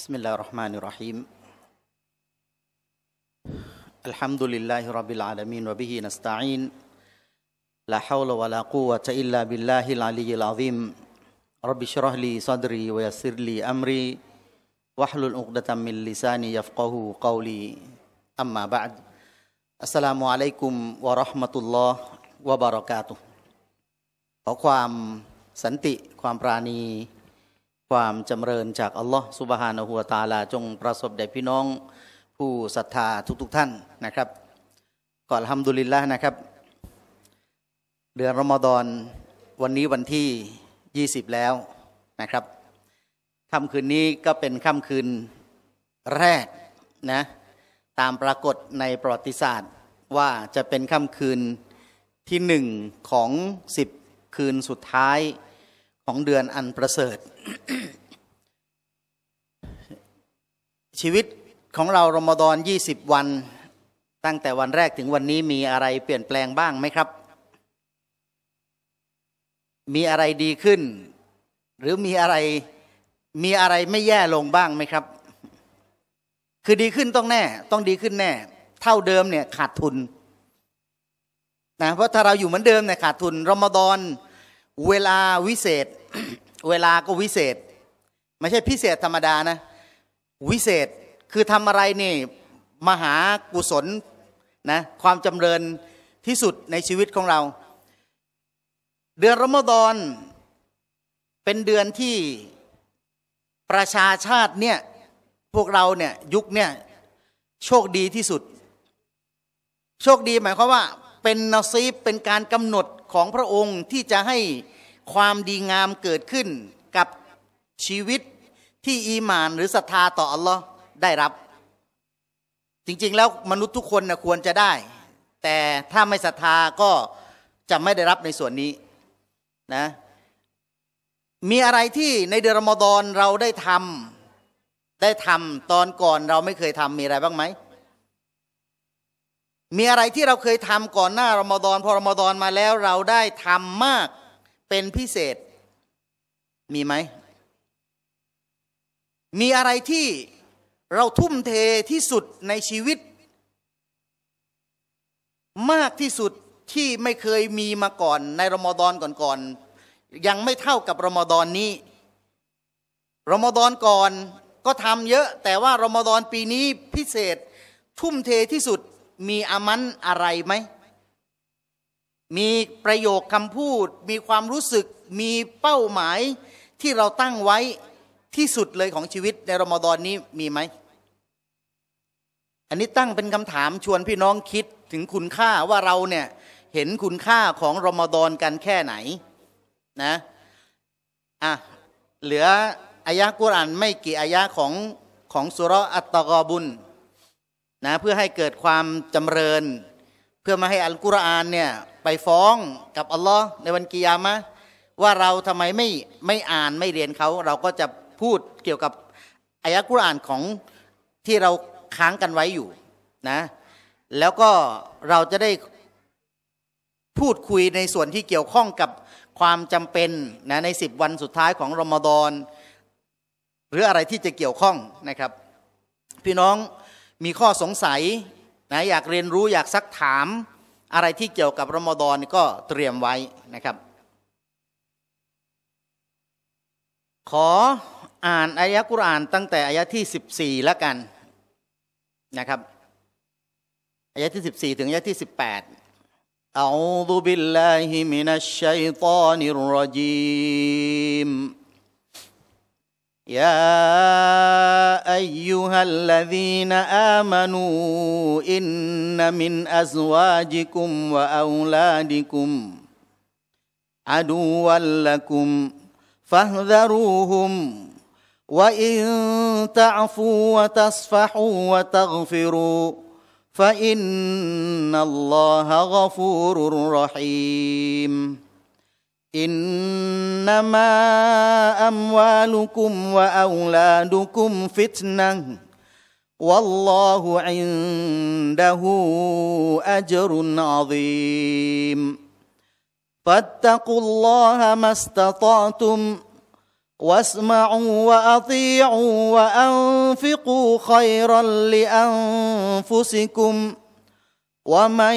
بسم الله الرحمن الرحيم الحمد لله رب العالمين وبه نستعين لا حول ولا قوة إلا بالله العلي العظيم رب اشرح لي صدري ويسر لي أمري واحلل عقدة من لساني يفقه قولي أما بعد السلام عليكم ورحمة الله وبركاته ขอความสันติความปราณีความจำเริญจาก อัลลอฮ์สุบฮานะหัวตาลา จงประสบแด่พี่น้องผู้ศรัทธาทุก ๆ ท่านนะครับ ก่อนทำดุลิลละนะครับ เดือนรอมฎอนวันนี้วันที่ 20 แล้วนะครับ ค่ำคืนนี้ก็เป็นค่ำคืนแรกนะ ตามปรากฏในประวัติศาสตร์ว่าจะเป็นค่ำคืนที่หนึ่งของ 10 คืนสุดท้ายของเดือนอันประเสริฐ ชีวิตของเรารอมฎอน20 วัน ตั้งแต่วันแรกถึงวันนี้ มีอะไรเปลี่ยนแปลงบ้างไหมครับ มีอะไรดีขึ้น หรือมีอะไรมีอะไรไม่แย่ลงบ้างไหมครับ คือดีขึ้นต้องแน่ต้องดีขึ้นแน่ เท่าเดิมเนี่ยขาดทุนนะเพราะถ้าเราอยู่เหมือนเดิมเนี่ยขาดทุนรอมฎอนเวลาวิเศษเวลาก็วิเศษ ไม่ใช่พิเศษธรรมดานะ วิเศษคือทำอะไรนี่มหากุศลนะความจำเริญที่สุดในชีวิตของเรา เดือนรอมฎอนเป็นเดือนที่ประชาชาติเนี่ยพวกเราเนี่ยยุคเนี่ยโชคดีที่สุด โชคดีหมายความว่าเป็นนซีเป็นการกำหนดของพระองค์ที่จะให้ความดีงามเกิดขึ้นกับชีวิตที่อีมาน หรือศรัทธาต่ออัลลอฮ์ได้รับ จริง ๆแล้วมนุษย์ทุกคนนะควรจะได้ แต่ถ้าไม่ศรัทธาก็จะไม่ได้รับในส่วนนี้นะมีอะไรที่ในเดือนรอมฎอนเราได้ทำได้ทำตอนก่อนเราไม่เคยทำมีอะไรบ้างไหมมีอะไรที่เราเคยทำก่อนหน้ารอมฎอนพอรอมฎอนมาแล้วเราได้ทำมากเป็นพิเศษมีไหม มีอะไรที่เราทุ่มเทที่สุดในชีวิต มากที่สุดที่ไม่เคยมีมาก่อนในรอมฎอนก่อนๆยังไม่เท่ากับรอมฎอนนี้รอมฎอนก่อนก็ทำเยอะ แต่ว่ารอมฎอนปีนี้พิเศษทุ่มเทที่สุดมีอามันอะไรไหม มีประโยคคำพูด มีความรู้สึก มีเป้าหมายที่เราตั้งไว้ที่สุดเลยของชีวิตในรมฎอนนี้มีไหม อันนี้ตั้งเป็นคำถามชวนพี่น้องคิดถึงคุณค่าว่าเราเนี่ย เห็นคุณค่าของรมฎอนกันแค่ไหนนะ อ่ะ เหลืออายะกุรอานไม่กี่อายะของของสุรอัตตะกอบุญนะเพื่อให้เกิดความจำเริญ เพื่อมาให้อัลกุรอานเนี่ยไปฟ้องกับอัลลอฮ์ในวันกิยามะว่าเราทำไมไม่ไม่อ่านไม่เรียนเขาเราก็จะพูดเกี่ยวกับอายะกุรอานของที่เราค้างกันไว้อยู่นะแล้วก็เราจะได้พูดคุยในส่วนที่เกี่ยวข้องกับความจำเป็นนะในสิบวันสุดท้ายของรอมฎอนหรืออะไรที่จะเกี่ยวข้องนะครับ พี่น้องมีข้อสงสัยนะอยากเรียนรู้อยากซักถามอะไรที่เกี่ยวกับรมฎอนก็เตรียมไว้นะครับ ขออ่านอายะกุรอานตั้งแต่อายะที่ 14 แล้วกันนะครับอายะที่ 14 ถึงอายะที่ 18 أعوذ بالله من الشيطان الرجيم يا ايها الذين امنوا ان من ازواجكم واولادكم عدوا لكم فاحذروهم وان تعفوا وتصفحوا وتغفروا فان الله غفور رحيم انما اموالكم واولادكم فتنه والله عنده اجر عظيم فاتقوا الله ما استطعتم واسمعوا واطيعوا وانفقوا خيرا لانفسكم ومن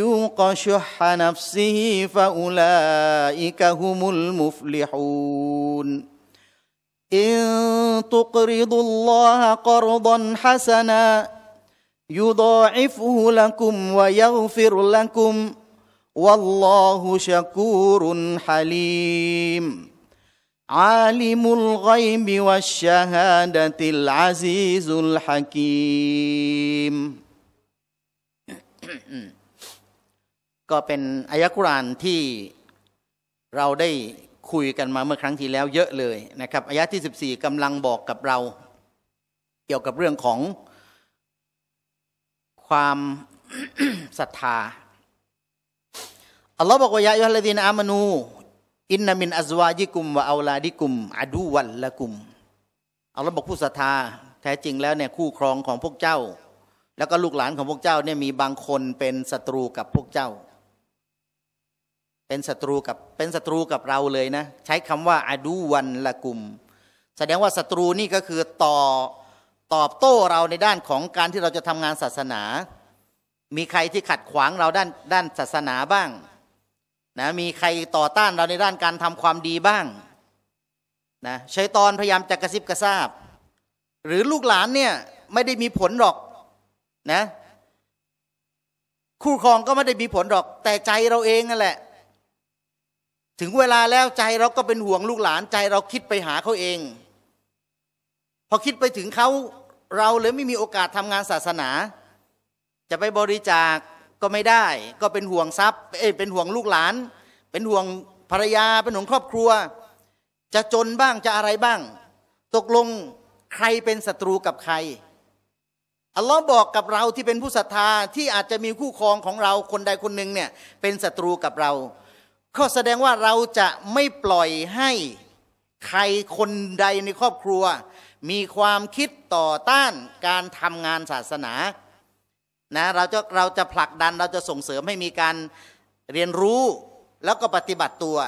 يوق شح نفسه فأولئك هم المفلحون إن تقرضوا الله قرضا حسنا يضاعفه لكم ويغفر لكم والله شكور حليم عالم الغيب والشهادة العزيز الحكيم ก็เป็นอายะกุรานที่เราได้คุยกันมาเมื่อครั้งที่แล้วเยอะเลยนะครับอายะที่ 14กำลังบอกกับเรา เกี่ยวกับเรื่องของความศรัทธา อัลลอฮ์บอกว่ายาลยอฮัลด่นอามานู อินนามินอัจวาจิกุมวะอาลาดิกุมอะดูวันละกุมอัลลอฮ์บอกผู้ศรัทธาแท้จริงแล้วเนี่ยคู่ครองของพวกเจ้าแล้วก็ลูกหลานของพวกเจ้าเนี่ยมีบางคนเป็นศัตรูกับพวกเจ้า เป็นศัตรูกับเป็นศัตรูกับเราเลยนะ ใช้คำว่าอดูวันละกุมแสดงว่าศัตรูนี่ก็คือต่อตอบโต้เราในด้านของการที่เราจะทำงานศาสนา มีใครที่ขัดขวางเราด้านด้านศาสนาบ้างนะมีใครต่อต้านเราในด้านการทำความดีบ้างนะชัยตอนพยายามจะกระซิบกระซาบ หรือลูกหลานเนี่ยไม่ได้มีผลหรอกนะคู่ครองก็ไม่ได้มีผลหรอกแต่ใจเราเองนั่นแหละ ถึงเวลาแล้วใจเราก็เป็นห่วงลูกหลานใจเราคิดไปหาเขาเองพอคิดไปถึงเขาเราเลยไม่มีโอกาสทำงานศาสนา จะไปบริจาคก็ไม่ได้ ก็เป็นห่วงทรัพย์เอ้เป็นห่วงลูกหลาน เป็นห่วงภรรยาเป็นห่วงครอบครัว จะจนบ้างจะอะไรบ้าง ตกลงใครเป็นศัตรูกับใครอัลลอฮ์บอกกับเราที่เป็นผู้ศรัทธาที่อาจจะมีคู่ครองของเราคนใดคนหนึ่งเนี่ยเป็นศัตรูกับเราก็แสดงว่าเราจะไม่ปล่อยให้ใครคนใดในครอบครัว มีความคิดต่อต้านการทำงานศาสนานะเราจะเราจะผลักดันเราจะส่งเสริมให้มีการเรียนรู้แล้วก็ปฏิบัติตัว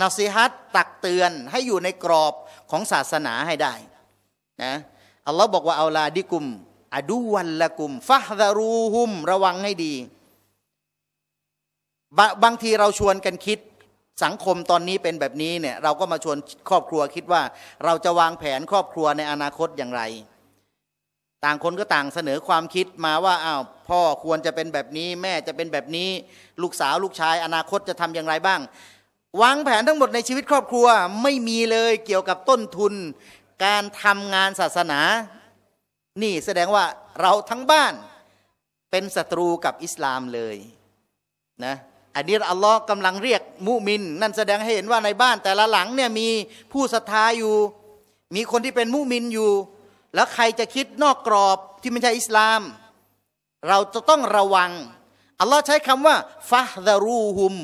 นาซิฮัตตักเตือนให้อยู่ในกรอบของศาสนาให้ได้นะอัลลอฮ์บอกว่าเอาลาดิกุมอดูวันละกุมฟะดารูหุม ระวังให้ดีบางทีเราชวนกันคิดสังคมตอนนี้เป็นแบบนี้เนี่ยเราก็มาชวนครอบครัวคิดว่า เราจะวางแผนครอบครัวในอนาคตอย่างไร ต่างคนก็ต่างเสนอความคิดมาว่าอ้าวพ่อควรจะเป็นแบบนี้ แม่จะเป็นแบบนี้ลูกสาวลูกชายอนาคตจะทำอย่างไรบ้างวางแผนทั้งหมดในชีวิตครอบครัวไม่มีเลยเกี่ยวกับต้นทุน การทำงานศาสนานี่แสดงว่าเราทั้งบ้านเป็นศัตรูกับอิสลามเลยนะอันนี้อัลลอฮ์กำลังเรียกมุมิน นั่นแสดงให้เห็นว่าในบ้านแต่ละหลังเนี่ยมีผู้ศรัทธาอยู่ มีคนที่เป็นมุมินอยู่ แล้วใครจะคิดนอกกรอบที่ไม่ใช่อิสลาม เราจะต้องระวังอัลลอฮ์ใช้คำว่าฟะดารูฮุม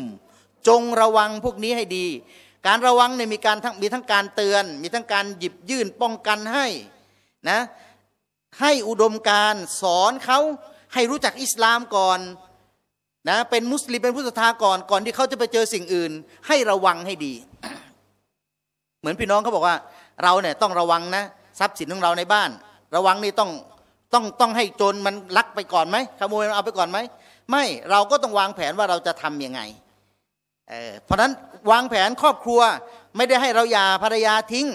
จงระวังพวกนี้ให้ดี การระวังเนี่ยมีการทั้งมีทั้งการเตือน มีทั้งการหยิบยื่นป้องกันให้นะให้อุดมการสอนเขาให้รู้จักอิสลามก่อนนะเป็นมุสลิม เป็นผู้ศรัทธา ก่อนก่อนที่เขาจะไปเจอสิ่งอื่น ให้ระวังให้ดี เหมือนพี่น้องเขาบอกว่าเราเนี่ยต้องระวังนะ ทรัพย์สินของเราในบ้าน ระวังนี่ต้องต้องต้องให้โจรมันลักไปก่อนไหมขโมยมันเอาไปก่อนไหมไม่เราก็ต้องวางแผนว่าเราจะทํำยังไงเเพราะนั้นวางแผนครอบครัวไม่ได้ให้เราย่าภรรยาทิ้ง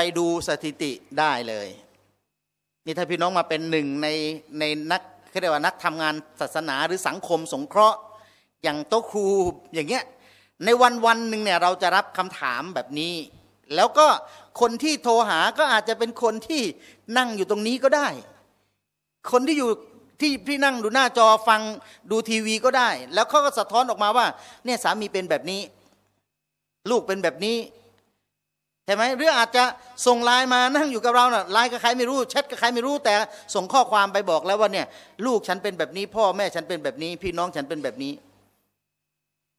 ไปดูสถิติได้เลยนี่ถ้าพี่น้องมาเป็นหนึ่งในในนักเรียกว่านักทำงานศาสนาหรือสังคมสงเคราะห์ อย่างโต๊ะครูอย่างเงี้ยในวันวันหนึ่งเนี่ยเราจะรับคำถามแบบนี้ แล้วก็คนที่โทรหาก็อาจจะเป็นคนที่นั่งอยู่ตรงนี้ก็ได้ คนที่อยู่ที่ที่นั่งดูหน้าจอฟังดูทีวีก็ได้ แล้วเขาก็สะท้อนออกมาว่า เนี่ยสามีเป็นแบบนี้ลูกเป็นแบบนี้ช่ไหมหรืออาจจะส่งไลน์มานั่งอยู่กับเราเนะ่ะไลน์กับใครไม่รู้แชทกับใครไม่รู้แต่ส่งข้อความไปบอกแล้วว่าเนี่ย ลูกฉันเป็นแบบนี้ พ่อแม่ฉันเป็นแบบนี้ พี่น้องฉันเป็นแบบนี้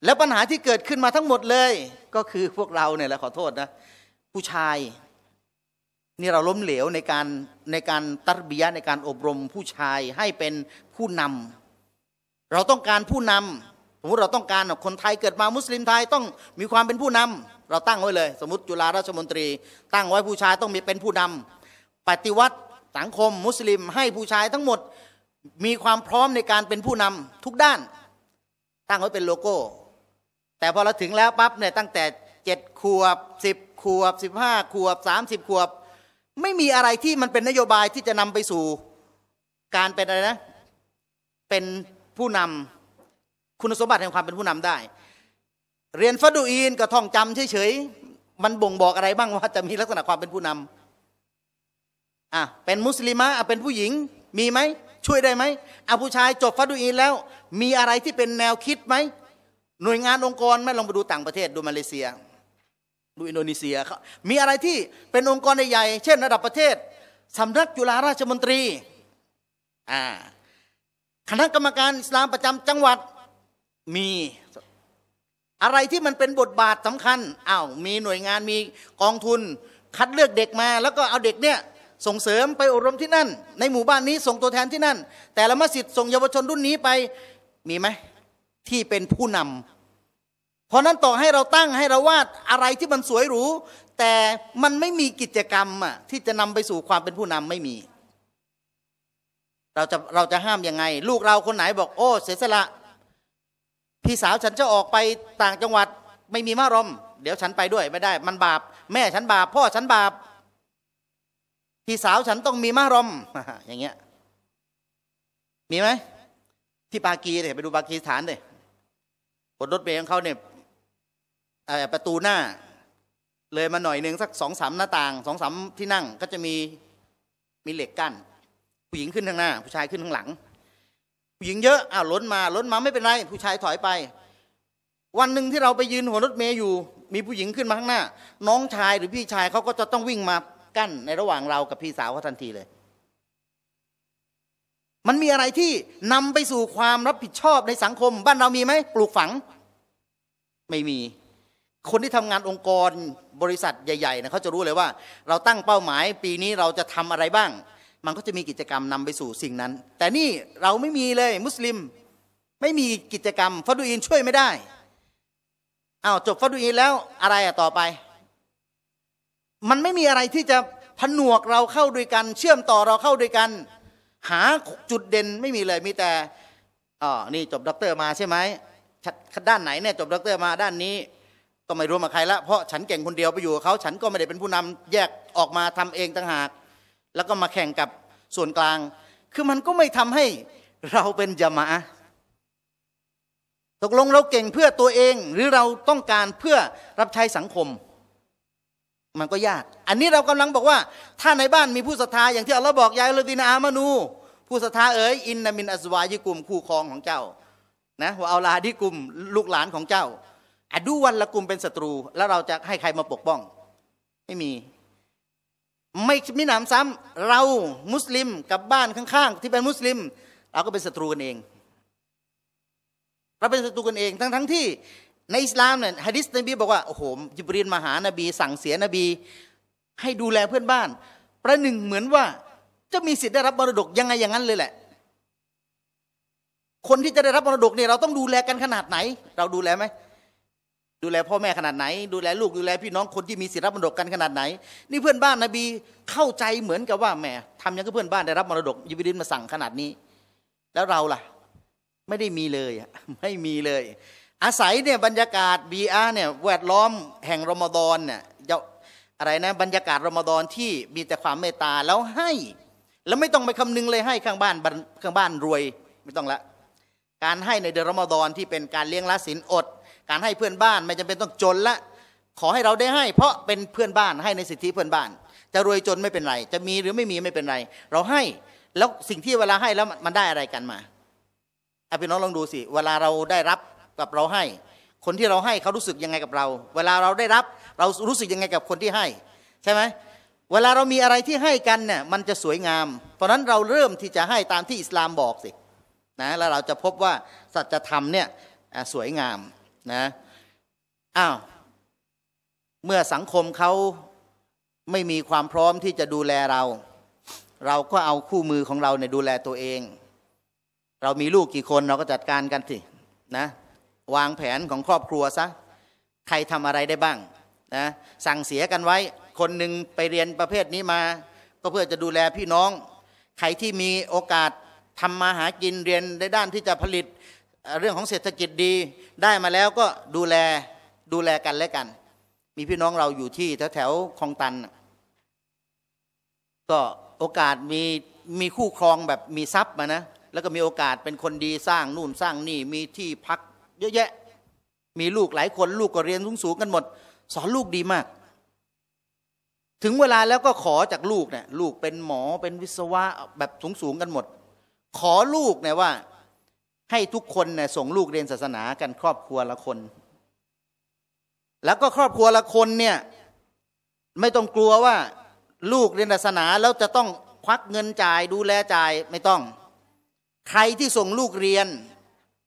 แล้วปัญหาที่เกิดขึ้นมาทั้งหมดเลยก็คือพวกเราเนี่ยแหละขอโทษนะผู้ชาย นี่เราล้มเหลวในการในการตัดเบียในการอบรมผู้ชายให้เป็นผู้นำ เราต้องการผู้นำสมมติเราต้องการคนไทยเกิดมามุสลิมไทยต้องมีความเป็นผู้นำเราตั้งไว้เลย สมมติจุฬาราชมนตรี ตั้งไว้ผู้ชายต้องมีเป็นผู้นำ ปฏิวัติสังคม มุสลิมให้ผู้ชายทั้งหมดมีความพร้อมในการเป็นผู้นำทุกด้าน ตั้งไว้เป็นโลโก้ แต่พอเราถึงแล้วปั๊บเนี่ยตั้งแต่เจ็ดขวบสิบขวบสิบห้าขวบสามสิบขวบไม่มีอะไรที่มันเป็นนโยบายที่จะนำไปสู่การเป็นอะไรนะ เป็นผู้นำคุณสมบัติแห่งความเป็นผู้นำได้เรียนฟาดูอีนก็ท่องจำเฉยๆ มันบ่งบอกอะไรบ้างว่าจะมีลักษณะความเป็นผู้นำอ่ะ เป็นมุสลิมะอ่ะเป็นผู้หญิง มีไหม ช่วยได้ไหมอ่ะผู้ชาย จบฟาดูอีนแล้ว มีอะไรที่เป็นแนวคิดไหม หน่วยงานองค์กรไม่ลองไปดูต่างประเทศดูมาเลเซีย ดูอินโดนีเซียเขามีอะไรที่เป็นองค์กรใหญ่ๆ เช่นระดับประเทศ สำนักจุฬาราชมนตรี อ่า คณะกรรมการอิสลามประจำจังหวัด มีอะไรที่มันเป็นบทบาทสำคัญอา้าว มีหน่วยงาน มีกองทุน คัดเลือกเด็กมา แล้วก็เอาเด็กเนี่ย ส่งเสริมไปอบรมที่นั่น ในหมู่บ้านนี้ ส่งตัวแทนที่นั่น แต่ละมัสยิดส่งเยาวชนรุ่นนี้ไป มีไหมที่เป็นผู้นำ เพราะนั้นต่อให้เราตั้งให้เราวาดอะไรที่มันสวยหรู แต่มันไม่มีกิจกรรมอ่ะที่จะนำไปสู่ความเป็นผู้นำไม่มี เราจะ เราจะห้ามยังไง ลูกเราคนไหนบอกโอ้เสียสละพี่สาวฉันจะออกไปต่างจังหวัดไม่มีมารม เดี๋ยวฉันไปด้วยไม่ได้มันบาปแม่ฉันบาปพ่อฉันบาปพี่สาวฉันต้องมีมารมอย่างเงี้ยมีไหม ที่ปากีเนี่ยไปดูปากีสถานเลยบนรถเบร์ของเขาเนี่ยประตูหน้า เลยมาหน่อยหนึ่งสัก สองสามหน้าต่างสองสามที่นั่งก็จะมีมีเหล็กกั้นผู้หญิงขึ้นข้างหน้าผู้ชายขึ้นข้างหลังผู้หญิงเยอะอ้าวล้นมา ล้นมาไม่เป็นไร ผู้ชายถอยไป วันหนึ่งที่เราไปยืนหัวรถเมย์อยู่ มีผู้หญิงขึ้นมาข้างหน้า น้องชายหรือพี่ชายเขาก็จะต้องวิ่งมากั้น ในระหว่างเรากับพี่สาวเขาทันทีเลย มันมีอะไรที่นำไปสู่ความรับผิดชอบในสังคม บ้านเรามีไหมปลูกฝัง ไม่มี คนที่ทำงานองค์กรบริษัทใหญ่ ๆนะเขาจะรู้เลยว่า เราตั้งเป้าหมายปีนี้เราจะทำอะไรบ้างมันก็จะมีกิจกรรมนำไปสู่สิ่งนั้น แต่นี่เราไม่มีเลยมุสลิม ไม่มีกิจกรรมฟาดูอินช่วยไม่ได้อา้าวจบฟาดูอินแล้วอะไรอะต่อไป มันไม่มีอะไรที่จะผนวกเราเข้าด้วยกันเชื่อมต่อเราเข้าด้วยกัน หาจุดเด่นไม่มีเลยมีแต่อ๋อนี่จบด็อกเตอร์มาใช่ไหมัด้านไหนเนี่ยจบด็อกเตอร์มาด้านนี้ก็ไม่รู้มาใครละ เพราะฉันเก่งคนเดียวไปอยู่กับเขาฉันก็ไม่ได้เป็นผู้นำแยกออกมาทำเองต่างหากแล้วก็มาแข่งกับส่วนกลาง คือมันก็ไม่ทำให้เราเป็นจามะตกลงเราเก่งเพื่อตัวเองหรือเราต้องการเพื่อรับใช้สังคม มันก็ยาก อันนี้เรากำลังบอกว่า ถ้าในบ้านมีผู้ศรัทธาอย่างที่อัลลอฮ์บอกยายลดินอามานู ผู้ศรัทธาเอ๋ยอินนามินอัสวายิกุมคู่ครองของเจ้า นะว่าเอาลาดิกุมลูกหลานของเจ้าอดูวันละกุมเป็นศัตรู แล้วเราจะให้ใครมาปกป้อง ไม่มีไม่มีหนามซ้ำ เรามุสลิมกับบ้านข้างๆที่เป็นมุสลิมเราก็เป็นศัตรูกันเองเราเป็นศัตรูกันเองทั้งๆทที่ในอิสลามเนี่ยฮะดิษนบีบอกว่าโอ้โหยิบรีนมาหานบีสั่งเสียนบี ให้ดูแลเพื่อนบ้านประหนึ่งเหมือนว่าจะมีสิทธิ์ได้รับมรดกยังไงอย่างนั้นเลยแหละ คนที่จะได้รับมรดกเนี่ยเราต้องดูแลกันขนาดไหน เราดูแลไหมดูแลพ่อแม่ขนาดไหนดูแลลูกดูแลพี่น้องคนที่มีสิทธิรับมรดกกันขนาดไหนนี่เพื่อนบ้านนบี เข้าใจเหมือนกับว่าแม่ทำยังกับเพื่อนบ้านได้รับมรดกยิบรินมาสั่งขนาดนี้ แล้วเราล่ะไม่ได้มีเลยไม่มีเลย อาศัยเนี่ยบรรยากาศบีอาเนี่ย แวดล้อมแห่งรมฎอนเนี่ยอะไรนะบรรยากาศรมฎอนที่มีแต่ความเมตตาแล้วให้ แล้วไม่ต้องไปคำนึงเลยให้ข้างบ้านข้างบ้านรวย ไม่ต้องละการให้ในเดือนรมฎอนที่เป็นการเลี้ยงละศีลอดการให้เพื่อนบ้าน ไม่จำเป็นต้องจนละ ขอให้เราได้ให้เพราะเป็นเพื่อนบ้านให้ในสิทธิเพื่อนบ้าน จะรวยจนไม่เป็นไร จะมีหรือไม่มีไม่เป็นไร เราให้ แล้วสิ่งที่เวลาให้แล้วมันได้อะไรกันมาอพี่น้องลองดูสิ เวลาเราได้รับกับเราให้ คนที่เราให้เขารู้สึกยังไงกับเรา เวลาเราได้รับเรารู้สึกยังไงกับคนที่ให้ ใช่ไหม เวลาเรามีอะไรที่ให้กันเนี่ยมันจะสวยงาม เพราะนั้นเราเริ่มที่จะให้ตามที่อิสลามบอกสิ นะแล้วเราจะพบว่าสัจธรรมเนี่ยสวยงามนะอ้าวเมื่อสังคมเขาไม่มีความพร้อมที่จะดูแลเรา เราก็เอาคู่มือของเราในดูแลตัวเอง เรามีลูกกี่คนเราก็จัดการกันสินะวางแผนของครอบครัวซะใครทำอะไรได้บ้างนะสั่งเสียกันไว้ คนหนึ่งไปเรียนประเภทนี้มา ก็เพื่อจะดูแลพี่น้องใครที่มีโอกาสทำมาหากินเรียนในด้านที่จะผลิตเรื่องของเศรษฐกิจดีได้มาแล้วก็ดูแลดูแลกันและกัน มีพี่น้องเราอยู่ที่แถวแถวคลองตันก็โอกาสมีมีคู่ครองแบบมีทรัพย์มานะแล้วก็มีโอกาสเป็นคนดีสร้างนู่นสร้างนี่มีที่พัก เยอะแยะมีลูกหลายคนลูกก็เรียนสูงสูงกันหมด สอนลูกดีมาก ถึงเวลาแล้วก็ขอจากลูกเนี่ยลูกเป็นหมอเป็นวิศวะแบบสูงสูงกันหมด ขอลูกเนี่ยว่าให้ทุกคนเนี่ยส่งลูกเรียนศาสนากันครอบครัวละคน แล้วก็ครอบครัวละคนเนี่ย ไม่ต้องกลัวว่า ลูกเรียนศาสนาแล้วจะต้องควักเงินจ่าย ดูแลจ่ายไม่ต้อง ใครที่ส่งลูกเรียน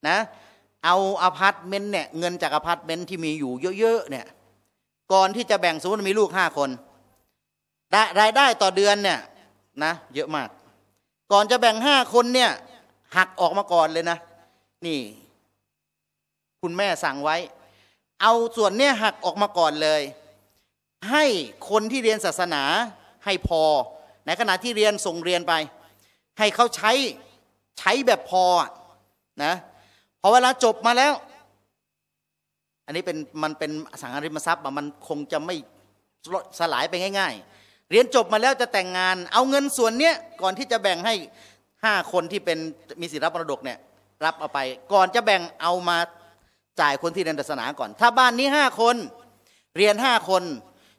นะ เอาอพาร์ตเมนต์เนี่ยเงิน จากอพาร์ตเมนต์ที่มีอยู่เยอะๆเนี่ย ก่อนที่จะแบ่งสมมติมีลูกห้าคนได้รายได้ต่อเดือนเนี่ยนะเยอะมาก ก่อนจะแบ่งห้าคนเนี่ย หักออกมาก่อนเลยนะนี่ คุณแม่สั่งไว้ เอาส่วนเนี้ยหักออกมาก่อนเลย ให้คนที่เรียนศาสนา ให้พอ ในขณะที่เรียนส่งเรียนไป ให้เขาใช้ใช้แบบพอนะพอเวลาจบมาแล้ว อันนี้เป็นมันเป็นสังหาริมทรัพย์มันคงจะไม่ สลายไปง่ายๆ เรียนจบมาแล้วจะแต่งงาน เอาเงินส่วนเนี้ยก่อนที่จะแบ่งให้ห้าคนที่เป็นมีสิทธิ์รับมรดกเนี่ยรับเอาไปก่อนจะแบ่งเอามาจ่ายคนที่เรียนศาสนาก่อน ถ้าบ้านนี้ห้าคนเรียนห้าคน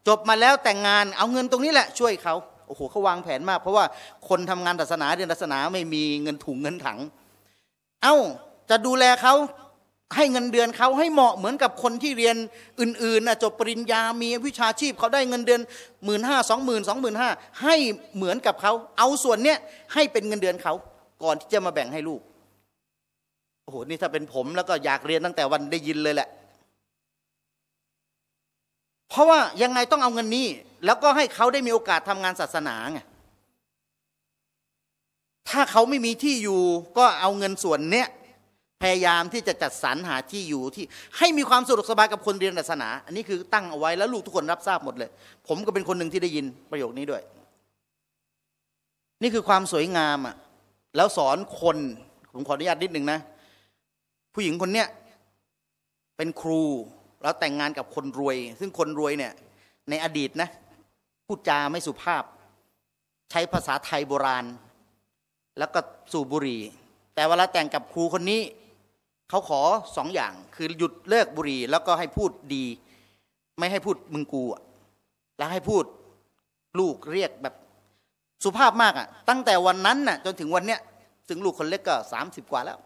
จบมาแล้วแต่งงานเอาเงินตรงนี้แหละช่วยเขาโอ้โหเขาวางแผนมาก เพราะว่าคนทำงานศาสนาเรียนศาสนาไม่มีเงินถุงเงินถัง เอา้าจะดูแลเขาให้เงินเดือนเขาให้เหมาะเหมือนกับคนที่เรียนอื่นๆนะจบปริญญามีวิชาชีพเขาได้เงินเดือนหมื่นห้าสองหมื่นสองหมื่นห้าให้เหมือนกับเขาเอาส่วนเนี้ยให้เป็นเงินเดือนเขาก่อนที่จะมาแบ่งให้ลูกโอ้โห นี่ถ้าเป็นผมแล้วก็อยากเรียนตั้งแต่วันได้ยินเลยแหละ เพราะว่ายังไงต้องเอาเงินนี้ แล้วก็ให้เขาได้มีโอกาสทำงานศาสนาไง ถ้าเขาไม่มีที่อยู่ก็เอาเงินส่วนเนี้ยพยายามที่จะจัดสรรหาที่อยู่ที่ให้มีความสะดวกสบายกับคนเรียนศาสนา อันนี้คือตั้งเอาไว้แล้วลูกทุกคนรับทราบหมดเลย ผมก็เป็นคนหนึ่งที่ได้ยินประโยคนี้ด้วย นี่คือความสวยงามอ่ะ แล้วสอนคน ผมขออนุญาตนิดหนึ่งนะผู้หญิงคนเนี้ยเป็นครูแล้วแต่งงานกับคนรวย ซึ่งคนรวยเนี่ยในอดีตนะ พูดจาไม่สุภาพ ใช้ภาษาไทยโบราณ แล้วก็สูบบุหรี่แต่เวลาแต่งกับครูคนนี้ เขาขอสองอย่างคือหยุดเลิกบุหรี่แล้วก็ให้พูดดี ไม่ให้พูดมึงกู แล้วให้พูดลูกเรียกแบบสุภาพมากอ่ะตั้งแต่วันนั้นน่ะจนถึงวันเนี้ยถึงลูกคนเล็กก็สามสิบกว่าแล้ว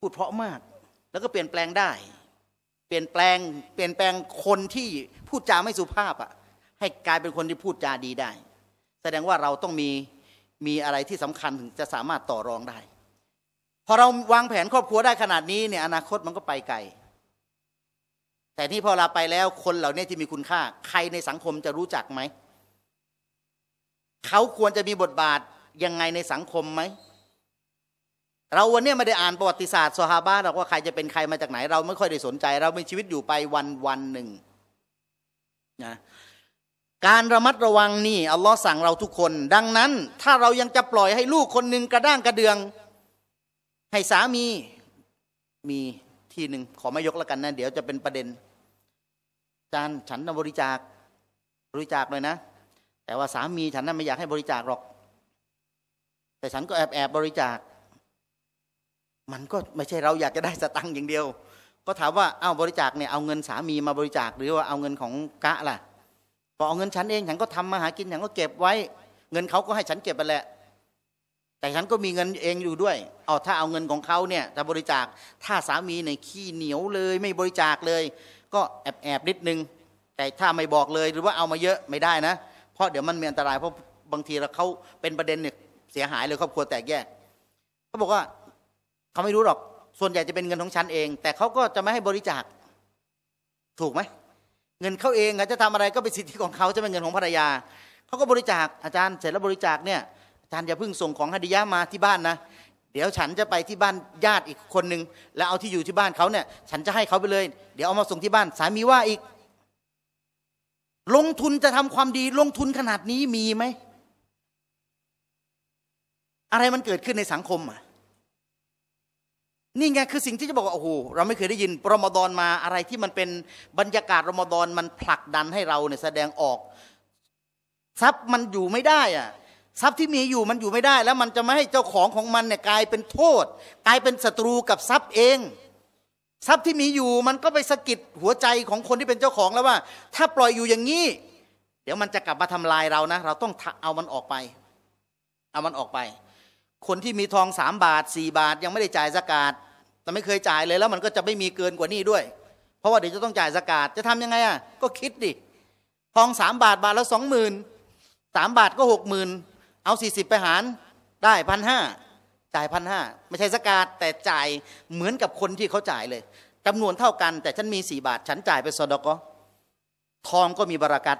พูดเพราะมาก แล้วก็เปลี่ยนแปลงได้ เปลี่ยนแปลงเปลี่ยนแปลงคนที่พูดจาไม่สุภาพอ่ะ ให้กลายเป็นคนที่พูดจาดีได้ แสดงว่าเราต้องมีมีอะไรที่สำคัญถึงจะสามารถต่อรองได้พอเราวางแผนครอบครัวได้ขนาดนี้เนี่ยอนาคตมันก็ไปไกล แต่นี่พอเราไปแล้วคนเหล่านี้ที่มีคุณค่าใครในสังคมจะรู้จักไหม เขาควรจะมีบทบาทยังไงในสังคมไหมเราวันนี้ไม่ได้อ่านประวัติศาสตร์สฮาบะหรอกว่าใครจะเป็นใครมาจากไหน เราไม่ค่อยได้สนใจ เรามีชีวิตอยู่ไปวันวันหนึ่งนะการระมัดระวังนี่อัลลอฮ์สั่งเราทุกคน ดังนั้น ถ้าเรายังจะปล่อยให้ลูกคนหนึ่งกระด้างกระเดือง ให้สามีมีทีหนึ่งขอไม่ยกแล้วกันนะเดี๋ยวจะเป็นประเด็นจานฉันบริจาคบริจาคเลยนะ แต่ว่าสามีฉันนั้นไม่อยากให้บริจาคหรอก แต่ฉันก็แอบแอบบริจาคมันก็ไม่ใช่เราอยากจะได้สตังค์อย่างเดียว ก็ถามว่า เอาบริจาคเนี่ยเอาเงินสามีมาบริจาค หรือว่าเอาเงินของกะล่ะพอเอาเงินฉันเองฉันก็ทำมาหากินฉันก็เก็บไว้ เงินเขาก็ให้ฉันเก็บไปแหละ แต่ฉันก็มีเงินเองอยู่ด้วย เอาถ้าเอาเงินของเขาเนี่ยจะบริจาค ถ้าสามีในขี้เหนียวเลยไม่บริจาคเลย ก็แอบแอบนิดนึง แต่ถ้าไม่บอกเลยหรือว่าเอามาเยอะไม่ได้นะ เพราะเดี๋ยวมันมีอันตรายเพราะบางทีเราเขาเป็นประเด็นเนี่ยเสียหายเลยครอบครัวแตกแยกเขาบอกว่าเขาไม่รู้หรอก ส่วนใหญ่จะเป็นเงินของฉันเอง แต่เขาก็จะไม่ให้บริจาค ถูกไหม เงินเขาเองาจะทำอะไรก็เป็นสิทธิของเขาจะเป็นเงินของภรรยา เขาก็บริจาค อาจารย์เสร็จแล้วบริจาคเนี่ย อาจารย์อย่าเพิ่งส่งของฮัดิยะมาที่บ้านนะ เดี๋ยวฉันจะไปที่บ้านญาติอีกคนนึงแล้วเอาที่อยู่ที่บ้านเขาเนี่ย ฉันจะให้เขาไปเลย เดี๋ยวเอามาส่งที่บ้าน สามีว่าอีก ลงทุนจะทำความดีลงทุนขนาดนี้มีไหม อะไรมันเกิดขึ้นในสังคมอ่ะนี่ไงคือสิ่งที่จะบอกว่าโอ้โหเราไม่เคยได้ยินรอมฎอนมาอะไรที่มันเป็นบรรยากาศรอมฎอนมันผลักดันให้เราเนี่ยแสดงออก ทรัพย์มันอยู่ไม่ได้อะทรัพย์ที่มีอยู่มันอยู่ไม่ได้แล้วมันจะไม่ให้เจ้าของของมันเนี่ยกลายเป็นโทษ กลายเป็นศัตรูกับทรัพย์เอง ทรัพย์ที่มีอยู่มันก็ไปสะกิดหัวใจของคนที่เป็นเจ้าของแล้วว่า ถ้าปล่อยอยู่อย่างนี้เดี๋ยวมันจะกลับมาทำลายเรานะเราต้องเอามันออกไป เอามันออกไปคนที่มีทองสามบาทสี่บาทยังไม่ได้จ่ายสกาดแต่ไม่เคยจ่ายเลยแล้วมันก็จะไม่มีเกินกว่านี้ด้วย เพราะว่าเดี๋ยวจะต้องจ่ายสกาดจะทำยังไงอ่ะก็คิดดิทองสามบาทบาทละสองหมื่นสามบาทก็หกหมื่นเอาสี่สิบไปหารได้พันห้าจ่ายพันห้าไม่ใช่สกาดแต่จ่ายเหมือนกับคนที่เขาจ่ายเลยจำนวนเท่ากันแต่ฉันมีสี่บาทฉันจ่ายไปสดก็ทองก็มีบรากัด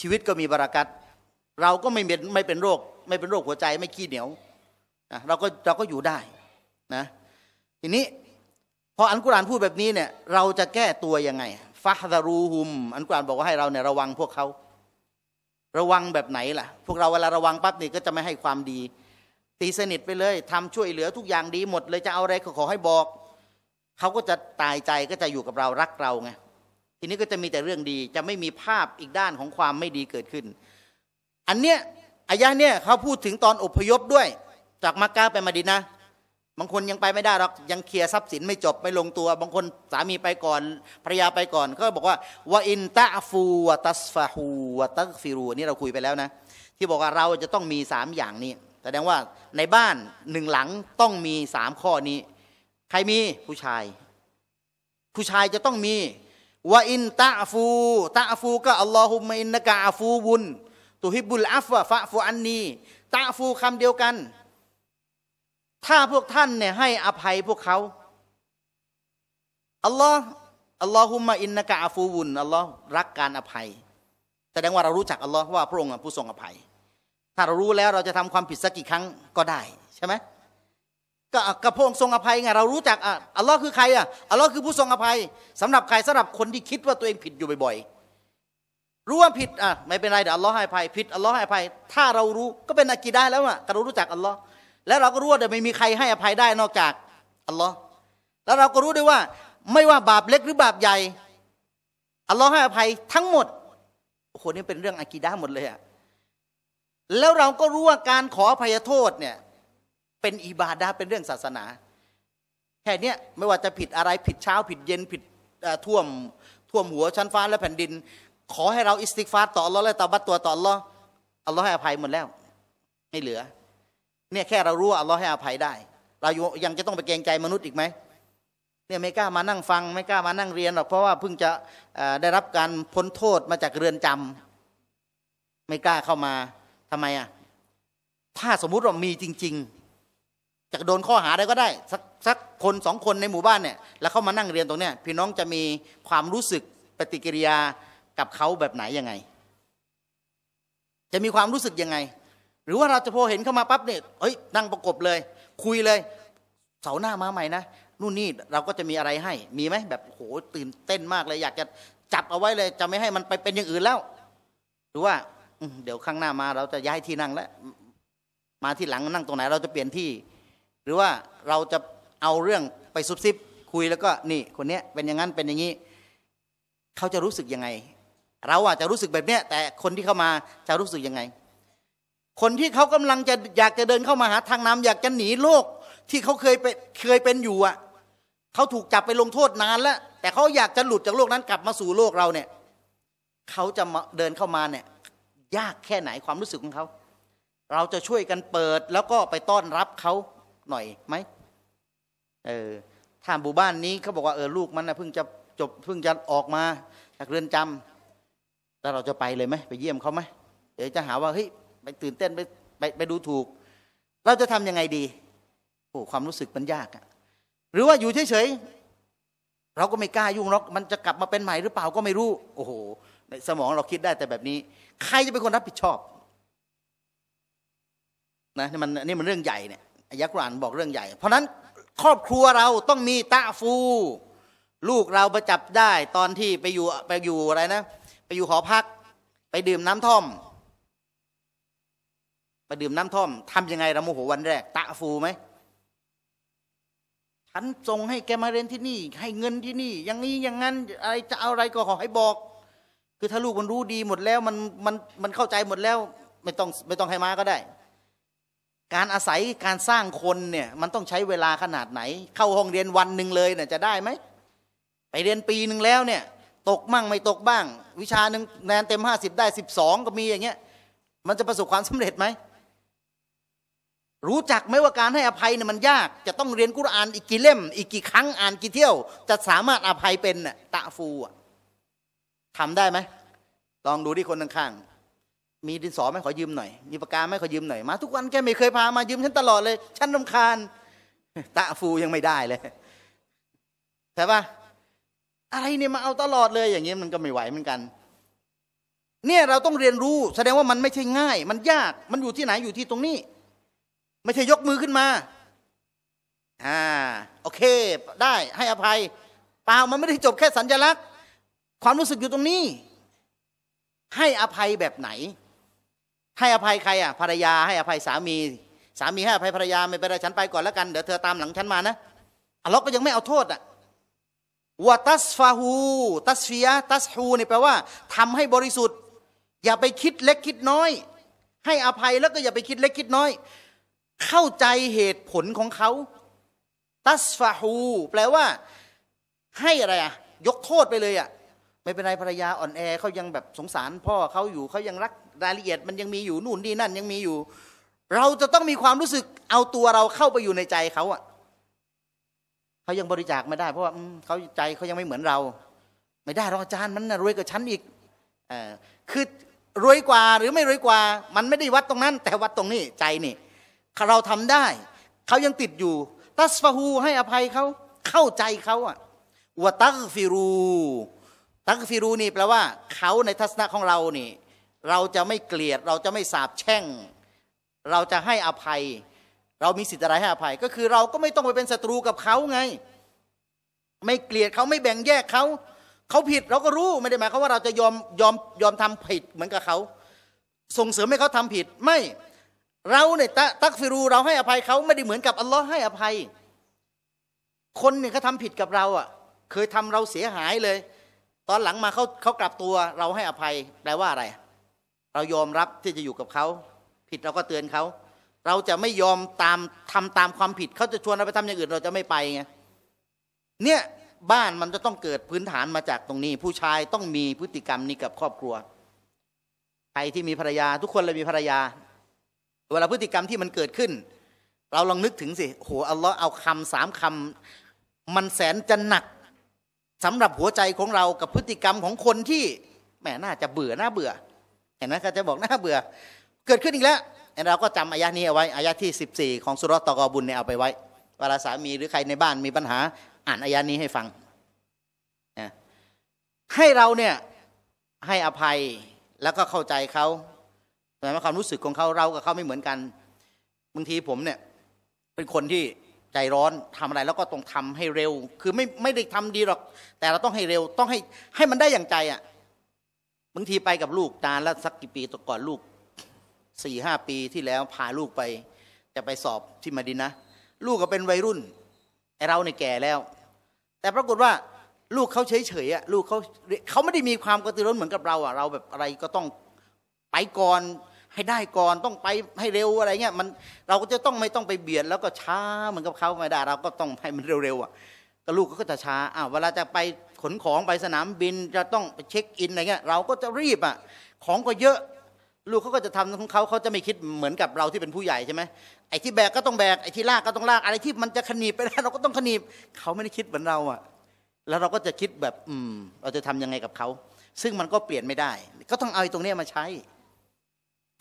ชีวิตก็มีบรากัดเราก็ไม่เป็นไม่เป็นโรค ไม่เป็นโรคหัวใจไม่ขี้เหนียวเราก็เราก็อยู่ได้นะทีนี้พออันกุรานพูดแบบนี้เนี่ยเราจะแก้ตัวยังไงฟาฮารูฮุม อันกุรานบอกว่าให้เราเนี่ยระวังพวกเขาระวังแบบไหนล่ะ พวกเราเวลาระวังปั๊บนี่ก็จะไม่ให้ความดี ตีสนิทไปเลย ทำช่วยเหลือทุกอย่างดีหมดเลย จะเอาอะไรข็ขอให้บอกเขาก็จะตายใจก็จะอยู่กับเรารักเราไงทีนี้ก็จะมีแต่เรื่องดี จะไม่มีภาพอีกด้านของความไม่ดีเกิดขึ้น อันเนี้ยอายะเนี่ยเขาพูดถึงตอนอพยพด้วยจากมักกะไปมาดินนะ บางคนยังไปไม่ได้หรอกยังเคลียร์ทรัพย์สินไม่จบไม่ลงตัว บางคนสามีไปก่อนภรรยาไปก่อนก็บอกว่าวอินตะฟูวตัสฟาฮูวตักฟิรูนี่เราคุยไปแล้วนะ ที่บอกว่าเราจะต้องมีสามอย่างนี้แสดงว่าในบ้านหนึ่งหลังต้องมีสามข้อนี้ ใครมีผู้ชาย ผู้ชายจะต้องมีวอินตะฟูตะฟูก็อัลลอฮุมะอินนกะอาฟูบุนตุฮิบุลอาฟะฟะฟูอันนีตะฟูคำเดียวกันถ้าพวกท่านเนี่ยให้อภัยพวกเขาอัลลอฮ์อัลลอฮุมะอินนกะอาฟูวุนอัลลอฮ์รักการอภัยแสดงว่าเรารู้จักอัลลอฮ์ว่าพระองค์ผู้ทรงอภัย ถ้าเรารู้แล้วเราจะทำความผิดสักกี่ครั้งก็ได้ใช่ไหมก็กระพงทรงอภัยไงเรารู้จักอัลลอฮ์คือใครอ่ะอัลลอฮ์คือผู้ทรงอภัย สำหรับใครสำหรับคนที่คิดว่าตัวเองผิดอยู่บ่อย ๆ รู้ว่าผิดอ่ะไม่เป็นไรเดี๋ยวอัลลอฮ์ให้อภัยผิดอัลลอฮ์ให้อภัยถ้าเรารู้ก็เป็นอากีได้แล้วอ่ะก็รรู้จักอัลลอฮ์และเราก็รู้ว่าไม่มีใครให้อภัยได้นอกจากอัลลอฮ์แล้วเราก็รู้ด้วยว่าไม่ว่าบาปเล็กหรือบาปใหญ่ อัลลอฮ์ให้อภัยทั้งหมด โอ้โหนี่เป็นเรื่องอากีดาหมดเลยอะแล้วเราก็รู้ว่าการขออภัยโทษเนี่ย เป็นอิบาดาเป็นเรื่องศาสนา แค่นี้ไม่ว่าจะผิดอะไรผิดเช้าผิดเย็นผิดท่วมท่วมหัวชั้นฟ้าและแผ่นดิน ขอให้เราอิสติกฟาต่ออัลลอฮ์และตาบัตตัวต่ออัลลอฮ์อัลลอฮ์ให้อภัยหมดแล้วไม่เหลือเนี่ยแค่เรารู้ว่าอัลลอฮ์ให้อภัยได้ เรายังจะต้องไปเกรงใจมนุษย์อีกไหมเนี่ยไม่กล้ามานั่งฟัง ไม่กล้ามานั่งเรียนหรอกเพราะว่าเพิ่งจะได้รับการพ้นโทษมาจากเรือนจำ ไม่กล้าเข้ามาทำไมอ่ะถ้าสมมุติว่ามีจริง ๆจะโดนข้อหาได้ก็ได้สักสักคนสองคนในหมู่บ้านเนี่ยแล้วเข้ามานั่งเรียนตรงเนี้ย พี่น้องจะมีความรู้สึกปฏิกิริยากับเขาแบบไหนยังไง จะมีความรู้สึกยังไงรือว่าเราจะพอเห็นเข้ามาปั๊บเนี่ย เฮ้ยนั่งประกบเลย คุยเลย เสาหน้ามาใหม่นะนู่นนี่เราก็จะมีอะไรให้ มีไหมแบบโหตื่นเต้นมากเลยอยากจะจับเอาไว้เลย จะไม่ให้มันไปเป็นอย่างอื่นแล้ว หรือว่าเดี๋ยวข้างหน้ามา เราจะย้ายที่นั่งแล้ว มาที่หลังนั่งตรงไหน เราจะเปลี่ยนที่ หรือว่าเราจะเอาเรื่องไปซุบซิบ คุยแล้วก็นี่ คนเนี้ยเป็นอย่างนั้นเป็นอย่างนี้ เขาจะรู้สึกยังไง เราอาจจะรู้สึกแบบเนี้ยแต่คนที่เข้ามาจะรู้สึกยังไงคนที่เขากำลังจะอยากจะเดินเข้ามาหา ทางน้ำอยากจะหนีโลก ที่เขาเคยไปเคยเป็นอยู่อ่ะเขาถูกจับไปลงโทษนานแล้วแต่เขาอยากจะหลุดจากโลกนั้นกลับมาสู่โลกเราเนี่ยเขาจะเดินเข้ามาเนี่ย ยากแค่ไหนความรู้สึกของเขา เราจะช่วยกันเปิดแล้วก็ไปต้อนรับเขาหน่อยไหมเออทางบูบ้านนี้เขาบอกว่าเออลูกมันนะเพิ่งจะจบเพิ่งจะออกมา จากเรือนจำแล้วเราจะไปเลยไหมไปเยี่ยมเขาไหมเดี๋ยวจะหาว่าเฮ้ยตื่นเต้นไปไปไปดูถูก เราจะทํำยังไงดีโอ้ความรู้สึกมันยากอะหรือว่าอยู่เฉยๆ เราก็ไม่กล้ายุ่งหรอก มันจะกลับมาเป็นใหม่หรือเปล่าก็ไม่รู้ โอ้โหในสมองเราคิดได้แต่แบบนี้ ใครจะเป็นคนรับผิดชอบนะนี่มันนี่มันเรื่องใหญ่เนี่ยอายะกรานบอกเรื่องใหญ่ เพราะนั้นครอบครัวเราต้องมีตาฟู ลูกเราประจับได้ตอนที่ไปอยู่ไปอยู่อะไรนะ ไปอยู่หอพักไปดื่มน้ำท่อมไปดื่มน้ำท่อมทํำยังไงเราโมโหวันแรกตะฟูไหมฉันส่งให้แกมาเรียนที่นี่ ให้เงินที่นี่อย่างนี้อย่างนั้นอะไรจะเอาอะไรก็ขอให้บอก คือถ้าลูกมันรู้ดีหมดแล้วมันมันมันเข้าใจหมดแล้วไม่ต้องไม่ต้องให้มาก็ได้ การอาศัยการสร้างคนเนี่ยมันต้องใช้เวลาขนาดไหน เข้าห้องเรียนวันหนึ่งเลยเนี่ยจะได้ไหมไปเรียนปีหนึ่งแล้วเนี่ย ตกมั่งไม่ตกบ้าง วิชาหนึ่งแนนเต็มห้าสิบได้สิบสองก็มีอย่างเงี้ยมันจะประสบความสำเร็จไหมรู้จักไหมว่าการให้อภัยเนี่ยมันยากจะต้องเรียนกุรอานอีกกี่เล่มอีกกี่ครั้งอ่านกี่เที่ยว จะสามารถอภัยเป็นตะฟูทำได้ไหมลองดูที่คนข้างๆมีดินสอไหมขอยืมหน่อยมีปากกาไหมขอยืมหน่อยมาทุกวันแกไม่เคยพามายืมฉันตลอดเลยฉันรำคาญ ตะฟูยังไม่ได้เลยใช่ปะอะไรเนี่ยมาเอาตลอดเลย อย่างเงี้ยมันก็ไม่ไหวเหมือนกัน เนี่ยเราต้องเรียนรู้แสดงว่ามันไม่ใช่ง่าย มันยากมันอยู่ที่ไหนอยู่ที่ตรงนี้ไม่ใช่ยกมือขึ้นมา อ่า โอเค ได้ ให้อภัยเปล่ามันไม่ได้จบแค่สัญญลักษณ์ ความรู้สึกอยู่ตรงนี้ ให้อภัยแบบไหน ให้อภัยใครอ่ะ ภรรยาให้อภัยสามี สามีให้อภัยภรรยา ไม่เป็นไรฉันไปก่อนแล้วกัน เดี๋ยวเธอตามหลังฉันมานะอัลลอฮ์ก็ยังไม่เอาโทษอ่ะวตัสฟาหูตัสฟียตัสฮูนี่แปลว่า ทำให้บริสุทธิ์ อย่าไปคิดเล็กคิดน้อย ให้อภัยแล้วก็อย่าไปคิดเล็กคิดน้อยเข้าใจเหตุผลของเขา ตัสฟาฮู แปลว่า ให้อะไรอ่ะยกโทษไปเลย อ่ะไม่เป็นไร ภรรยาอ่อนแอเขายังแบบสงสาร พ่อเขาอยู่ เขายังรักรายละเอียด มันยังมีอยู่นู่นนี่นั่นยังมีอยู่ เราจะต้องมีความรู้สึกเอาตัวเราเข้าไปอยู่ในใจเขาอ่ะเขายังบริจาคไม่ได้ เพราะว่าเขาใจเขายังไม่เหมือนเรา ไม่ได้ รองอาจารย์มันรวยกว่าฉันอีกอคือรวยกว่า หรือไม่รวยกว่า มันไม่ได้วัดตรงนั้น แต่วัดตรงนี้ ใจนี่เราทำได้ เขายังติดอยู่ ตัสฟะฮูให้อภัยเขา เข้าใจเขาอ่ะวตักฟิรูตักฟิรูนี่แปลว่าเขาในทัศนะของเรานี่ เราจะไม่เกลียดเราจะไม่สาบแช่ง เราจะให้อภัย เรามีสิทธิ์อะไรให้อภัยก็คือ เราก็ไม่ต้องไปเป็นศัตรูกับเขาไงไม่เกลียดเขาไม่แบ่งแยกเขาเขาผิดเราก็รู้ไม่ได้หมายความว่าเราจะยอมยอมยอมทำผิดเหมือนกับเขาส่งเสริมให้เขาทำผิดไม่เราเนี่ยตักฟิรูเราให้อภัยเขาไม่ได้เหมือนกับอัลลอฮ์ให้อภัย คนเนี่ยเขาทำผิดกับเราอ่ะ เคยทำเราเสียหายเลย ตอนหลังมาเขาเขากลับตัว เราให้อภัยแปลว่าอะไร เรายอมรับที่จะอยู่กับเขาผิดเราก็เตือนเขาเราจะไม่ยอมตามทำตามความผิดเขาจะชวนเราไปทำอย่างอื่นเราจะไม่ไปไงเนี่ยบ้านมันจะต้องเกิดพื้นฐานมาจากตรงนี้ ผู้ชายต้องมีพฤติกรรมนี้ กับครอบครัวใครที่มีภรรยาทุกคนเลยมีภรรยาเวลาพฤติกรรมที่มันเกิดขึ้น เราลองนึกถึงสิโหอัลลอฮ์เอาคำสามคำมันแสนจะหนักสำหรับหัวใจของเรากับพฤติกรรมของคนที่แหมน่าจะเบื่อน่าเบื่อเห็นไหมเขาจะบอกน่าเบื่อ เกิดขึ้นอีกแล้ว เราก็จำอายะนี้เอาไว้ อายะที่ 14 ของสุรตะกอบุญเนี่ยเอาไปไว้เวลาสามีหรือใครในบ้านมีปัญหา อ่านอายะนี้ให้ฟังให้เราเนี่ยให้อภัยแล้วก็เข้าใจเขาแต่ว่าความรู้สึกของเขาเรากับเขาไม่เหมือนกันบางทีผมเนี่ย เป็นคนที่ใจร้อนทำอะไรแล้วก็ต้องทำให้เร็ว คือไม่ไม่ได้ทำดีหรอก แต่เราต้องให้เร็วต้องให้ให้มันได้อย่างใจอ่ะบางทีไปกับลูกนานแล้วสักกี่ปีตก่อนลูกสี่ห้าปีที่แล้ว พาลูกไป จะไปสอบที่มาดินนะลูกก็เป็นวัยรุ่นไอเราเนี่แก่แล้ว แต่ปรากฏว่าลูกเขาเฉยเฉยอ่ะลูกเขาเขาไม่ได้มีความกระตือร้นเหมือนกับเราอ่ะเราแบบอะไรก็ต้องไปก่อนให้ได้ก่อนต้องไปให้เร็วอะไรเงี้ยมันเราก็จะต้องไม่ต้องไปเบียดแล้วก็ช้าเหมือนกับเขาไม่ได้ เราก็ต้องให้มันเร็วๆอ่ะก็ลูกก็จะช้าอ้าวเวลาจะไปขนของไปสนามบินจะต้องไปเช็คอินอะไรเงี้ย เราก็จะรีบอ่ะ ของก็เยอะ ลูกเขาก็จะทำของเขาเขาจะไม่คิดเหมือนกับเราที่เป็นผู้ใหญ่ใช่ไหมไอ้ที่แบกก็ต้องแบกไอ้ที่ลากก็ต้องลากอะไรที่มันจะขนีบไปได้เราก็ต้องขนีบเขาไม่ได้คิดเหมือนเราอ่ะแล้วเราก็จะคิดแบบ อืม เราจะทำยังไงกับเขาซึ่งมันก็เปลี่ยนไม่ได้ก็ต้องเอาตรงนี้มาใช้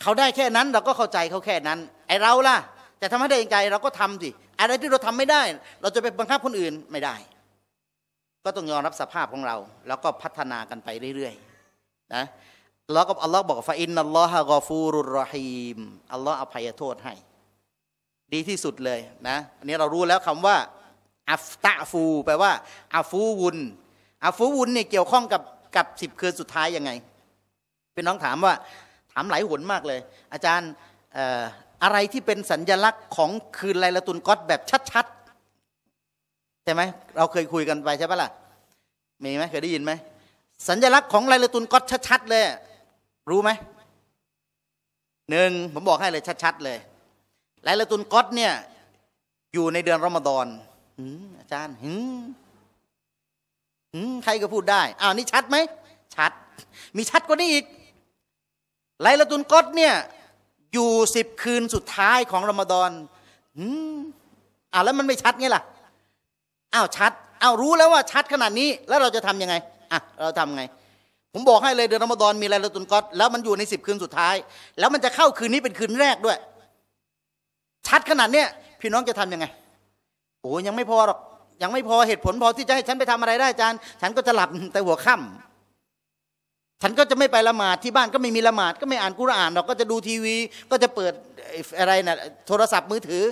เขาได้แค่นั้นเราก็เข้าใจเขาแค่นั้นไอเราล่ะแต่ทำให้ได้ใจเราก็ทำสิ อะไรที่เราทำไม่ได้ เราจะไปบังคับคนอื่นไม่ได้ ก็ต้องยอมรับสภาพของเรา แล้วก็พัฒนากันไปเรื่อยๆนะแล้วก็อัลลอฮ์บอกฟาอินนัลลอฮะกอฟูรุรฮีม อัลลอฮ์อภัยโทษให้ ดีที่สุดเลยนะอันนี้เรารู้แล้วคำว่าอัฟตะฟูแปลว่าอัฟูวุนอัฟูวุนเนี่ยเกี่ยวข้องกับกับสิบคืนสุดท้ายยังไงเป็นน้องถามว่าถามหลายหนมากเลย อาจารย์อะไรที่เป็นสัญญลักษณ์ของคืนไลลาตุนก๊อตแบบ ชัดๆใช่ไหมเราเคยคุยกันไปใช่ปะล่ะมีไหมเคยได้ยินไหมสัญลักษณ์ของ ไลลาตุนก๊อตชัดๆเลยรู้ไหมหนึ่งผมบอกให้เลย ชัดๆเลยไลลาตุนก๊อตเนี่ยอยู่ในเดือนรอมฎอนอาจารย์หืืใครก็พูดได้อ้าวนี่ชัดไหมชัด มีชัดกว่านี้อีกไลละตุนกอดเนี่ยอยู่สิบคืนสุดท้ายของรอมฎอนอืมอ้าวแล้วมันไม่ชัดไงล่ะ อ้าวชัดอ้าวรู้แล้วว่าชัดขนาดนี้แล้วเราจะทํำยังไงอ่ะเราทำไง ผมบอกให้เลยเดือนรอมฎอนมีไลละตุนกอดแล้วมันอยู่ในสิบคืนสุดท้ายแล้วมันจะเข้าคืนนี้เป็นคืนแรกด้วย ชัดขนาดเนี้ยพี่น้องจะทํำยังไงโอ้ยังไม่พอหรอกยังไม่พอเหตุผลพอที่จะให้ฉันไปทำอะไรได้อาจารย์ ฉันก็จะหลับแต่หัวค่ำฉันก็จะไม่ไปละหมาดที่บ้านก็ไม่มีละหมาดก็ไม่อ่านกุรอานเราก็จะดูทีวีก็จะเปิดอะไรนะโทรศัพท์มือถือ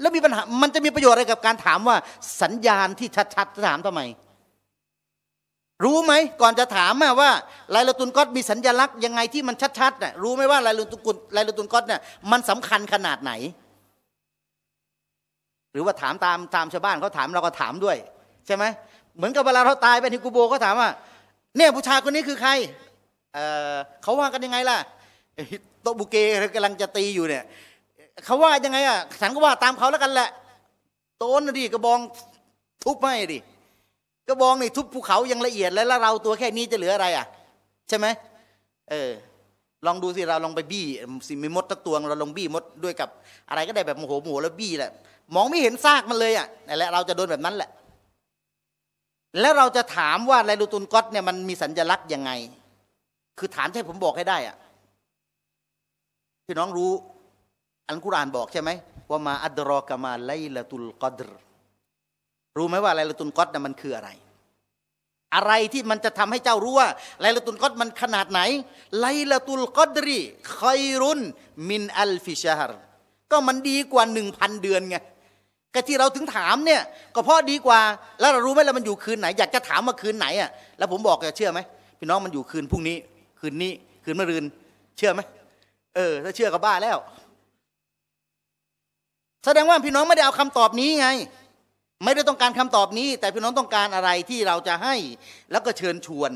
แล้วมีปัญหามันจะมีประโยชน์อะไรกับการถามว่า สัญญาณที่ชัดๆถามทำไมรู้ไหม ก่อนจะถามว่าลายละตุนก๊อตมีสัญญลักษณ์ยังไงที่มันชัด ๆน่ะรู้ไหมว่าลายละตุนกุลลายละตุนก๊อตเนี่ยมันสำคัญขนาดไหน หรือว่าถามตามตามชาวบ้านเขาถามเราก็ถามด้วยใช่ไหมเหมือนกับเวลาเราตายไปที่กูโบเขาถามว่า เนี่ยผู้ชายคนนี้คือใครเขาว่ากันยังไงล่ะโตบุเกกำลังจะตีอยู่เนี่ยเขาว่ายังไงอ่ะฉันก็ว่าตามเขาแล้วกันแหละโตนดิกระบองทุบไม่ดิกระบองนี่ทุบภูเขายังละเอียดแล้วเราตัวแค่นี้จะเหลืออะไรอ่ะ ใช่ไหมเออลองดูสิเราลองไปบี้สิมีมดตะตวงเราลองบี้มดด้วยกับ อะไรก็ได้แบบโมโหโมโหแล้วบี้แหละ มองไม่เห็นซากมันเลยอ่ะนั่นแหละเราจะโดนแบบนั้นแหละ แล้วเราจะถามว่าไรลูตุนก๊อตเนี่ยมันมีสัญลักษณ์ยังไงคือฐานที่ผมบอกให้ได้อะพี่น้องรู้อันกุรานบอกใช่ไหมว่ามาอัดรอกามาไลละตุลกอดรรู้ไหมว่าไลละตุลกอดนะมันคืออะไร อะไรที่มันจะทำให้เจ้ารู้ว่าไลละตุลกอดมันขนาดไหนไลละตุลกอดรีคอยรุนมินอัลฟิชาร์ก็มันดีกว่าหนึ่งพันเดือนไงก็ที่เราถึงถามเนี่ยก็เพราะดีกว่า แล้วเรารู้ไหมแล้วมันอยู่คืนไหนอยากจะถามมาคืนไหนอ่ะแล้วผมบอกจะเชื่อไหมพี่น้องมันอยู่คืนพรุ่งนี้คืนนี้คืนเมื่อรืนเชื่อไหม เออถ้าเชื่อก็บ้าแล้ว แสดงว่าพี่น้องไม่ได้เอาคำตอบนี้ไง ไม่ได้ต้องการคำตอบนี้ แต่พี่น้องต้องการอะไรที่เราจะให้ แล้วก็เชิญชวน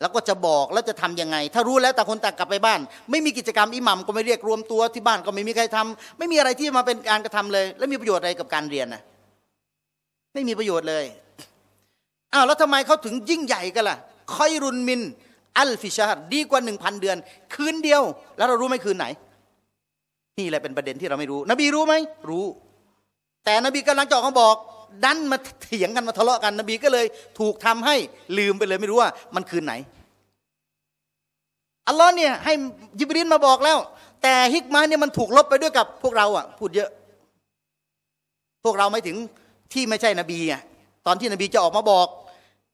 แล้วก็จะบอกแล้วจะทํำยังไง ถ้ารู้แล้ว แต่คนต่างกลับไปบ้าน ไม่มีกิจกรรมอิหมัมก็ไม่เรียกรวมตัวที่บ้านก็ไม่มีใครทำ ไม่มีอะไรที่มาเป็นการกระทำเลย แล้วมีประโยชน์อะไรกับการเรียนนะไม่มีประโยชน์เลยอ้าวแล้วทำไมเขาถึงยิ่งใหญ่กันล่ะคอยรุนมินอัลฟิชาดดีกว่าหนึ่งพันเดือน คืนเดียว แล้วเรารู้ไหมคืนไหน นี่แหละเป็นประเด็นที่เราไม่รู้ นบีรู้ไหม รู้ แต่นบีกำลังจะออกมาบอกดันมาเถียงกันมาทะเลาะกัน นบีก็เลย ถูกทำให้ลืมไปเลยไม่รู้ว่ามันคืนไหนอัลลอฮ์เนี่ย ให้ยิบรินมาบอกแล้ว แต่ฮิกมาเนี่ยมันถูกลบไปด้วยกับ พวกเราอ่ะพูดเยอะ พวกเราไม่ถึงที่ไม่ใช่นบีอ่ะตอนที่นบีจะออกมาบอก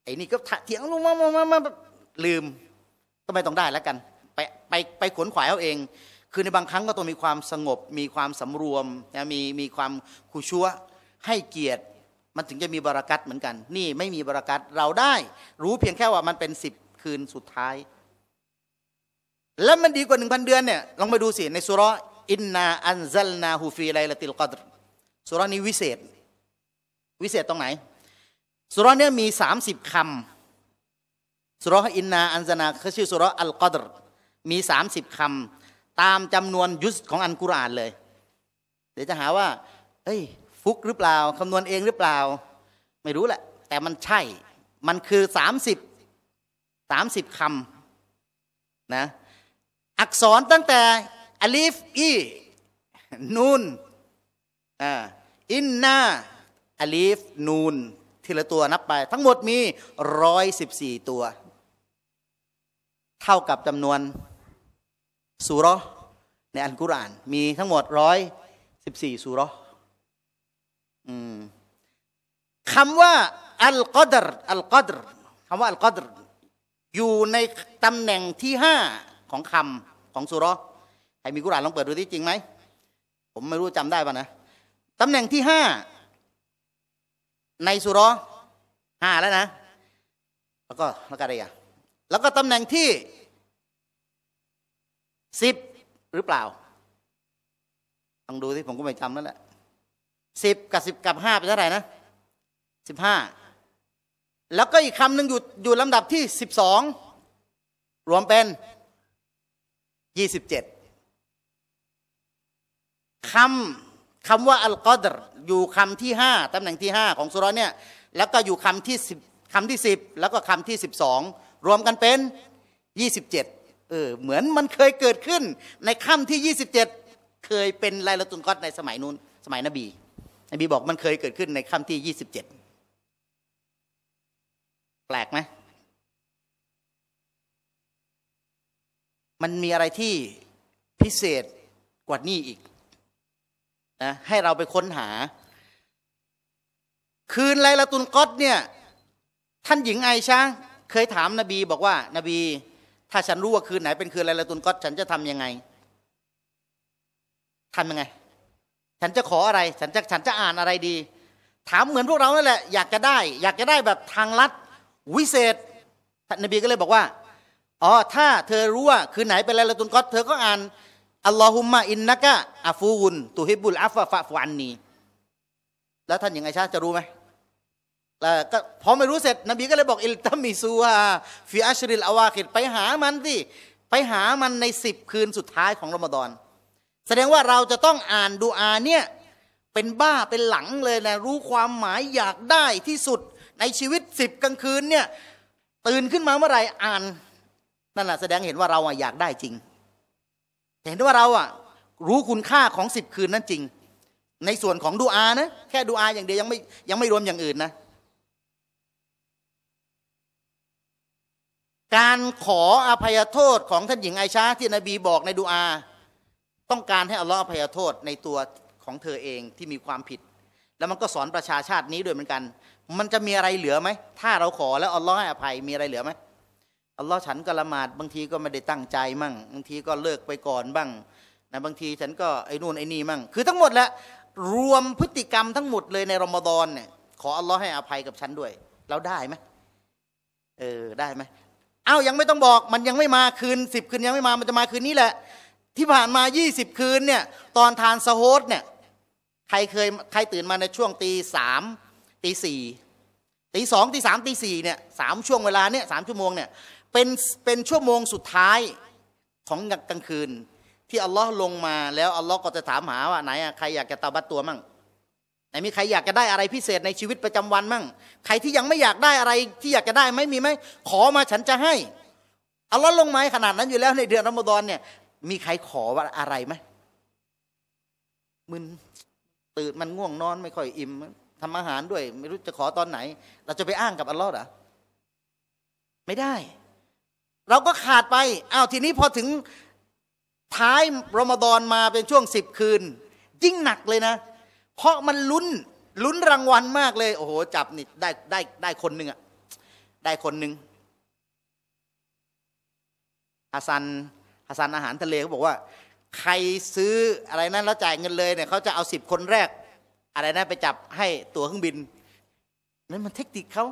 ไอ้นี่ก็เถียงลงมามามาลืมก็ไม่ต้องได้แล้วกัน ไปไปไปขวนขวายเอาเอง คือในบางครั้งก็ต้องมีความสงบ มีความสำรวมนะมีมีความคูชัวให้เกียรติ มันถึงจะมีบรารักัตเหมือนกัน นี่ไม่มีบรารักัตเราได้ รู้เพียงแค่ว่ามันเป็นสิบคืนสุดท้าย แล้วมันดีกว่าหนึ่งพันเดือนเนี่ยลองไปดูสิ ในสุรอินนาอันซัลนาฮูฟีไลลติลกอดสุรนี้วิเศษ วิเศษตรงไหนสุรเนี่ยมีสามสิบคำสุรอินนาอันซนาคือชื่อสุรอัลกอดร มีสสามิบคำ ตามจำนวนยุสของอันกุรอานเลย เดี๋ยวจะหาว่าเอ้ยฟุกหรือเปล่าคำนวณเองหรือเปล่า ไม่รู้แหละแต่มันใช่มันคือสามสิบสามสิบคำนะอักษรตั้งแต่อลีฟอี นูนอ่าอินนาอลีฟนูน ทีละตัวนับไป ทั้งหมดมี 114 ตัวเท่ากับจำนวนสุรในอัลกุรอาน มีทั้งหมดร้อยสิบสี่สุรคำว่าอัลกอดรอัลกอดรคำว่าอัลกอดรอยู่ในตำแหน่งที่ห้าของคำของสุรใครมีกุรอานลองเปิดดูที่จริงไหม ผมไม่รู้จำได้ป่ะนะตำแหน่งที่ห้าในสุรห้าแล้วนะ แล้วก็ แล้วก็อะไรอ่ะแล้วก็ตำแหน่งที่สิบหรือเปล่า ต้องดูที่ผมก็ไม่จำนั่นแหละสิบกับสิบกับห้าเป็นเท่าไหร่นะสิบห้า แล้วก็อีกคำหนึ่งอยู่อยู่ลำดับที่สิบสองรวมเป็นยี่สิบเจ็ดคำคำว่าอัลกอดรอยู่คำที่ห้าตำแหน่งที่ห้าของสุรเนี่ย แล้วก็อยู่คำที่สิบคำที่สิบแล้วก็คำที่สิบสองรวมกันเป็น 27เออ เหมือนมันเคยเกิดขึ้น ในค่ำที่ 27 เคยเป็นลายละตุนกอตในสมัยนู้น สมัยนบี นบีบอกมันเคยเกิดขึ้นในค่ำที่ 27 แปลกไหมมันมีอะไรที่พิเศษกว่านี้อีกนะ ให้เราไปค้นหา คืนไลลาตุนกอตเนี่ย ท่านหญิงไอช้างเคยถามนบีบอกว่า นบี ถ้าฉันรู้ว่าคืนไหนเป็นคืนอะไรละตุนก็ฉันจะทํำยังไง ทำยังไง ฉันจะขออะไรฉันจะฉันจะอ่านอะไรดี ถามเหมือนพวกเรานั่นแหละอยากจะได้ อยากจะได้แบบทางลัด วิเศษนบีก็เลยบอกว่าอ๋อถ้าเธอรู้ว่าคืนไหนเป็นอะไรละตุนก็เธอก็อ่านอัลลอฮุมะอินนักะอาฟูุนตุฮิบุลอาฟะฟะฟันนีแล้วท่านอย่างไงชาจะรู้ไหมก็พอไม่รู้เสร็จนบีก็เลยบอกอิลตัมมิซูฮาฟิอัชริลอาวาคิดไปหามันสิไปหามันในสิบคืนสุดท้ายของรอมฎอนแสดงว่าเราจะต้องอ่านดูอาเนี่ยเป็นบ้าเป็นหลังเลยนะรู้ความหมายอยากได้ที่สุดในชีวิตสิบกลางคืนเนี่ยตื่นขึ้นมาเมื่อไหร่อ่านนั่นแหละแสดงเห็นว่าเราอยากได้จริงเห็นว่าเราอ่ะรู้คุณค่าของสิบคืนนั้นจริง ในส่วนของดูอานะแค่ดูอาอย่างเดียวยังไม่ยังไม่รวมอย่างอื่นนะการขออภัยโทษของท่านหญิงไอชาที่นบีบอกในดูอา ต้องการให้อัลลอฮ์อภัยโทษในตัวของเธอเองที่มีความผิด แล้วมันก็สอนประชาชาตินี้ด้วยเหมือนกัน มันจะมีอะไรเหลือไหมถ้าเราขอแล้วอัลลอฮ์ให้อภัยมีอะไรเหลือไหมอัลลอฮ์ฉันก็ละหมาดบางทีก็ไม่ได้ตั้งใจมั่ง บางทีก็เลิกไปก่อนบ้างนะบางทีฉันก็ไอ้นู่นไอ้นี่มั่งคือทั้งหมดแหละรวมพฤติกรรมทั้งหมดเลยในรอมฎอนเนี่ย ขออัลลอฮ์ให้อภัยกับฉันด้วยแล้วได้ไหมเออได้ไหมอ้าวยังไม่ต้องบอกมันยังไม่มาคืนสิบคืนยังไม่มามันจะมาคืนนี้แหละ ที่ผ่านมายี่สิบคืนเนี่ยตอนทานสโฮสเนี่ยใครเคยใครตื่นมาในช่วงตีสามตีสี่ตีสองตีสามตีสี่เนี่ยสามช่วงเวลาเนี่ยสามชั่วโมงเนี่ยเป็นเป็นชั่วโมงสุดท้ายของกลางคืนที่ อัลลอฮ์ลงมาแล้ว อัลลอฮ์ก็จะถามหาว่าไหนอะใครอยากจะตาบัดตัวมั่งไหนมีใครอยากจะได้อะไรพิเศษในชีวิตประจำวันมั่ง ใครที่ยังไม่อยากได้อะไรที่อยากจะได้ไม่มีไหมขอมาฉันจะให้เอาลอลงไม้ขนาดนั้นอยู่แล้ว ในเดือนรอมฎอนเนี่ยมีใครขออะไรไหมมึนตื่นมันง่วงนอนไม่ค่อยอิ่มทำอาหารด้วยไม่รู้จะขอตอนไหนเราจะไปอ้างกับอัลลอฮ์เหรอไม่ได้ เราก็ขาดไปอ้าวทีนี้พอถึงท้ายรอมฎอนมาเป็นช่วงสิบคืนยิ่งหนักเลยนะเพราะมันลุ้นลุ้นรางวัลมากเลย โอ้โหจับนี่ได้ได้ได้คนหนึ่งอะได้คนหนึ่งฮัสซันฮัสซันอาหารทะเลเขาบอกว่า ใครซื้ออะไรนั้นแล้วจ่ายเงินเลยเนี่ยเขาจะเอาสิบคนแรกอะไรนั้นไปจับให้ตั๋วเครื่องบินนั่นมันเทคนิคเขา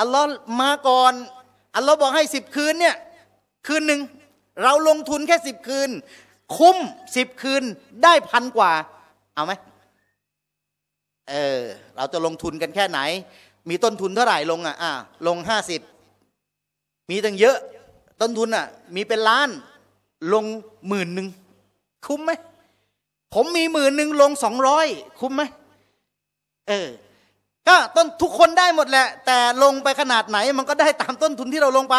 อัลลอฮ์มาก่อนอัลลอฮ์บอกให้สิบคืนเนี่ย คืนหนึ่ง เราลงทุนแค่สิบคืน คุ้มสิบคืนได้พันกว่า เอาไหมเออ เราจะลงทุนกันแค่ไหน มีต้นทุนเท่าไหร่ลงอ่ะอ่าลงห้าสิบ มีตั้งเยอะ ต้นทุนอ่ะ มีเป็นล้าน ลงหมื่นหนึ่ง คุ้มไหม ผมมีหมื่นหนึ่งลงสองร้อยคุ้มไหมเออ ก็ต้นทุกคนได้หมดแหละ แต่ลงไปขนาดไหน มันก็ได้ตามต้นทุนที่เราลงไป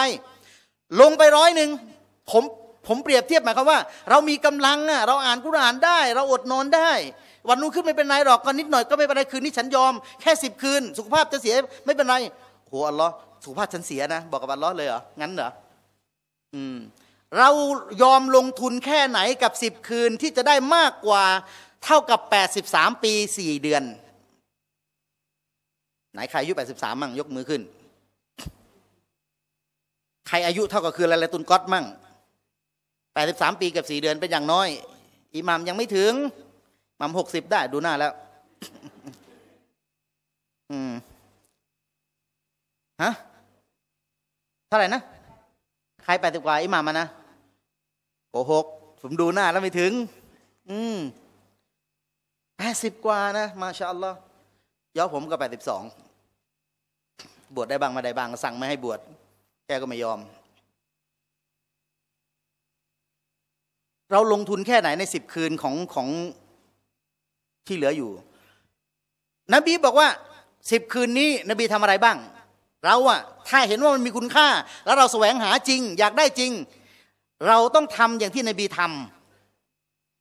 ลงไปร้อยหนึ่ง ผม ผมเปรียบเทียบหมายความว่า เรามีกำลังอ่ะ เราอ่านกุรานได้ เราอดนอนได้วันนู้นขึ้นไม่เป็นไรหรอก ก็นิดหน่อยก็ไม่เป็นไรคืนนี้ฉันยอมแค่สิบคืน สุขภาพจะเสีย ไม่เป็นไรโหอัลลอฮ์สุขภาพฉันเสียนะบอกกับอัลลอฮ์เลยเหรองั้นเหรออืม เรายอมลงทุนแค่ไหนกับสิบคืนที่จะได้มากกว่า เท่ากับแปดสิบสามปีสี่เดือน ไหนใครอายุแปดสิบสามมั่งยกมือขึ้น ใครอายุเท่ากับคืออะไรตุนก๊อตมั่งแปดสิบสามปีกับสี่เดือนเป็นอย่างน้อยอิหมามยังไม่ถึงมัมหกสิบได้ดูหน้าแล้ว อืม ฮะ เท่าไหร่นะ ใครแปดสิบกว่าอิหมามานะโกหก ผมดูหน้าแล้วไม่ถึง อืมแปดสิบกว่านะมาชาอัลลอฮ์ย้อผมก็แปดสิบสองบวชได้บ้างมาได้บ้างสั่งไม่ให้บวช แกก็ไม่ยอม เราลงทุนแค่ไหนในสิบคืนของของที่เหลืออยู่ นบีบอกว่าสิบคืนนี้ นบีทำอะไรบ้าง เราอะถ้าเห็นว่ามันมีคุณค่า แล้วเราแสวงหาจริง อยากได้จริง เราต้องทำอย่างที่นบีท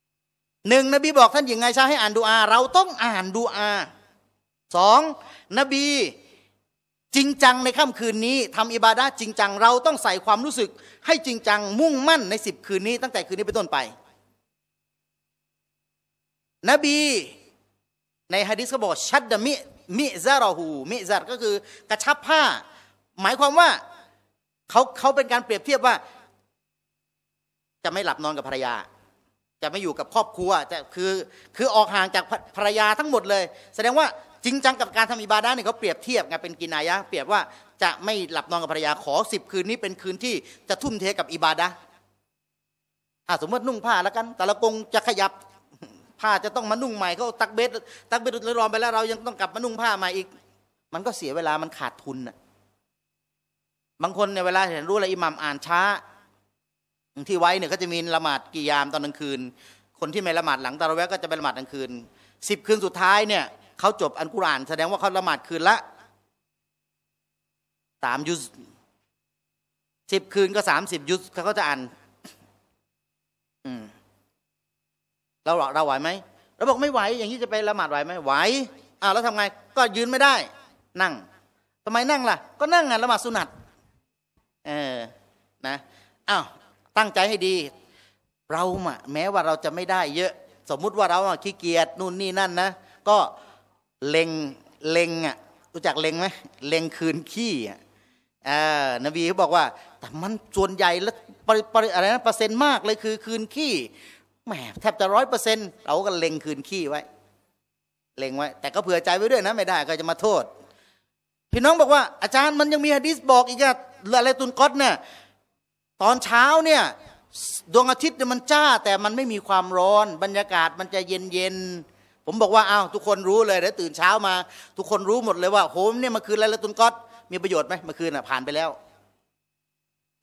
ำหนึ่งนบีบอกท่านหญิงไงชาให้อ่านดูอา เราต้องอ่านดูอาสองนบีจริงจังในค่ำคืนนี้ทำอิบาดาจริงจังเราต้องใส่ความรู้สึก ให้จริงจังมุ่งมั่นในสิบคืนนี้ตั้งแต่คืนนี้เป็นต้นไปนบีในฮะดิษเขาบอกชัดดมิมิซาราหูมิซารก็คือกระชับผ้า หมายความว่าเขาเขาเป็นการเปรียบเทียบว่า จะไม่หลับนอนกับภรรยา จะไม่อยู่กับครอบครัวจะคือคือออกห่างจากภรรยาทั้งหมดเลย แสดงว่าจริงจังกับการทำอิบาร์ดะเนี่ยเขาเปรียบเทียบไงเป็นกินายะเปรียบว่าจะไม่หลับนอนกับภรรยาขอสิบคืนนี้เป็นคืนที่จะทุ่มเทกับอิบาร์ดะสมมตินุ่งผ้าแล้วกันแต่ละกงจะขยับผ้าจะต้องมานุ่งใหม่เขาตักเบ็ดตักเบ็ดร้ดรอนไปแล้ว เรายังต้องกลับมานุ่งผ้าใหม่อีก มันก็เสียเวลามันขาดทุนน่ะบางคนเนี่ยเวลาเห็นรู้อะไรอิหมัมอ่านช้าที่ไว้เนี่ยเขาจะมีละหมาดกี่ยามตอนกลางคืน คนที่ไม่ละหมาดหลังตะระเวก็จะไปละหมาดกลางคืน สิบคืนสุดท้ายเนี่ยเขาจบอันกุราน แสดงว่าเขาละหมาดคืนละสามยุสสิบคืน ก็สามสิบยุสเขาก็จะอ่านอืมเราเราไหวไหมเราบอกไม่ไหว อย่างนี้จะไปละหมาดไหวไหมไหวอ้าวแล้วทำไงก็ยืนไม่ได้ นั่ง ทำไมนั่งล่ะ ก็นั่งงานละหมาดสุนัตเออนะอ้าวตั้งใจให้ดี เราอะแม้ว่าเราจะไม่ได้ เยอะ สมมุติว่าเราขี้เกียจนู่นนี่นั่นนะก็เล็งเล็งอ่ะรู้จักเล็งไหมเล็งคืนขี้อ่ะนบีเขาบอกว่า แต่มันส่วนใหญ่แล้วปริอะไรนะเปอร์เซ็นต์มากเลยคือคืนขี้แหมแทบจะร้อยเปอร์เซ็นต์เราก็เล็งคืนขี้ไว้เล็งไว้ แต่ก็เผื่อใจไว้ด้วยนะ ไม่ได้ก็จะมาโทษพี่น้องบอกว่า อาจารย์มันยังมีฮะดิษบอกอีกอะอะไรตุนก๊อตเนี่ยตอนเช้าเนี่ย ดวงอาทิตย์มันจ้าแต่มันไม่มีความร้อน บรรยากาศมันจะเย็นเย็นผมบอกว่าอ้าวทุกคนรู้เลยเดี๋ยวตื่นเช้ามา ทุกคนรู้หมดเลยว่าโฮมเนี่ยมันคืออะไรตุนก๊อตมีประโยชน์ไหมมาคืนอ่ะผ่านไปแล้ว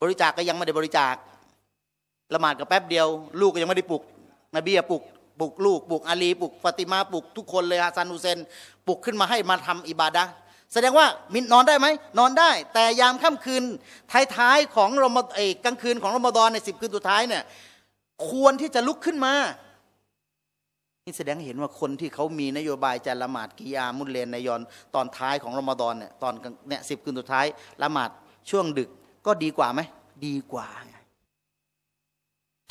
บริจาคก็ยังไม่ได้บริจาคละหมาดกับแป๊บเดียวลูกก็ยังไม่ได้ปลุกนบีปลุกปลุกลูกปลุกอาลีปลุกฟาติมาปลุกทุกคนเลยฮะซันฮุเซนปลุกขึ้นมาให้มาทำอิบาดะแสดงว่ามินนอนได้ไหม นอนได้ แต่ยามค่ำคืนท้ายๆ ของรอมฎอนกลางคืนของรอมฎอนในสิบคืนสุดท้ายเนี่ยควรที่จะลุกขึ้นมานี่แสดงเห็นว่าคนที่เขามีนโยบายจะละหมาดกิยามุลเลนในยอนตอนท้ายของรอมฎอนเนี่ยตอนเนี่ยสิบคืนสุดท้ายละหมาดช่วงดึก ก็ดีกว่าไหมดีกว่า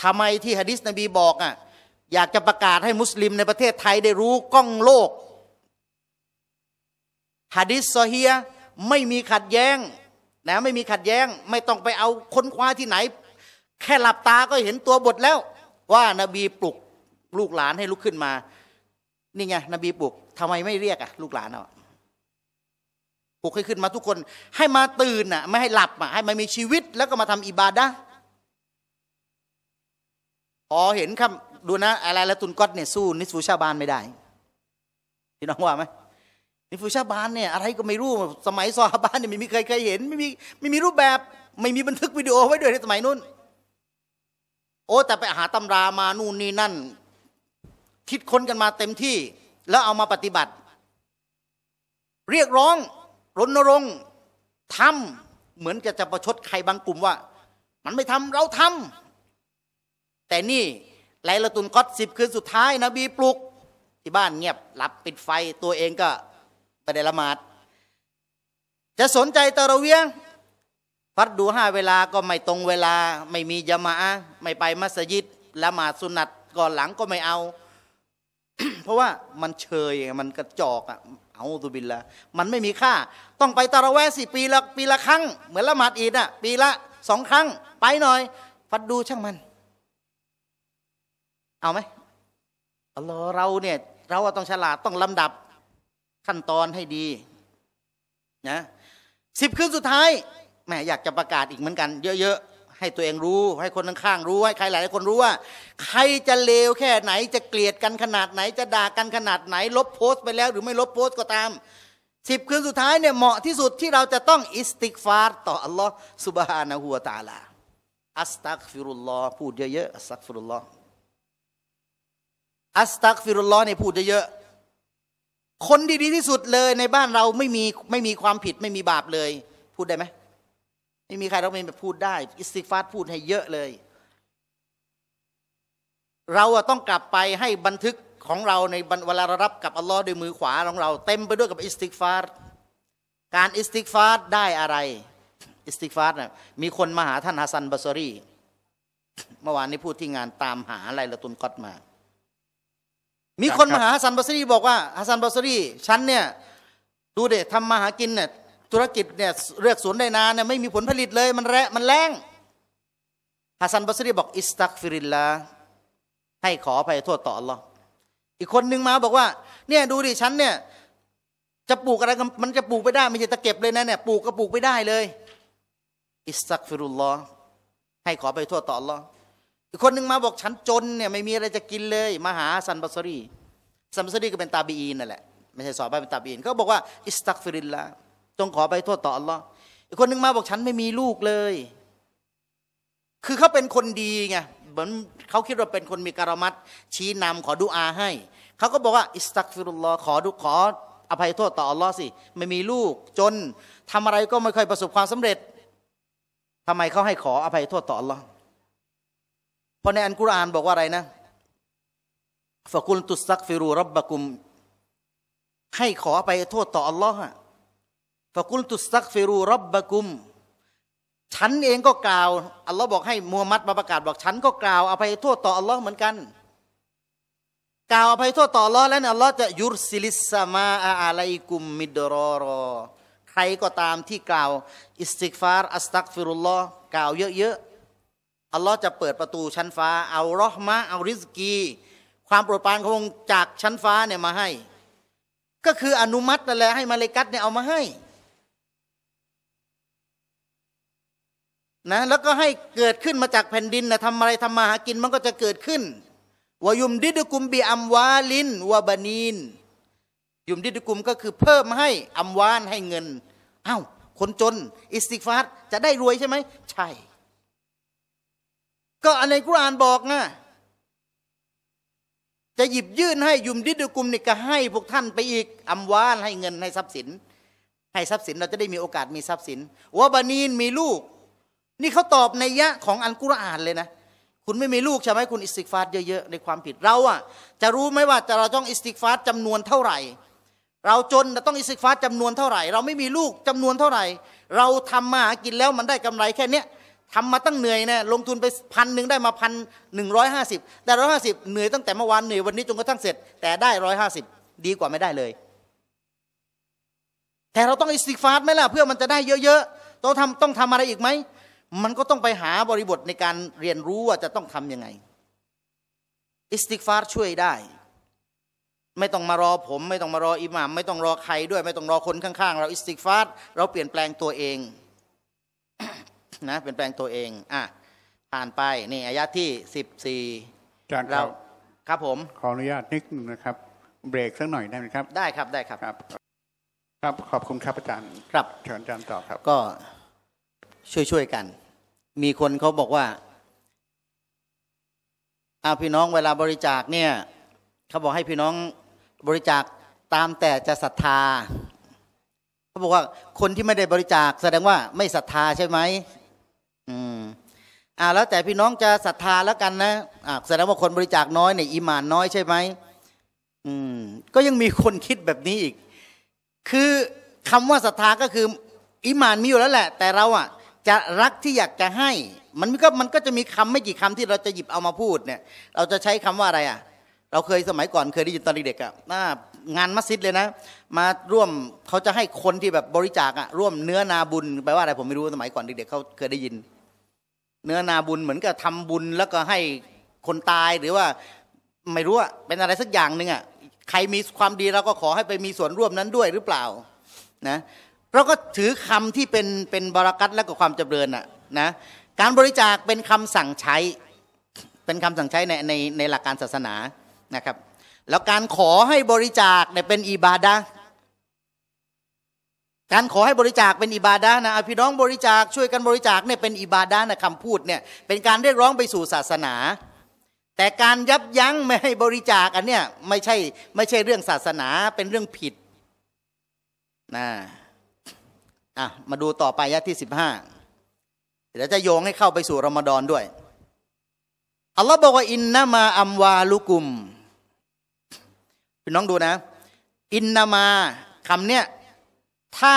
ทำไมที่ฮะดิษนบีบอกอ่ะอยากจะประกาศให้มุสลิมในประเทศไทยได้รู้กล้องโลกฮะดิษซอเฮียไม่มีขัดแย้งนะไม่มีขัดแย้งไม่ต้องไปเอาค้นคว้าที่ไหน แค่หลับตาก็เห็นตัวบทแล้วว่านาบีปลุกลูกหลานให้ลุกขึ้นมา นี่ไงนบีปลุก ทำไมไม่เรียกอะลูกหลานอ่ะปลุกให้ขึ้นมาทุกคน ให้มาตื่นอ่ะไม่ให้หลับอ่ะให้มันมีชีวิตแล้วก็มาทำอิบาดะหพอเห็นครับดูนะอะไรแล้วตุนก๊อตเนี่ยสู้นิสฟูชาบานไม่ได้พี่น้องว่าไหมนิสฟูชาบานเนี่ยอะไรก็ไม่รู้ สมัยซอฮาบานเนี่ยไม่มีใครเคยเห็นไม่มีไม่มีรูปแบบไม่มีบันทึกวิดีโอไว้ด้วยในสมัยนู้นโอ้แต่ไปหาตำรามานู่นนี่นั่นคิดค้นกันมาเต็มที่ แล้วเอามาปฏิบัติ เรียกร้องรณรงค์ทำเหมือนจะจะประชดใครบางกลุ่มว่า มันไม่ทำเราทำแต่นี่ไลละตุนก็สิบคืนสุดท้ายนบีปลุก ที่บ้านเงียบหลับปิดไฟตัวเองก็ไปได้ละหมาดจะสนใจตะระเวียงพัดดูห้าเวลาก็ไม่ตรงเวลาไม่มียามาไม่ไปมัสยิดละหมาดสุนัตก่อนหลังก็ไม่เอา เพราะว่ามันเชยมันกระจอกอ่ะเอาตุบินละมันไม่มีค่า ต้องไปตะระแวงสี่ปีละปีละครั้ง เหมือนละหมาดอีดอ่ะปีละสองครั้งไปหน่อยฟัดดูช่างมันเอาไหมอัลลอฮ์เราเนี่ยเราต้องฉลาดต้องลำดับขั้นตอนให้ดีนะสิบคืนสุดท้ายแหมอยากจะประกาศอีกเหมือนกัน เยอะๆให้ตัวเองรู้ให้คนข้างๆรู้ให้ ใครหลายคนรู้ว่าใครจะเลวแค่ไหนจะเกลียดกันขนาดไหน จะด่ากันขนาดไหน ลบโพสต์ไปแล้ว หรือไม่ลบโพสต์ก็ตามสิบคืนสุดท้ายเนี่ยเหมาะที่สุดที่เราจะต้องอิสติกฟาร์ต่ออัลลอฮ์สุบฮานะฮัวตาลาอัสตักฟิรุลลอฮ์พูดเยอะๆอัสตักฟิรุลลอฮ์อัสตักฟิรุลลอฮ์เนี่ยพูดเยอะ คนดีีที่สุดเลยในบ้านเรา ไม่มีไม่มีความผิดไม่มีบาปเลยพูดได้ไหมไม่มีใครเราไม่พูดได้ อิสติกฟาดพูดให้เยอะเลย เราต้องกลับไปให้บันทึกของเราในเวลาเรารับกับอัลลอฮ์ด้วยมือขวาของเราเต็มไปด้วยกับอิสติกฟาดการอิสติกฟาดได้อะไรอิสติกฟาดนะมีคนมาหาท่านฮัสซันบาซอรี เมื่อวานนี้พูดที่งานตามหาอะไรละตุนกอตมามีคนมาหาฮัสซันบาซรีบอกว่าฮัสซันบาซรีฉันเนี่ยดูเด็ทำมาหากินเนี่ยธุรกิจเนี่ยเรือกสวนได้นาเนี่ยไม่มีผลผลิตเลยมันแรมันแรงฮัสซันบาซรีบอกอิสตักฟิริลลาให้ขออภัยโทษต่ออัลลอฮ์อีกคนนึงมาบอกว่าเนี่ยดูดิฉันเนี่ยจะปลูกอะไรมันจะปลูกไปได้ ไม่ใช่ตะเก็บเลยนะเนี่ยปลูกก็ปลูกไปได้เลยอิสตักฟิรุลลอฮ์ให้ขอไปัทวต่ออัลลอฮ์คนหนึ่งมาบอกฉันจนเนี่ยไม่มีอะไรจะกินเลยมาหาซันบัสรีซันบัสรีก็เป็นตาบีอินนั่นแหละไม่ใช่สอบบปเป็นตาบีอินเขาบอกว่าอิสตักฟิริลละจงขอไปโทษต่ออัลลอฮ์อีกคนหนึ่งมาบอกฉันไม่มีลูกเลย คือเขาเป็นคนดีไงเหมือนเขาคิดว่าเป็นคนมีการมัดชี้นำขอดูอาให้เขาก็บอกว่าอิสตักฟิรุลลอฮ์ขอดูขอ อภัยโทษต่ออัลลอฮ์สิ ไม่มีลูกจน ทำอะไรก็ไม่ค่อยประสบความสำเร็จ ทำไมเขาให้ขออภัยโทษต่ออัลลอฮ์ราะในอันกุรอานบอกว่าอะไรนะฟะกุลตุสักฟิรูรับบะกุม ให้ขอไปโทษต่ออัลลอฮ์ฟะกุลตุสักฟิรูรับบะกุมฉันเองก็กล่าว อัลลอฮ์บอกให้มูฮัมมัดมาประกาศบอกฉัน ก็กล่าวอภัยโทษต่ออัลลอฮ์เหมือนกัน กล่าวอภัยโทษต่ออัลลอฮ์แล้วอัลลอฮ์จะยุรซิลิสมาอาลัยกุม มิดรอรอใครก็ตามที่กล่าวอิสติกฟารอัสตักฟิรุลลอฮ์กล่าวเยอะอัลลอฮ์จะเปิดประตูชั้นฟ้า เอารอห์มะเอาริสกี ความโปรดปรานขององค์จากชั้นฟ้าเนี่ยมาให้ ก็คืออนุมัตินั่นแหละให้มาเลกัตเนี่ยเอามาให้นะแล้วก็ให้เกิดขึ้นมาจากแผ่นดินนะทำอะไรทำมาหากินมันก็จะเกิดขึ้นวายุมดิดกุมบีอัมวาลินวาบานีนยุมดิดกุมก็คือเพิ่มให้ อัมวานให้เงินอา้าวคนจน อิสติฟาร์จะได้รวยใช่ไหมใช่ก็อันในกุรานบอกนะจะหยิบยื่นให้ยุมดิดกุมนี่ก็ให้พวกท่านไปอีกอัมวานให้เงินให้ทรัพย์สิน ให้ทรัพย์สินเราจะได้มีโอกาสมีทรัพย์สินว่าบานีนมีลูก นี่เขาตอบในยะของอันกุรอานเลยนะ คุณไม่มีลูกใช่ไหมคุณอิสติกฟาดเยอะๆ ในความผิดเราอะจะรู้ไหมว่าจะเราต้องอิสติกฟาดจำนวนเท่าไหร่ เราจนต้องอิสติกฟาดจำนวนเท่าไหร่ เราไม่มีลูกจำนวนเท่าไหร่ เราทำมาากินแล้วมันได้กำไรแค่เนี้ยทำมาตั้งเหนื่อยนะลงทุนไปพันหนึ่งได้มาพันหนึ่งร้อยห้าสิบได้ร้อยห้าสิบเหนื่อยตั้งแต่เมื่อวานเหนื่อยวันนี้จนกระทั่งเสร็จแต่ได้ร้อยห้าสิบดีกว่าไม่ได้เลย แต่เราต้องอิสติฟาร์ไหมล่ะ เพื่อมันจะได้เยอะๆต้องทำต้องทำอะไรอีกไหม มันก็ต้องไปหาบริบทในการเรียนรู้ว่าจะต้องทำยังไง อิสติฟาร์ช่วยได้ ไม่ต้องมารอผม ไม่ต้องมารออิหมามไม่ต้องรอใครด้วย ไม่ต้องรอคนข้างๆเราอิสติฟาร์เราเปลี่ยนแปลงตัวเองนะเปลี่ยนแปลงตัวเองอ่ะผ่านไปนี่อายะที่สิบสี่ครับเราครับผมขออนุญาตนิดนึงนะครับ เบรกสักหน่อยได้ไหมครับ ได้ครับได้ครับครับ ครับขอบคุณครับอาจารย์ครับเชิญอาจารย์ต่อครับก็ช่วยช่วยกัน มีคนเขาบอกว่าอาพี่น้องเวลาบริจาคเนี่ยเขาบอกให้พี่น้องบริจาคตามแต่จะศรัทธาเขาบอกว่าคนที่ไม่ได้บริจาค แสดงว่าไม่ศรัทธาใช่ไหมอ่าแล้วแต่พี่น้องจะศรัทธาแล้วกันนะอ่าแสดงว่าคนบริจาคน้อยเนี่ยอิมานน้อยใช่ไหมอืมก็ยังมีคนคิดแบบนี้อีก คือคำว่าศรัทธาก็คืออิมานมีอยู่แล้วแหละ แต่เราอ่ะจะรักที่อยากจะให้มันก็มันก็จะมีคำไม่กี่คำที่เราจะหยิบเอามาพูดเนี่ย เราจะใช้คำว่าอะไรอ่ะเราเคยสมัยก่อนเคยได้ยินตอนเด็กๆอ่ะงานมัสยิดเลยนะ มาร่วมเขาจะให้คนที่แบบบริจาคอ่ะร่วมเนื้อนาบุญแปลว่าอะไรผมไม่รู้สมัยก่อนเด็กๆเขาเคยได้ยินเนื้อนาบุญเหมือนกับทาบุญ แล้วก็ให้คนตายหรือว่าไม่รู้อะเป็นอะไรสักอย่างหนึ่งอะใครมีความดีเราก็ขอให้ไปมีส่วนร่วมนั้นด้วยหรือเปล่านะเราก็ถือคำที่เป็นเป็นบรารักัตและก็ความจำเริญอ่ะนะการบริจาคเป็นคำสั่งใช้ เป็นคำสั่งใช้ในในในหลักการศาสนานะครับ แล้วการขอให้บริจาคเนี่ยเป็นอิบาดะการขอให้บริจาคเป็นอิบาดานะพี่น้องบริจาคช่วยกันบริจาคเนี่ยเป็นอิบาดานะคำพูดเนี่ยเป็นการเรียกร้องไปสู่ศาสนา แต่การยับยั้งไม่ให้บริจาคอันเนี้ยไม่ใช่ ไม่ใช่เรื่องศาสนาเป็นเรื่องผิดนะอ่ะมาดูต่อไปยะที่สิบห้าเดี๋ยวจะโยงให้เข้าไปสู่รอมฎอนด้วยอัลลอฮ์บอกว่าอินนามาอัมวาลุกุมพี่น้องดูนะ อินนามาคำเนี้ยถ้า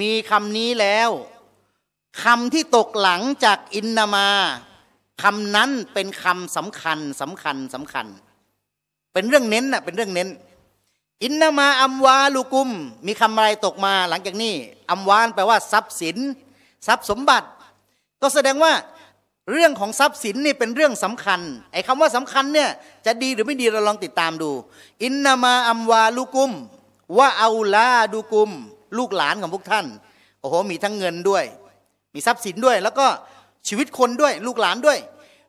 มีคำนี้แล้ว คำที่ตกหลังจากอินนามาคำนั้นเป็นคำสำคัญสำคัญสำคัญ เป็นเรื่องเน้นอะเป็นเรื่องเน้น อินนามาอัมวาลูกุม มีคำอะไรตกมาหลังจากนี้อัมวานแปลว่าทรัพย์สิน ทรัพย์สมบัติ ก็แสดงว่าเรื่องของทรัพย์สินนี่เป็นเรื่องสำคัญ ไอ้คาว่าสำคัญเนี่ยจะดีหรือไม่ดีเราลองติดตามดู อินนามาอัมวาลูกุมว่าเอาลาดูกุมลูกหลานของพวกท่านโอ้โห มีทั้งเงินด้วย มีทรัพย์สินด้วย แล้วก็ชีวิตคนด้วยลูกหลานด้วย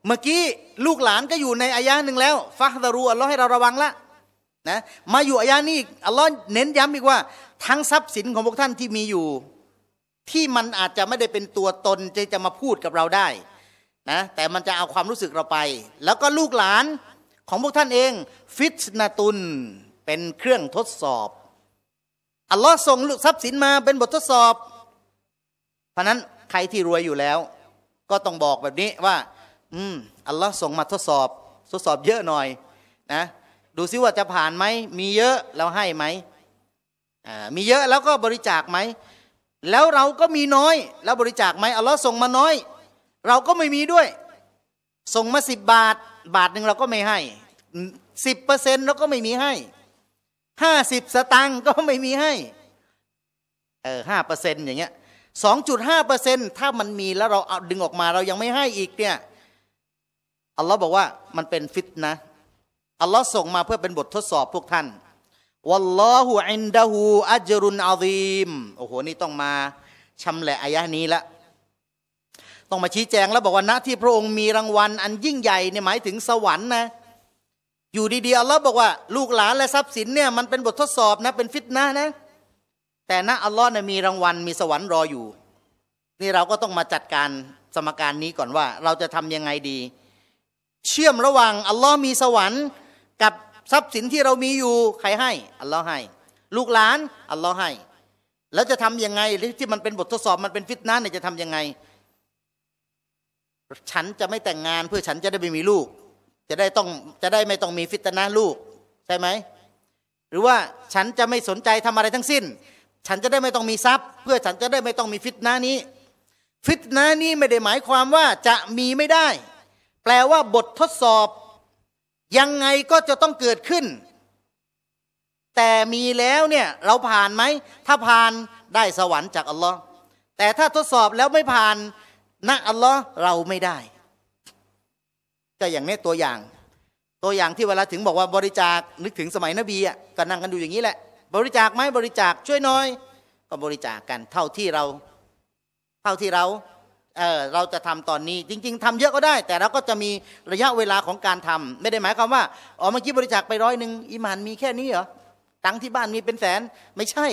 เมื่อกี้ลูกหลานก็อยู่ในอายะหนึ่งแล้วฟาฮดารูอัลลอฮ์ให้เราระวังละนะมาอยู่อายะนี้อัลลอฮ์เน้นย้ำอีกว่าทั้งทรัพย์สินของพวกท่านที่มีอยู่ ที่มันอาจจะไม่ได้เป็นตัวตนจะจะมาพูดกับเราได้นะแต่มันจะเอาความรู้สึกเราไป แล้วก็ลูกหลานของพวกท่านเองฟิตนาตุนเป็นเครื่องทดสอบอัลลอฮ์ส่งทรัพย์สินมาเป็นบททดสอบ เพราะนั้นใครที่รวยอยู่แล้วก็ต้องบอกแบบนี้ว่า อืมอัลลอฮ์ส่งมาทดสอบทดสอบเยอะหน่อย นะ ดูซิว่าจะผ่านไหมมีเยอะเราให้ไหมมีเยอะแล้วก็บริจาคไหมแล้วเราก็มีน้อยแล้วบริจาคไหมอัลลอฮ์ส่งมาน้อย เราก็ไม่มีด้วยส่งมาสิบบาท บาทหนึ่งเราก็ไม่ให้สิบเปอร์เซ็นต์เราก็ไม่มีให้ห้าสิบสตังก็ไม่มีให้เออห้าเปอร์เซ็นต์อย่างเงี้ยสองจุดห้าเปอร์เซ็นต์ถ้ามันมีแล้วเราเอาดึงออกมาเรายังไม่ให้อีกเนี่ยอัลลอฮ์บอกว่ามันเป็นฟิตนะอัลลอฮ์ส่งมาเพื่อเป็นบททดสอบพวกท่าน วัลลอฮูอินดะฮูอัจรุนอาซีมโอ้โหนี่ต้องมาชำแหละอายะนี้ละต้องมาชี้แจงแล้วบอกว่าณที่พระองค์มีรางวัลอันยิ่งใหญ่เนี่ยหมายถึงสวรรค์นะอยู่ดีๆอัลลอฮ์บอกว่าลูกหลานและทรัพย์สินเนี่ยมันเป็นบททดสอบนะ เป็นฟิตนะนะแต่นะอัลลอฮ์เนี่ยมีรางวัลมีสวรรค์รออยู่ นี่เราก็ต้องมาจัดการสมการนี้ก่อนว่า เราจะทำยังไงดี เชื่อมระหว่างอัลลอฮ์มีสวรรค์ กับทรัพย์สินที่เรามีอยู่ ใครให้ อัลลอฮ์ให้ ลูกหลานอัลลอฮ์ให้ แล้วจะทํำยังไงที่มันเป็นบททดสอบมันเป็นฟิตนะเนี่ยจะทํำยังไง ฉันจะไม่แต่งงานเพื่อฉันจะได้ไม่มีลูกจะได้ต้องจะได้ไม่ต้องมีฟิตนะลูก ใช่ไหม หรือว่าฉันจะไม่สนใจทำอะไรทั้งสิ้น ฉันจะได้ไม่ต้องมีทรัพย์เพื่อฉันจะได้ไม่ต้องมีฟิตนะนี้ฟิตนะนี้ไม่ได้หมายความว่าจะมีไม่ได้ แปลว่าบททดสอบ ยังไงก็จะต้องเกิดขึ้น แต่มีแล้วเนี่ยเราผ่านไหมถ้าผ่านได้สวรรค์จากอัลลอฮ์แต่ถ้าทดสอบแล้วไม่ผ่านนะอัลลอฮ์เราไม่ได้จะอย่างนี้ตัวอย่างตัวอย่างที่เวลาถึงบอกว่าบริจาคนึกถึงสมัยนบีอ่ะก็นั่งกันดูอย่างนี้แหละ บริจาคไหมบริจาคช่วยน้อย ก็บริจาคกันเท่าที่เรา เท่าที่เราเออเราจะทำตอนนี้ จริงๆ ทำเยอะก็ได้ แต่เราก็จะมีระยะเวลาของการทำ ไม่ได้หมายความว่าอ๋อเมื่อกี้บริจาคไปร้อยหนึ่งอิมานมีแค่นี้เหรอตังที่บ้านมีเป็นแสนไม่ใช่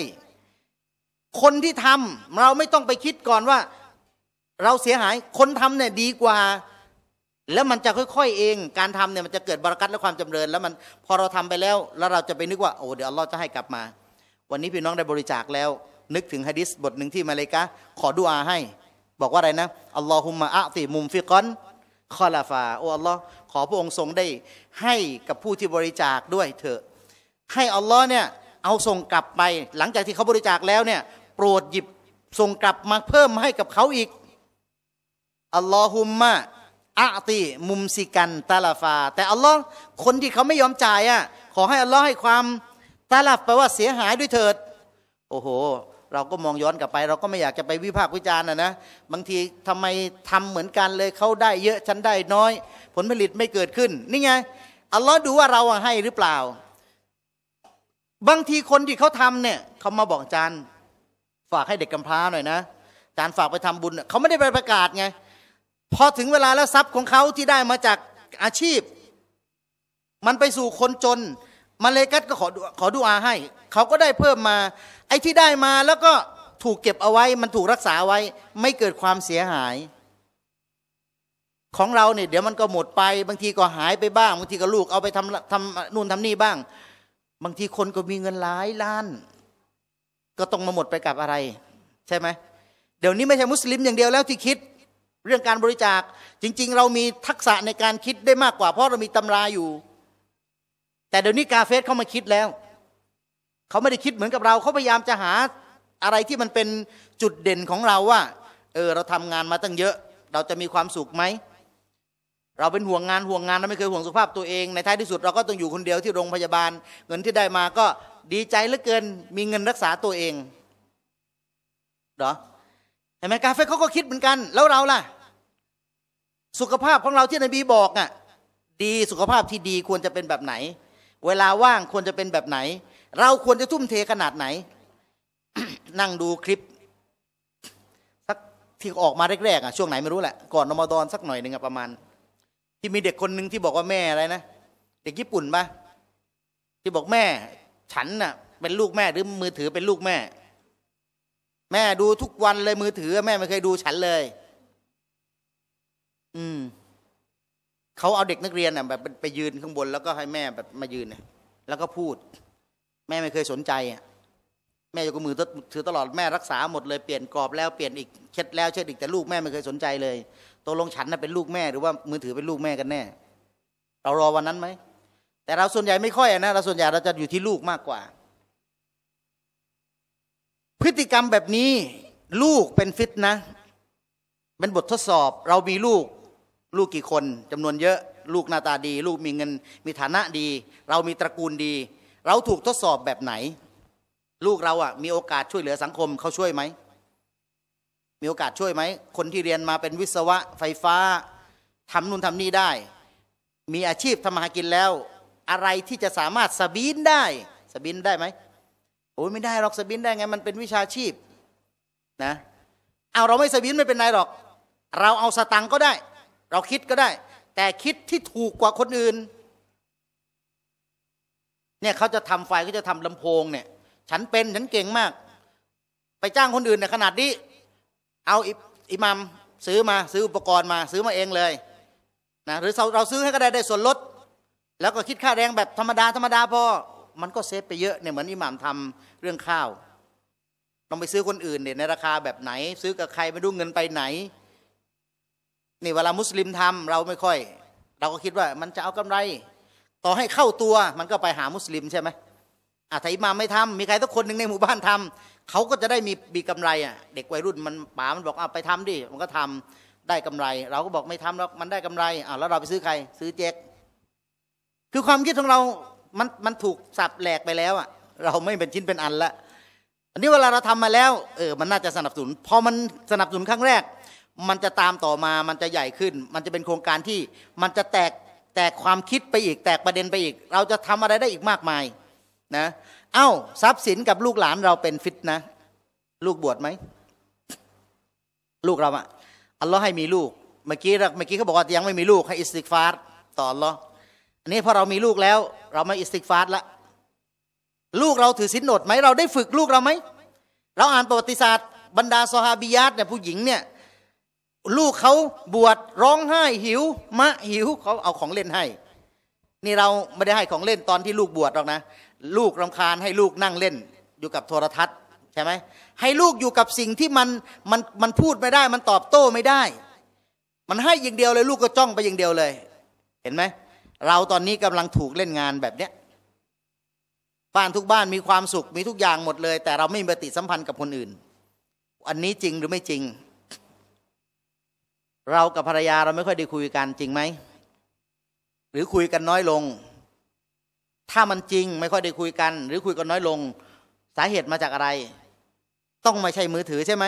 คนที่ทำเราไม่ต้องไปคิดก่อนว่า เราเสียหายคนทำเนี่ยดีกว่าแล้วมันจะค่อยๆเอง การทำเนี่ยมันจะเกิดบรารักัตและความจำเริญแล้วมันพอเราทำไปแล้ว แล้วเราจะไปนึกว่าโอ้เดี๋ยวอัลลอฮ์จะให้กลับมา วันนี้พี่น้องได้บริจาคแล้ว นึกถึงฮะดิษบทหนึ่งที่มาเลกะขอดุอาให้ บอกว่าอะไรนะอัลลอฮุมะอะติมุมฟิกอน คอลาฟาโอ้อัลลอฮ์ขอพระองค์ทรงได้ให้กับผู้ที่บริจาคด้วยเถอะให้อัลลอฮ์เนี่ยเอาส่งกลับไป หลังจากที่เขาบริจาคแล้วเนี่ย โปรดหยิบส่งกลับมาเพิ่มให้กับเขาอีกอัลลอฮุมมะอาติ มุมสิกันตาลาฟา แต่อัลลอฮ์คนที่เขาไม่ยอมจ่ายอ่ะ ขอให้อัลลอฮ์ให้ความตาลาฟแปลว่าเสียหายด้วยเถิด โอ้โห เราก็มองย้อนกลับไป เราก็ไม่อยากจะไปวิพากษ์วิจารณ์นะนะ บางทีทำไมทำเหมือนกันเลยเขาได้เยอะฉันได้น้อย ผลผลิตไม่เกิดขึ้น นี่ไงอัลลอฮ์ดูว่าเราให้หรือเปล่า บางทีคนที่เขาทำเนี่ยเขามาบอกจานฝากให้เด็กกำพร้าหน่อยนะจานฝากไปทำบุญเขาไม่ได้ไปประกาศไงพอถึงเวลาแล้วทรัพย์ของเขาที่ได้มาจากอาชีพ มันไปสู่คนจน มาเลกัตก็ขอขอดูอาให้ เขาก็ได้เพิ่มมา ไอ้ที่ได้มาแล้วก็ถูกเก็บเอาไว้ มันถูกรักษาไว้ ไม่เกิดความเสียหาย ของเราเนี่ยเดี๋ยวมันก็หมดไป บางทีก็หายไปบ้างบางทีก็ลูกเอาไปทำทำนู่นทำนี่บ้าง บางทีคนก็มีเงินหลายล้าน ก็ต้องมาหมดไปกับอะไร ใช่ไหม เดี๋ยวนี้ไม่ใช่มุสลิมอย่างเดียวแล้วที่คิดเรื่องการบริจาคจริง ๆ เรามีทักษะในการคิดได้มากกว่าเพราะเรามีตำราอยู่ แต่เดี๋ยวนี้กาเฟสเขามาคิดแล้ว เขาไม่ได้คิดเหมือนกับเรา เขาพยายามจะหาอะไรที่มันเป็นจุดเด่นของเราว่า เออเราทำงานมาตั้งเยอะ เราจะมีความสุขไหม เราเป็นห่วงงานห่วงงานเราไม่เคยห่วงสุขภาพตัวเองในท้ายที่สุดเราก็ต้องอยู่คนเดียวที่โรงพยาบาล เงินที่ได้มา ก็ดีใจเหลือเกิน มีเงินรักษาตัวเองเหรอห็นไหมกาเฟ่เขาก็คิดเหมือนกัน แล้วเราล่ะ สุขภาพของเราที่นบีบอกอ่ะ ดีสุขภาพที่ดีควรจะเป็นแบบไหน เวลาว่างควรจะเป็นแบบไหน เราควรจะทุ่มเทขนาดไหน นั่งดูคลิปสักที่ออกมาแรกๆอ่ะช่วงไหนไม่รู้แหละก่อนนมดอนสักหน่อยหนึ่งประมาณ ที่มีเด็กคนหนึ่งที่บอกว่าแม่อะไรนะ เด็กญี่ปุ่นปะที่บอกแม่ ฉันน่ะ เป็นลูกแม่หรือมือถือเป็นลูกแม่แม่ดูทุกวันเลยมือถือ แม่ไม่เคยดูฉันเลย อืม เขาเอาเด็กนักเรียนน่ะแบบ ไปยืนข้างบนแล้วก็ให้แม่แบบมายืนน่แล้วก็พูด แม่ไม่เคยสนใจ อ่ะ แม่ยกมือถือตลอดแม่รักษาหมดเลยเปลี่ยนกรอบแล้วเปลี่ยนอีกเช็ดแล้วเช็ดอีกแต่ลูกแม่ไม่เคยสนใจเลยตกลงฉันน่ะเป็นลูกแม่หรือว่ามือถือเป็นลูกแม่กันแน่เรารอวันนั้นไหมแต่เราส่วนใหญ่ไม่ค่อยนะเราส่วนใหญ่เราจะอยู่ที่ลูกมากกว่าพฤติกรรมแบบนี้ลูกเป็นฟิตนะเป็นบททดสอบเรามีลูกลูกกี่คน จำนวนเยอะลูกหน้าตาดี ลูกมีเงิน มีฐานะดี เรามีตระกูลดี เราถูกทดสอบแบบไหน ลูกเราอ่ะมีโอกาสช่วยเหลือสังคมเขาช่วยไหมมีโอกาสช่วยไหมคนที่เรียนมาเป็นวิศวะไฟฟ้าทำนู่นทำนี่ได้ มีอาชีพทำมาหากินแล้ว อะไรที่จะสามารถสบินได้สบินได้ไหมโอ้ยไม่ได้หรอกสบินได้ไงมันเป็นวิชาชีพนะเอาเราไม่สบินไม่เป็นไรหรอก เราเอาสตังก็ได้ เราคิดก็ได้ แต่คิดที่ถูกกว่าคนอื่นเนี่ยเขาจะทำไฟเขาจะทำลำโพงเนี่ย ฉันเป็นฉันเก่งมาก ไปจ้างคนอื่นเนี่ยขนาดนี้ เอาอิหมัมซื้อมาซื้ออุปกรณ์มา ซื้อมาเองเลยนะหรือเราเราซื้อให้ก็ได้ได้ส่วนลดแล้วก็คิดค่าแรงแบบธรรมดาธรรมดา พอมันก็เซฟไปเยอะเนี่ยเหมือนอิหม่ามทำเรื่องข้าวต้องไปซื้อคนอื่นเนี่ยในราคาแบบไหน ซื้อกับใครไม่รู้เงินไปไหน นี่เวลามุสลิมทำเราไม่ค่อย เราก็คิดว่ามันจะเอากำไร ต่อให้เข้าตัวมันก็ไปหามุสลิมใช่ไหม อาถ้าอิหมามไม่ทำ มีใครสักคนหนึ่งในหมู่บ้านทำเขาก็จะได้มีมีกำไร อ่ะ เด็กวัยรุ่นมันป๋ามันบอกเอาไปทำดิมันก็ทำได้กำไร เราก็บอกไม่ทำแล้วมันได้กำไรอ่าแล้วเราไปซื้อใคร ซื้อเจ๊กคือความคิดของเรามันมันถูกสับแหลกไปแล้วอ่ะ เราไม่เป็นชิ้นเป็นอันละอันนี้เวลาเราทำมาแล้วเออมันน่าจะสนับสนุนพอมันสนับสนุนครั้งแรก มันจะตามต่อมามันจะใหญ่ขึ้น มันจะเป็นโครงการที่ มันจะแตกแตกความคิดไปอีก แตกประเด็นไปอีก เราจะทำอะไรได้อีกมากมาย นะ เอา้าทรัพย์สินกับลูกหลานเราเป็นฟิตนะ ลูกบวชไหมลูกเราอะอัลลอฮ์ให้มีลูกเมื่อกี้เมื่อกี้เขาบอกว่ายังไม่มีลูก ให้อิสติกฟาร์ต่ออัลลอฮอันนี้พอเรามีลูกแล้ว เราไม่อิสติกฟาสละลูกเราถือสินอดไหมเราได้ฝึกลูกเราไหมเราอ่านประวัติศาสตร์บรรดาซอฮาบิยัตเนี่ยผู้หญิงเนี่ยลูกเขาบวชร้องไห้หิวมะหิวเขาเอาของเล่นให้ นี่เราไม่ได้ให้ของเล่นตอนที่ลูกบวชหรอกนะ ลูกรำคาญให้ลูกนั่งเล่น อยู่กับโทรทัศน์ใช่ไหมให้ลูกอยู่กับสิ่งที่มันมันมันพูดไม่ได้ มันตอบโต้ไม่ได้ มันให้อย่างเดียวเลย ลูกก็จ้องไปอย่างเดียวเลย เห็นไหมเรา ตอนนี้กำลังถูกเล่นงานแบบเนี้ยบ้านทุกบ้านมีความสุขมีทุกอย่างหมดเลย แต่เราไม่มีปฏิสัมพันธ์กับคนอื่น อันนี้จริงหรือไม่จริง เรากับภรรยาเราไม่ค่อย ได้ คุยกัน จริงไหม หรือคุยกันน้อยลง ถ้ามันจริงไม่ค่อย ได้ คุยกัน หรือคุยกันน้อยลงสาเหตุมาจากอะไร ต้องไม่ใช่มือถือใช่ไหม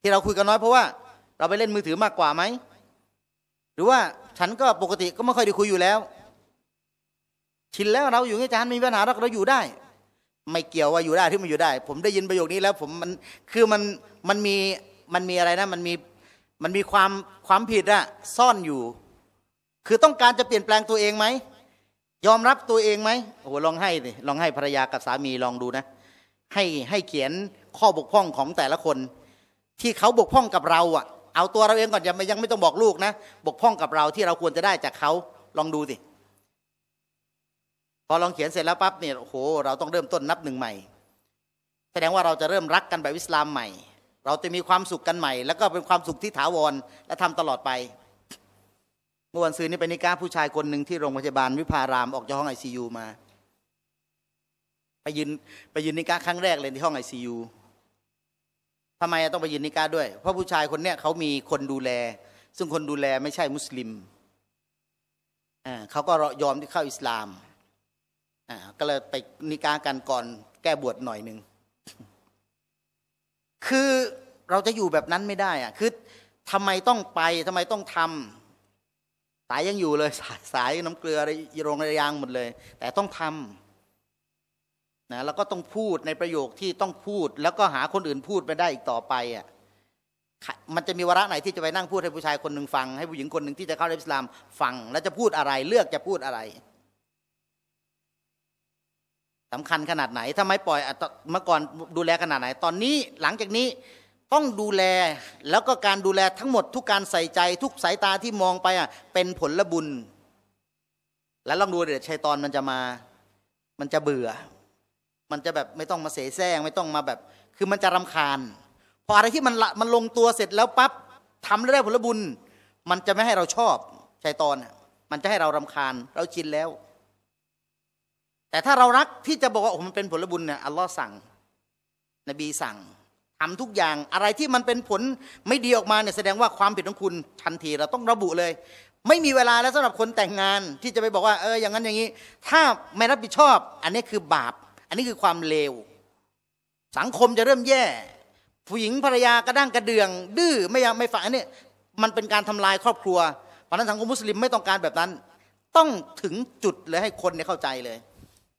ที่เราคุยกันน้อยเพราะว่า เราไปเล่นมือถือมากกว่าไหม หรือว่าฉันก็ปกติก็ไม่ค่อยได้คุยอยู่แล้ว ชินแล้วเราอยู่อาจารย์มีปัญหาเราเราอยู่ได้ ไม่เกี่ยวว่าอยู่ได้ที่มันอยู่ได้ ผมได้ยินประโยคนี้แล้ว ผมมันคือมันมันมีมันมีอะไรนะ มันมีมันมีความความผิดอะซ่อนอยู่ คือต้องการจะเปลี่ยนแปลงตัวเองไหมยอมรับตัวเองไหมโอ้ลองให้สิลองให้ภรรยากับสามีลองดูนะ ให้ให้เขียนข้อบกพร่องของแต่ละคน ที่เขาบกพร่องกับเราอะเอาตัวเราเองก่อนยังไม่ยังไม่ต้องบอกลูกนะ บกพร่องกับเราที่เราควรจะได้จากเขาลองดูสิ พอลองเขียนเสร็จแล้วปั๊บเนี่ยโอ้โหเราต้องเริ่มต้นนับหนึ่งใหม่แสดงว่าเราจะเริ่มรักกันแบบอิสลามใหม่ เราจะมีความสุขกันใหม่ แล้วก็เป็นความสุขที่ถาวรและทำตลอดไปเมื่อวันซืนนี้ไปนิก้าผู้ชายคนหนึ่งที่โรงพยาบาลวิภารามออกจากห้องไอซียูมาไปยืนไปยืนนิก้าครั้งแรกเลยที่ห้องไอซียูทำไมต้องไปยืนนิกาด้วย เพราะผู้ชายคนเนี้ยเขามีคนดูแล ซึ่งคนดูแลไม่ใช่มุสลิม เขาก็ยอมที่เข้าอิสลามก็เลยไปนิกากันก่อนแก้บวชหน่อยหนึ่งคือเราจะอยู่แบบนั้นไม่ได้อะคือทำไมต้องไปทำไมต้องทำสายยังอยู่เลยสายสายน้ำเกลืออะไรโรงระยางหมดเลย แต่ต้องทำนะแล้วก็ต้องพูดในประโยคที่ต้องพูด แล้วก็หาคนอื่นพูดไปได้อีกต่อไปอ่ะมันจะมีวาระไหนที่จะไปนั่งพูดให้ผู้ชายคนหนึ่งฟังให้ ผู้หญิงคนหนึ่งที่จะเข้าอิสลามฟังแล้วจะพูดอะไรเลือกจะพูดอะไร สำคัญขนาดไหนถ้าไม่ปล่อยเมื่อก่อนดูแลขนาดไหน ตอนนี้หลังจากนี้ต้องดูแลแล้วก็การดูแลทั้งหมด ทุกการใส่ใจทุกสายตาที่มองไปอ่ะเป็นผลบุญ แล้วลองดูเดี๋ยวชัยตอนมันจะมามันจะเบื่อมันจะแบบไม่ต้องมาเสแสร้งไม่ต้องมาแบบ คือมันจะรำคาญ พออะไรที่มันมันลงตัวเสร็จแล้วปั๊บทำแล้วได้ผลบุญ มันจะไม่ให้เราชอบชัยตอนมันจะให้เรารำคาญเราชินแล้ว แต่ถ้าเรารักที่จะบอกว่าโอ้มันเป็นผลบุญเนี่ยอัลลอฮ์สั่ง นบีสั่งทำทุกอย่างอะไรที่มันเป็นผลไม่ดีออกมาเนี่ยแสดงว่าความผิดของคุณทันทีเราต้องระบุเลย ไม่มีเวลาแล้วสำหรับคนแต่งงานที่จะไปบอกว่าเออ อย่างนั้นอย่างนี้ ถ้าไม่รับผิดชอบ อันนี้คือบาปอันนี้คือความเลว สังคมจะเริ่มแย่ ผู้หญิงภรรยากระด้างกระเดือง ดื้อไม่ยอมไม่ฟังอันนี้มันเป็นการทำลายครอบครัว เพราะนั้นสังคมมุสลิมไม่ต้องการแบบนั้น ต้องถึงจุดเลยให้คนเนี่ยเข้าใจเลย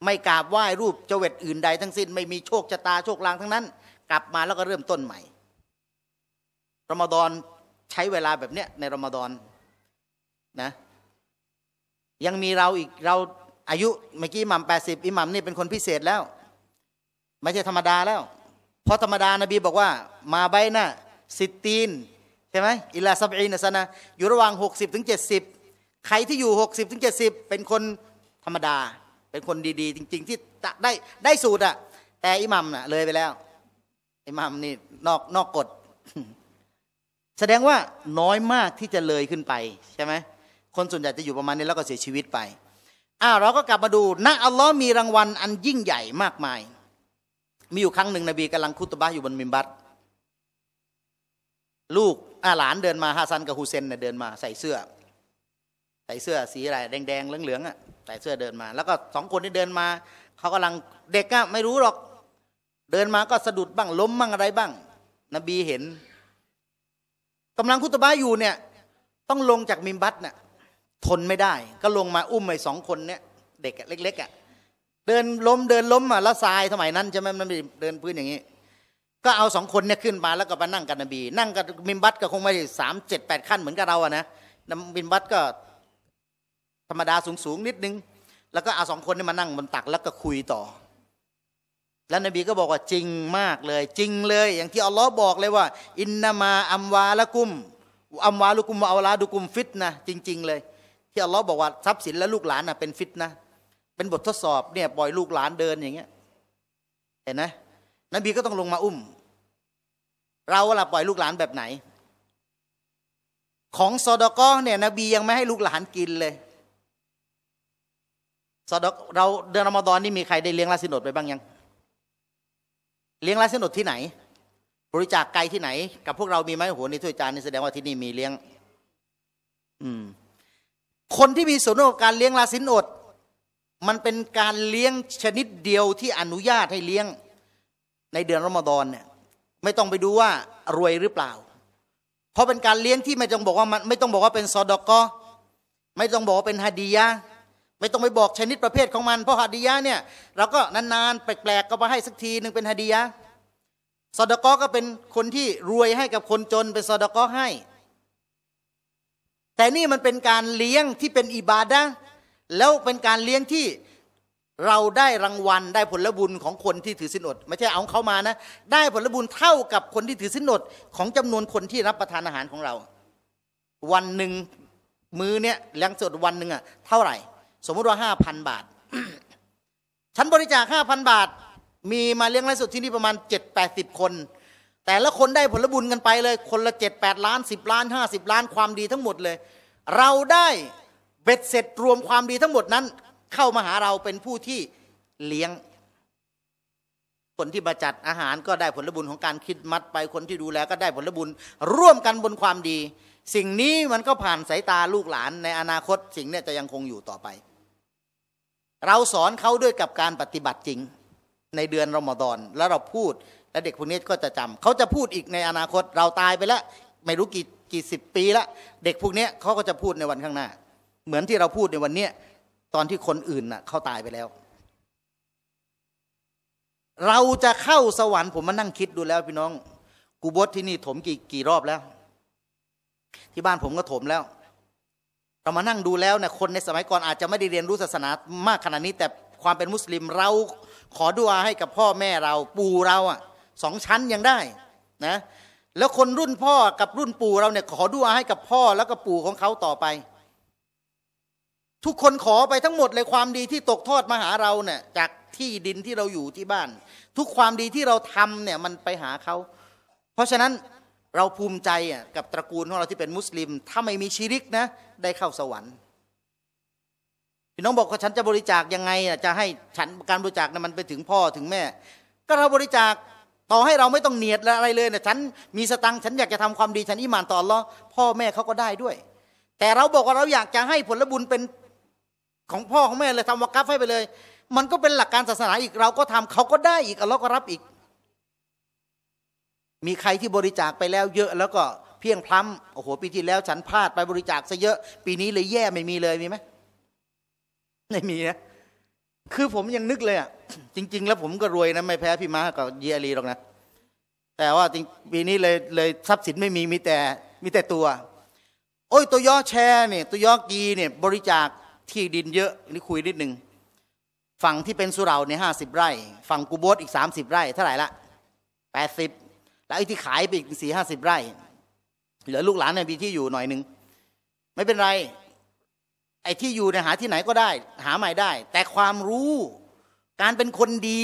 ไม่กราบไหว้รูปเจวิตอื่นใดทั้งสิ้นไม่มีโชคชะตาโชคลางทั้งนั้น กลับมาแล้วก็เริ่มต้นใหม่รอมฎอนใช้เวลาแบบเนี้ยในรอมฎอนนะยังมีเราอีกเราอายุเมื่อกี้หมัมแปดสิบอิหมัมนี่เป็นคนพิเศษแล้ว ไม่ใช่ธรรมดาแล้ว เพราะธรรมดานบีบอกว่า มาใบหน้าสิตีนใช่ไหมอิลาซับอีนะสนะอยู่ระหว่างหกสิบถึงเจ็ดสิบใครที่อยู่หกสิบถึงเจ็ดสิบเป็นคนธรรมดา เป็นคนดีๆ จริง ๆ ที่ได้ได้สูตรอะแต่อิหมัมน่ะเลยไปแล้วอิหมัมนี่นอกนอกกฎ แสดงว่าน้อยมากที่จะเลยขึ้นไปใช่ไหมคนส่วนใหญ่จะอยู่ประมาณนี้แล้วก็เสียชีวิตไปอ่าเราก็กลับมาดู นะอัลลอฮ์มีรางวัล อันยิ่งใหญ่มากมาย มีอยู่ครั้งหนึ่งนบีกำลังคุตบะอยู่บนมิมบัตลูกอาหลานเดินมาฮาซันกับฮูเซนเนี่ยเดินมาใส่เสื้อใส่เสื้อสีอะไรแดงๆเหลืองๆอ่ะใส่เสื้อเดินมา แล้วก็สองคนที่เดินมาเขากำลังเด็กอะไม่รู้หรอกเดินมาก็สะดุดบ้าง ล้มบ้างอะไรบ้าง นบีเห็น กำลังคุตบะอยู่เนี่ยต้องลงจากมิมบัตเนี่ยทนไม่ได้ก็ลงมาอุ้มไอ้สองคนเนี้ยเด็กเล็ก ๆอ่ะเดินล้มเดินล้มอ่ะละทรายสมัยนั้นใช่ไหมมันเดินพื้นอย่างนี้ ก็เอาสองคนเนี่ยขึ้นมา แล้วก็มานั่งกันนบีนั่งกับมิมบัตก็คงไม่สามเจ็ดแปดขั้นเหมือนกับเราอ่ะนะมิมบัตก็ ธรรมดาสูงๆนิดนึงแล้วก็เอาสองคนนี่มานั่งบนตักแล้วก็คุยต่อ แล้วนบีก็บอกว่าจริงมากเลย จริงเลย อย่างที่อัลลอฮ์บอกเลยว่า อินนามาอัมวาละกุมอัมวาลุกุมอัลลาดุกุมฟิตนะจริง ๆ เลยที่อัลลอฮ์บอกว่าทรัพย์สินและลูกหลานน่ะเป็นฟิตนะเป็นบททดสอบเนี่ย ปล่อยลูกหลานเดินอย่างเงี้ย เห็นไหมนบีก็ต้องลงมาอุ้ม เราล่ะปล่อยลูกหลานแบบไหน ของซอดกอเนี่ยนบียังไม่ให้ลูกหลานกินเลยซอดกเราเดือนอมฎอนนี่มีใครได้เลี้ยงลาสินอดไปบ้างยังเลี้ยงลาสินอดที่ไหน บริจาคไกลที่ไหนกับพวกเรามีไหมโหีนถ้วยจานนี่แสดงว่าที่นี่มีเลี้ยง อืมคนที่มีส่วนร่วมกับการเลี้ยงลาสินอด มันเป็นการเลี้ยงชนิดเดียวที่อนุญาตให้เลี้ยงในเดือนรอมฎอนเนี่ยไม่ต้องไปดูว่ารวยหรือเปล่า เพราะเป็นการเลี้ยงที่ไม่ต้องบอกว่ามัน ไม่ต้องบอกว่าเป็นซอดอก็ไม่ต้องบอกว่าเป็นฮาดียะไม่ต้องไปบอกชนิดประเภทของมัน เพราะฮาดียะเนี่ยเราก็นานๆ แปลกๆก็มาให้สักทีหนึ่งเป็นฮาดียะซอดอกก็เป็นคนที่รวยให้กับคนจนเป็นซอดอก็ให้แต่นี่มันเป็นการเลี้ยงที่เป็นอิบาดะแล้วเป็นการเลี้ยงที่เราได้รางวัล ได้ผลบุญของคนที่ถือสินอด ไม่ใช่เอาเขามานะ ได้ผลบุญเท่ากับคนที่ถือสินอดของจำนวนคนที่รับประทานอาหารของเรา วันหนึ่งมือเนี้ยแรงสดวันหนึ่งอะเท่าไหร่ สมมุติว่าห้าพันบาท ฉันบริจาคห้าพันบาท มีมาเลี้ยงไรสดที่นี่ประมาณเจ็ดแปดสิบคนแต่ละคนได้ผลบุญกันไปเลย คนละเจ็ดแปดล้านสิบล้านห้าสิบล้านความดีทั้งหมดเลย เราได้เบ็ดเสร็จรวมความดีทั้งหมดนั้น เข้ามาหาเราเป็นผู้ที่เลี้ยง คนที่มาจัดอาหารก็ได้ผลบุญของการคิดมัดไปคนที่ดูแลก็ได้ผลบุญร่วมกันบนความดี สิ่งนี้มันก็ผ่านสายตาลูกหลาน ในอนาคต สิ่งนี้จะยังคงอยู่ต่อไป เราสอนเขาด้วยกับการปฏิบัติจริงในเดือนรอมฎอนแล้วเราพูดและเด็กพวกนี้ก็จะจำเขาจะพูดอีกในอนาคตเราตายไปแล้วไม่รู้กี่กี่สิบปีละ เด็กพวกนี้เขาก็จะพูดในวันข้างหน้า เหมือนที่เราพูดในวันเนี้ตอนที่คนอื่นน่ะเขาตายไปแล้ว เราจะเข้าสวรรค์ ผมมานั่งคิดดูแล้ว พี่น้องกูบดที่นี่ถมกี่กี่รอบแล้ว ที่บ้านผมก็ถมแล้วเรามานั่งดูแล้วเนี่ยคนในสมัยก่อนอาจจะไม่ได้เรียนรู้ศาสนามากขนาดนี้ แต่ความเป็นมุสลิมเราขอดุอาให้กับพ่อแม่เราปู่เราอ่ะสองชั้นยังได้นะแล้วคนรุ่นพ่อกับรุ่นปู่เราเนี่ยขอดูอาให้กับพ่อแล้วก็ปู่ของเขาต่อไป ทุกคนขอไปทั้งหมดเลยความดีที่ตกทอดมาหาเราเนี่ยจากที่ดินที่เราอยู่ที่บ้าน ทุกความดีที่เราทำเนี่ยมันไปหาเขา เพราะฉะนั้นเราภูมิใจอ่ะกับตระกูลของเราที่เป็นมุสลิม ถ้าไม่มีชีริกนะได้เข้าสวรรค์พี่น้องบอกว่าฉันจะบริจาคยังไงอ่ะจะให้ฉันการบริจาคนะมันไปถึงพ่อถึงแม่ ก็เราบริจาคต่อให้เราไม่ต้องเนียดอะไรเลยนะฉันมีสตังฉันอยากจะทำความดีฉันอิมานต่อรอพ่อแม่เขาก็ได้ด้วย แต่เราบอกว่าเราอยากจะให้ผลบุญเป็นของพ่อของแม่เลยทำวักกัฟให้ไปเลย มันก็เป็นหลักการศาสนาอีกเราก็ทำเขาก็ได้อีกเราก็รับอีก มีใครที่บริจาคไปแล้วเยอะแล้วก็เพียงพล้าโอ้โห ปีที่แล้วฉันพลาดไปบริจาคซะเยอะ ปีนี้เลยแย่ไม่มีเลยมีไหมไม่มีนะคือผมยังนึกเลยอ่ะจริง ๆ แล้วผมก็รวยนะไม่แพ้พี่ม้ากับเยอารีหรอกนะ แต่ว่าจริงปีนี้เลยเลยทรัพย์สินไม่มีมีแต่มีแต่ตัว โอ้ยตัวย่อแชร์เนี่ยตัวยอกีเนี่ยบริจาคที่ดินเยอะนี่คุยนิดหนึ่งฝั่งที่เป็นสุราเนี่ยห้าสิบไร่ฝั่งกูโบสอีกสามสิบไร่เท่าไหร่ละแปดสิบแล้วไอ้ที่ขายไปอีกสี่ห้าสิบไร่เหลือลูกหลานเนี่ยมีที่อยู่หน่อยหนึ่งไม่เป็นไรไอ้ที่อยู่เนี่ยหาที่ไหนก็ได้ หาใหม่ได้ แต่ความรู้ การเป็นคนดี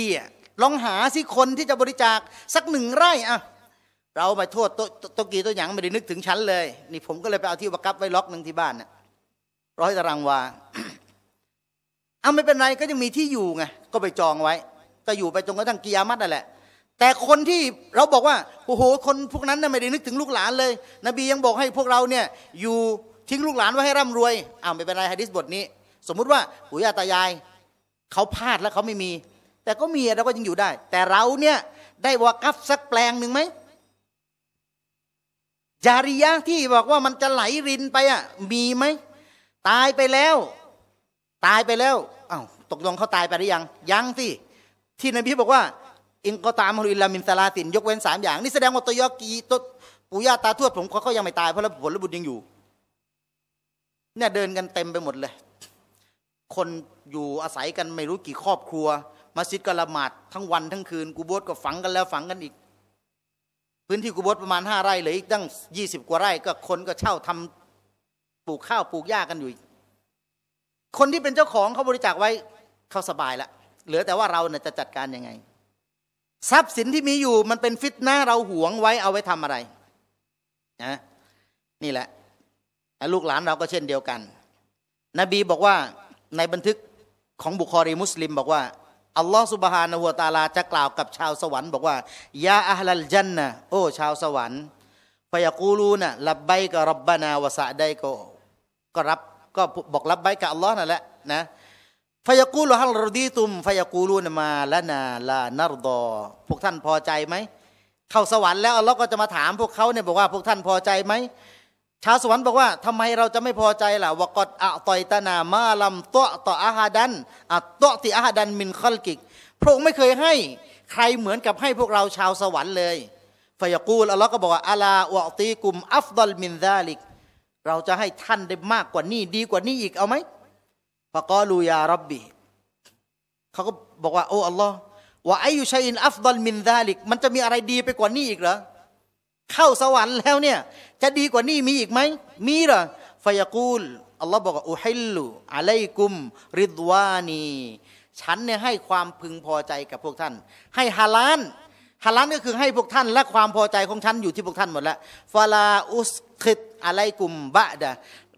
ลองหาสิคนที่จะบริจาคสักหนึ่งไร่อะเราไปโทษโตกีตัวอย่างไม่ได้นึกถึงฉันเลย นี่ผมก็เลยไปเอาที่รักับไว้ล็อกหนึ่งที่บ้านน่ะร้อยตารางวาเอาไม่เป็นไรก็ยังมีที่อยู่ไงก็ไปจองไว้ ก็อยู่ไปจนกระทั่งกิยามัดนั่นแหละแต่คนที่เราบอกว่าโอ้โหคนพวกนั้นน่ยไม่ได้นึกถึงลูกหลานเลย นบียังบอกให้พวกเราเนี่ยอยู่ทิ้งลูกหลานไว้ให้ร่ำรวยอ้าว ไม่เป็นไรฮะดิษบทนี้ สมมุติว่าปู่ย่าตายาย เขาพลาดแล้วเขาไม่มี แต่ก็มีเราก็ยังอยู่ได้ แต่เราเนี่ยได้วากัฟสักแปลงหนึ่งไหมจาริยะที่บอกว่ามันจะไหลรินไปอ่ะมีไหม ตายไปแล้ว ตายไปแล้วอ้าวตกลงเขาตายไปหรือยัง ยังสิ ที่นบีบอกว่า อิงก็ตามฮุริลามินซาลาติน ยกเว้นสามอย่างนี่แสดงว่าตัวยอกีตปุยาตาทวดผมเขาเขายังไม่ตายเพราะระบบผลบุญยังอยู่เนี่ยเดินกันเต็มไปหมดเลย คนอยู่อาศัยกันไม่รู้กี่ครอบครัวมัสยิดก็ละหมาดทั้งวัน ทั้งคืนกูโบสก็ฝังกันแล้วฝังกันอีก พื้นที่กูโบสประมาณห้าไร่เลยอีกตั้งยี่สิบกว่าไร่ก็คนก็เช่าทำปลูกข้าวปลูกหญ้ากันอยู่ คนที่เป็นเจ้าของเขาบริจาคไว้เขาสบายละเหลือแต่ว่าเราเนี่ยจะจัดการยังไง ทรัพย์สินที่มีอยู่มันเป็นฟิตหน้าเราหวงไว้เอาไว้ทำอะไรนะนี่แหละลูกหลานเราก็เช่นเดียวกัน นบีบอกว่าในบันทึกของบุคอรีมุสลิม บอกว่าอัลลอฮฺสุบฮานะหัวตาลา จะกล่าวกับชาวสวรรค์บอกว่ายาอัลลัจันนะโอ้ชาวสวรรค์พยากูลูนะรับใบกับรับบานาวสะได้ก็ก็รับก็บอกรับใบกับอัลลอฮ์นั่นแหละนะฟยากูลฮัลรดีตุมฟยากูลูนมาละนาลานารดอพวกท่านพอใจไหมเข้าสวรรค์แล้วอัลลอฮ์ก็จะมาถามพวกเขาเนี่ยบอกว่าพวกท่านพอใจไหมชาวสวรรค์บอกว่าทำไมเราจะไม่พอใจล่ะวกอดอะตอยตนามาลำตัวต่ออาหาดันอัตตติอาหาดันมินคอลกิกพระองค์ไม่เคยให้ใครเหมือนกับให้พวกเราชาวสวรรค์เลยฟยกูลอัลลอฮ์ก็บอกว่าอาลาวะตีกุมอัฟดอลมินซาลิกเราจะให้ท่านได้มากกว่านี้ดีกว่านี้อีกเอาไหมฟะกอลูยารับบีเขาก็บอกว่าโอ้อัลลอฮ์ว่าไออยุชัยอินอัฟดอลมินซาลิกมันจะมีอะไรดีไปกว่านี้อีกเหรอเข้าสวรรค์แล้วเนี่ย จะดีกว่านี้มีอีกไหมมีหรอฟยากูลอัลลอฮ์บอกว่าอุฮิลลุอะลัยกุม ริดวานี ฉันเนี่ยให้ความพึงพอใจกับพวกท่าน ให้ฮาลานฮาลานก็คือให้พวกท่าน และความพอใจของฉันอยู่ที่พวกท่านหมดแล้วฟาลาอุสคิดอะไรกลุ่มบะดะ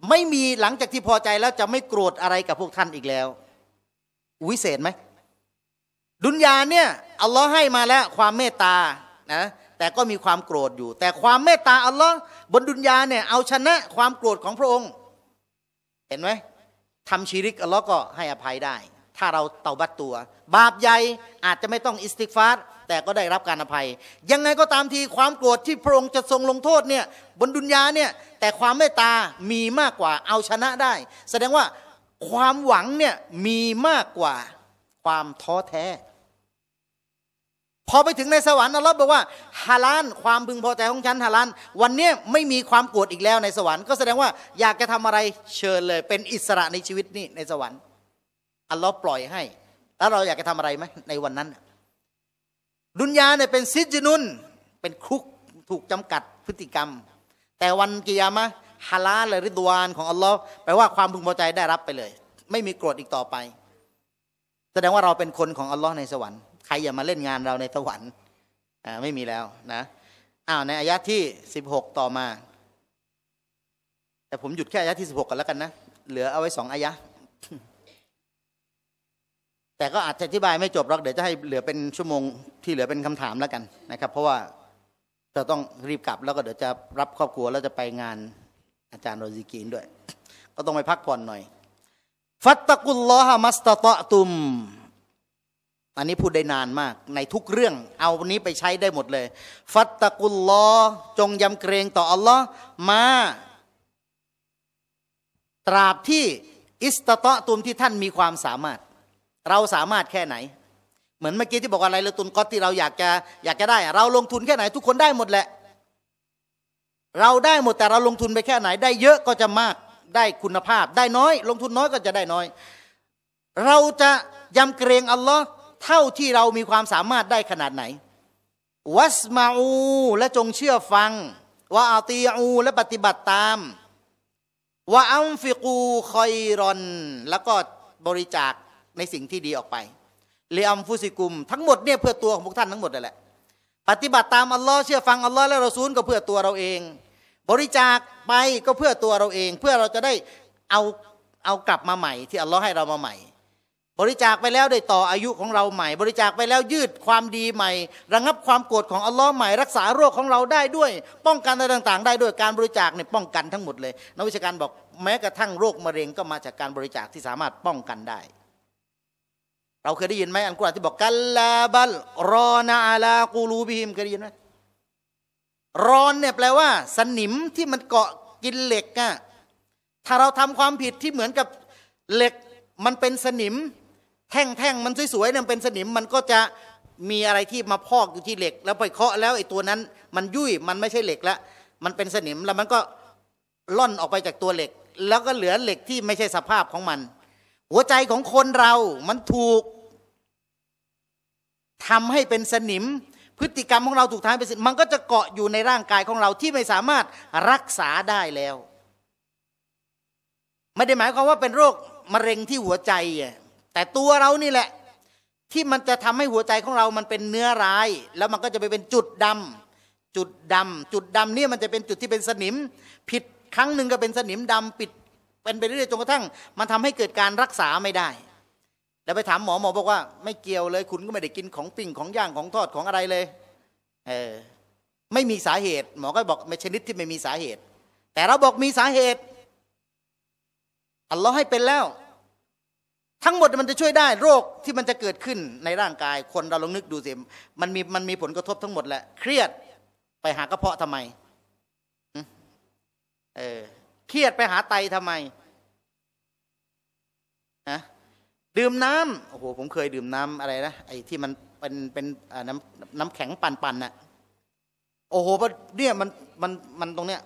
ไม่มีหลังจากที่พอใจแล้วจะไม่โกรธอะไรกับพวกท่านอีกแล้ววิเศษไหมดุนยาเนี่ยอัลลอฮ์ให้มาแล้วความเมตตานะแต่ก็มีความโกรธอยู่ แต่ความเมตตาอัลลอฮ์บนดุนยาเนี่ยเอาชนะ ความโกรธของพระองค์ เห็นไหมทำชีริกอัลลอฮ์ก็ให้อภัยได้ ถ้าเราเตาบัตตัว บาปใหญ่อาจจะไม่ต้องอิสติกฟาร์แต่ก็ได้รับการอภัยยังไงก็ตามทีความโกรธที่พระองค์จะทรงลงโทษเนี่ย บนดุนยาเนี่ยแต่ความเมตตามีมากกว่าเอาชนะได้ แสดงว่าความหวังเนี่ยมีมากกว่าความท้อแท้พอไปถึงในสวรรค์อัลลอฮ์บอกว่าฮาลานความพึงพอใจของฉันฮาลาน วันนี้ไม่มีความโกรธอีกแล้วในสวรรค์ก็แสดงว่าอยากจะทำอะไรเชิญเลยเป็นอิสระในชีวิตนี่ในสวรรค์อัลลอฮ์ปล่อยให้แล้วเราอยากจะทำอะไรไหมในวันนั้นดุนยาเนี่ยเป็นซิจนุนเป็นคุกถูกจำกัดพฤติกรรม แต่วันกิยามะฮาลาลริดวานของอัลลอฮ์แปลว่าความพึงพอใจได้รับไปเลย ไม่มีโกรธอีกต่อไป แสดงว่าเราเป็นคนของอัลลอฮ์ในสวรรค์ใครอย่ามาเล่นงานเราในสวรรค์ไม่มีแล้วนะ อ้าว ในอายะที่ 16 ต่อมา แต่ผมหยุดแค่อายะที่ 16กันแล้วกันนะ เหลือเอาไว้สองอายะแต่ก็อาจจะอธิบายไม่จบหรอก เดี๋ยวจะให้เหลือเป็นชั่วโมงที่เหลือเป็นคำถามแล้วกันนะครับ เพราะว่าจะต้องรีบกลับ แล้วก็เดี๋ยวจะรับครอบครัวแล้วจะไปงาน อาจารย์โรซิกีนด้วย ก็ต้องไปพักผ่อนหน่อยฟัตตะกุลลอฮามัสตะตะตุมอันนี้พูดได้นานมากในทุกเรื่องเอานี้ไปใช้ได้หมดเลยฟัตตะกุลลอ จงยำเกรงต่ออัลลอฮ์มา ตราบที่อิสตะตะตุมที่ท่านมีความสามารถ เราสามารถแค่ไหน เหมือนเมื่อกี้ที่บอกอะไรละตุนก็ที่เราอยากจะ อยากจะได้ เราลงทุนแค่ไหน ทุกคนได้หมดแหละ เราได้หมดแต่เราลงทุนไปแค่ไหน ได้เยอะก็จะมากได้คุณภาพได้น้อย ลงทุนน้อยก็จะได้น้อย เราจะยำเกรงอัลลอฮ์เท่าที่เรามีความสามารถได้ขนาดไหน วัสมาอูและจงเชื่อฟังว่าอาตีอู และปฏิบัติตามว่าอัมฟิกูคอยรอน แล้วก็บริจาคในสิ่งที่ดีออกไปเลอัมฟุสิกุมทั้งหมดเนี่ยเพื่อตัวของพวกท่านทั้งหมดนั่นแหละปฏิบัติตามอัลลอฮ์เชื่อฟังอัลลอฮ์และเราซูลก็เพื่อตัวเราเอง บริจาคไปก็เพื่อตัวเราเอง เพื่อเราจะได้เอาเอากลับมาใหม่ที่อัลลอฮ์ให้เรามาใหม่บริจาคไปแล้วได้ต่ออายุของเราใหม่ บริจาคไปแล้วยืดความดีใหม่ ระงับความโกรธของอัลลอฮ์ใหม่ รักษาโรคของเราได้ด้วย ป้องกันอะไรต่าง ๆ ได้ด้วยการบริจาคเนี่ยป้องกันทั้งหมดเลยนักวิชาการบอกแม้กระทั่งโรคมะเร็งก็มาจากการบริจาคที่สามารถป้องกันได้ เราเคยได้ยินไหมอันกุรอานที่บอกกัลลาบัลรอนาอาลากูลูบิฮิมเคยได้ยินไหมรอนเนี่ยแปลว่า สนิมที่มันเกาะกินเหล็กอะถ้าเราทำความผิดที่เหมือนกับเหล็กมันเป็นสนิมแท่งแท่งมันสวยๆเนี่ยเป็นสนิม มันก็จะมีอะไรที่มาพอกอยู่ที่เหล็ก แล้วไปเคาะแล้วไอ้ตัวนั้น มันยุ่ยมันไม่ใช่เหล็กแล้วมันเป็นสนิมแล้วมันก็ล่อนออกไปจากตัวเหล็ก แล้วก็เหลือเหล็กที่ไม่ใช่สภาพของมัน หัวใจของคนเรา มันถูก ทำให้เป็นสนิม พฤติกรรมของเราถูกทำให้เป็นสนิมมันก็จะเกาะอยู่ในร่างกายของเราที่ไม่สามารถรักษาได้แล้วไม่ได้หมายความว่าเป็นโรคมะเร็งที่หัวใจแต่ตัวเรานี่แหละ ที่มันจะทำให้หัวใจของเรา มันเป็นเนื้อร้าย แล้วมันก็จะไปเป็นจุดดำ จุดดำ จุดดำเนี่ยมันจะเป็นจุดที่เป็นสนิม ผิดครั้งหนึ่งก็เป็นสนิมดำ ปิดเป็นไปเรื่อยจนกระทั่ง มันทำให้เกิดการรักษาไม่ได้ แล้วไปถามหมอหมอบอกว่า ไม่เกี่ยวเลย คุณก็ไม่ได้กินของปิ่งของย่างของทอดของอะไรเลยเออไม่มีสาเหตุ หมอก็บอกไม่ชนิดที่ไม่มีสาเหตุ แต่เราบอกมีสาเหตุอัลลอฮ์ให้เป็นแล้วทั้งหมดมันจะช่วยได้โรคที่มันจะเกิดขึ้น ในร่างกายคนเราลองนึกดูสิมันมีมันมีผลกระทบทั้งหมดแหละเครียดไปหากระเพาะทำไมเออเครียดไปหาไตทำไมนะดื่มน้ำโอ้โหผมเคยดื่มน้ำอะไรนะไอ้ที่มันเป็นเป็นน้ำน้ำแข็งปันป่นๆน่ะ โอ้โหเนี่ยมันมันมันตรงเนี้ย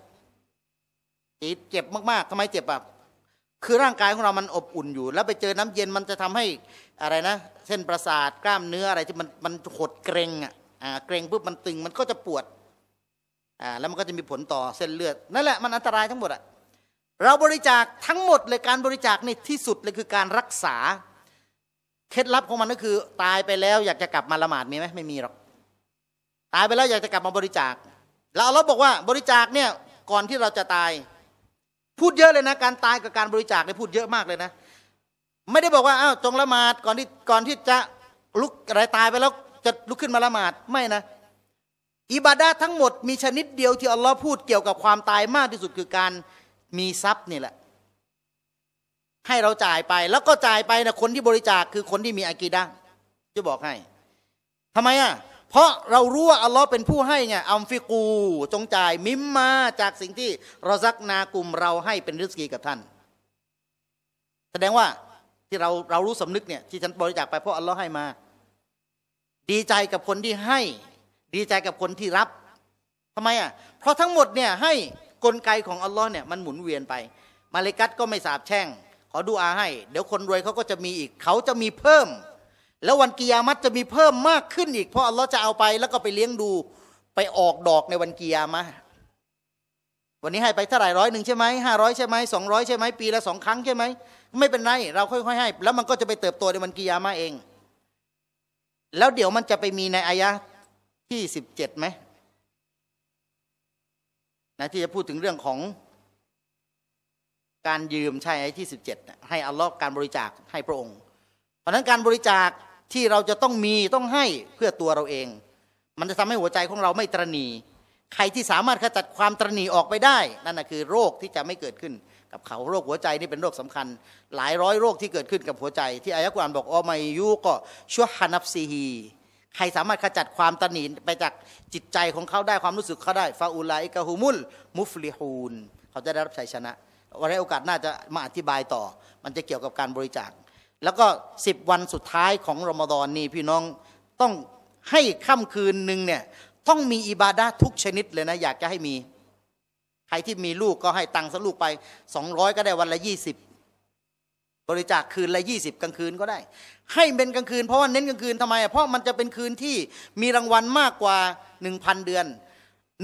เจ็บมากๆทำไม เจ็บอ่ะคือ ร่างกายของเรามันอบอุ่นอยู่แล้วไปเจอน้ำเย็นมันจะทำให้อะไรนะ เส้นประสาทกล้ามเนื้ออะไรที่มันมันหดเกรงอ่ะเกรงปุ๊บมันตึง มันก็จะปวดอ่าแล้วมันก็จะมีผลต่อเส้นเลือดนั่นแหละมันอันตรายทั้งหมดอ่ะเราบริจาคทั้งหมดเลยการบริจาคนี่ที่สุดเลยคือการรักษาเคล็ดลับของมันก็คือ ตายไปแล้ว อยากจะกลับมาละหมาดมีไหมไม่มีหรอกตายไปแล้วอยากจะกลับมาบริจาค แล้วเราบอกว่าบริจาคเนี่ยก่อนที่เราจะตายพูดเยอะเลยนะการตายกับการบริจาคเนี่ยพูดเยอะมากเลยนะ ไม่ได้บอกว่าอ้าวจงละหมาดก่อนที่ก่อนที่จะลุกอะไรตายไปแล้วจะลุกขึ้นมาละหมาดไม่นะ อิบาดาทั้งหมดมีชนิดเดียวที่อัลลอฮ์พูดเกี่ยวกับความตายมากที่สุดคือการมีทรัพย์นี่แหละ ให้เราจ่ายไปแล้วก็จ่ายไปนะคนที่บริจาคคือคนที่มีอากีดะจะบอกให้ทำไมอ่ะเพราะเรารู้ว่าอัลลอฮ์เป็นผู้ให้ไงอัมฟิกูจงจ่ายมิมมาจากสิ่งที่เราซักนากุมเราให้เป็นริสกีกับท่าน แสดงว่าที่เราเรารู้สำนึกเนี่ยที่ฉันบริจาคไปเพราะอัลลอฮ์ให้มา ดีใจกับคนที่ให้ ดีใจกับคนที่รับ ทำไมอ่ะเพราะทั้งหมดเนี่ยให้กลไกของอัลลอฮ์เนี่ยมันหมุนเวียนไป มาเลกัตก็ไม่สาบแช่งขอดูอาให้ เดี๋ยวคนรวยเขาก็จะมีอีกเขาจะมีเพิ่มแล้ววันกิยามัตจะมีเพิ่มมากขึ้นอีก เพราะอัลลอฮ์จะเอาไปแล้วก็ไปเลี้ยงดูไปออกดอกในวันกิยามะวันนี้ให้ไปเท่าไหร่ร้อยหนึ่งใช่ไหมห้าร้อยใช่ไหมสองร้อยใช่ไหมปีละสองครั้งใช่ไหมไม่เป็นไรเราค่อย ๆให้ แล้วมันก็จะไปเติบโตในวันกิยามะเอง แล้วเดี๋ยวมันจะไปมีในอายะที่สิบเจ็ดไหมนะที่จะพูดถึงเรื่องของการยืมใช่ไอ้ที่สิบเจ็ดให้อัลลอฮ์การบริจาคให้พระองค์ เพราะนั้นการบริจาคที่เราจะต้องมีต้องให้เพื่อตัวเราเอง มันจะทำให้หัวใจของเราไม่ตรณีใครที่สามารถขจัดความตรณีออกไปได้นั่นนะคือโรคที่จะไม่เกิดขึ้น กับเขาโรคหัวใจนี่เป็นโรคสำคัญ หลายร้อยโรคที่เกิดขึ้นกับหัวใจ ที่อายะกวานบอกอไมายุก็ชั่วฮานับซีฮีใครสามารถขจัดความตนีไปจากจิตใจของเขาได้ความรู้สึกเขาได้ ฟาอุลัยกะฮูมุลมุฟลิฮูนเขาจะได้รับชัยชนะวันนี้โอกาสน่าจะมาอธิบายต่อ มันจะเกี่ยวกับการบริจาคแล้วก็สิบวันสุดท้ายของรอมฎอนนี่พี่น้องต้องให้ค่ำคืนหนึ่งเนี่ยต้องมีอิบาดะทุกชนิด เลยนะอยากจะให้มีใครที่มีลูกก็ให้ตังค์สักลูกไปสองร้อยก็ได้วันละยี่สิบบริจาคคืนละยี่สิบกลางคืนก็ได้ ให้เป็นกลางคืนเพราะว่าเน้นกลางคืนทำไมเพราะมันจะเป็นคืนที่มีรางวัลมากกว่าหนึ่งพันเดือน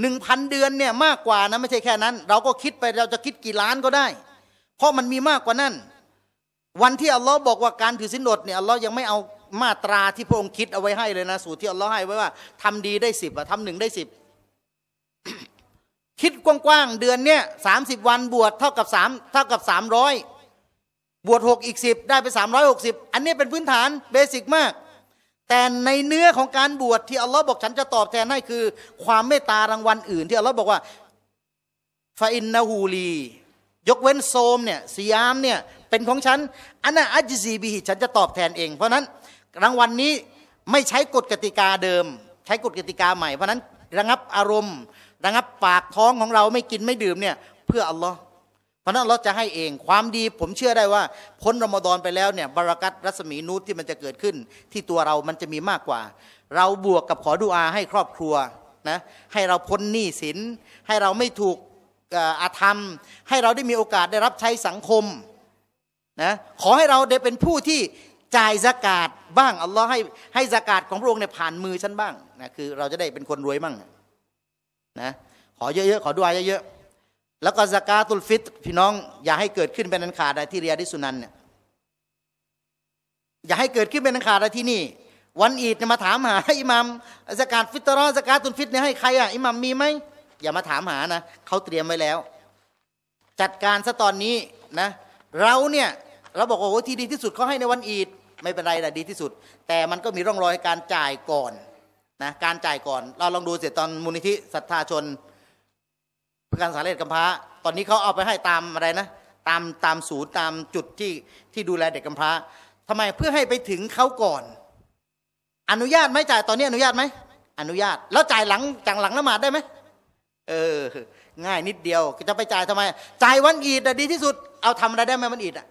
หนึ่งพันเดือนเนี่ยมากกว่านะไม่ใช่แค่นั้น เราก็คิดไปเราจะคิดกี่ล้านก็ได้ เพราะมันมีมากกว่านั้นวันที่อัลลอฮ์บอกว่าการถือสินอดเนี่ยอัลลอฮ์ยังไม่เอามาตราที่พระองค์คิดเอาไว้ให้เลยนะ สูตรที่อัลลอฮ์ให้ไว้ว่า ทำดีได้สิบอะทำหนึ่งได้สิบคิดกว้างๆ เดือนเนี่ยสามสิบวันบวชเท่ากับสามเท่ากับสามร้อยบวชหกอีกสิบได้ไปสามร้อยหกสิบอันนี้เป็นพื้นฐานเบสิกมาก แต่ในเนื้อของการบวชที่อัลลอฮ์บอกฉันจะตอบแทนให้คือ ความเมตตารางวัลอื่น ที่อัลลอฮ์บอกว่าฟาอินนาฮูลี ยกเว้นโซมเนี่ยสยามเนี่ยเป็นของฉันอันน่ะอัจจีบีฉันจะตอบแทนเอง เพราะนั้นรางวัลนนี้ไม่ใช้กฎกติกาเดิม ใช้กฎกติกาใหม่ เพราะนั้นระงับอารมณ์ระงับปากท้องของเราไม่กินไม่ดื่มเนี่ยเพื่ออัลลอฮ์เพราะนั้นเราจะให้เองความดีผมเชื่อได้ว่าพ้นรมฎอนไปแล้วเนี่ยบารักัตรัศมีนูตที่มันจะเกิดขึ้น ที่ตัวเรามันจะมีมากกว่า เราบวกกับขอดุอาให้ครอบครัวนะให้เราพ้นหนี้สินให้เราไม่ถูกอาธรรม ให้เราได้มีโอกาสได้รับใช้สังคมนะขอให้เราได้เป็นผู้ที่จ่ายสกาดบ้างอัลลอฮ์ให้ให้สกาดของพระองค์เนี่ยผ่านมือฉันบ้างนะคือ เราจะได้เป็นคนรวยบ้างนะขอเยอะๆขอด้วยเยอะๆแล้วก็สกาตุลฟิต พี่น้องอย่าให้เกิดขึ้นเป็นอันขาดในที่เรียดิสุนันเนี่ยอย่าให้เกิดขึ้นเป็นอันขาดในที่นี่ วันอีดมาถามหาอิหมามสกาดฟิตรอสกาตุลฟิตเนี่ยให้ใครอ่ะอิหมามมีไหมอย่ามาถามหานะเขาเตรียมไว้แล้ว จัดการซะตอนนี้นะ เราเนี่ยเราบอกว่าโอ้ที่ดีที่สุดเขาให้ในวันอีด ไม่เป็นไรแต่ดีที่สุด แต่มันก็มีร่องรอยการจ่ายก่อนนะการจ่ายก่อน เราลองดูเสร็จตอนมูลนิธิศรัทธาชน เพื่อการสาเร็จกัมพาตอนนี้เขาเอาไปให้ตามอะไรนะตามตามศูนย์ตามจุดที่ที่ดูแลเด็กกัมพร้าทำไมเพื่อให้ไปถึงเขาก่อน อนุญาตไหมจ่ายตอนนี้อนุญาตไหมอนุญาตแล้วจ่ายหลังจังหลังละหมาดได้ไหมเออ ง่ายนิดเดียวจะไปจ่ายทำไมจ่ายวันอีดดีที่สุด เอาทำอะไรได้ไหมวันอีดอะ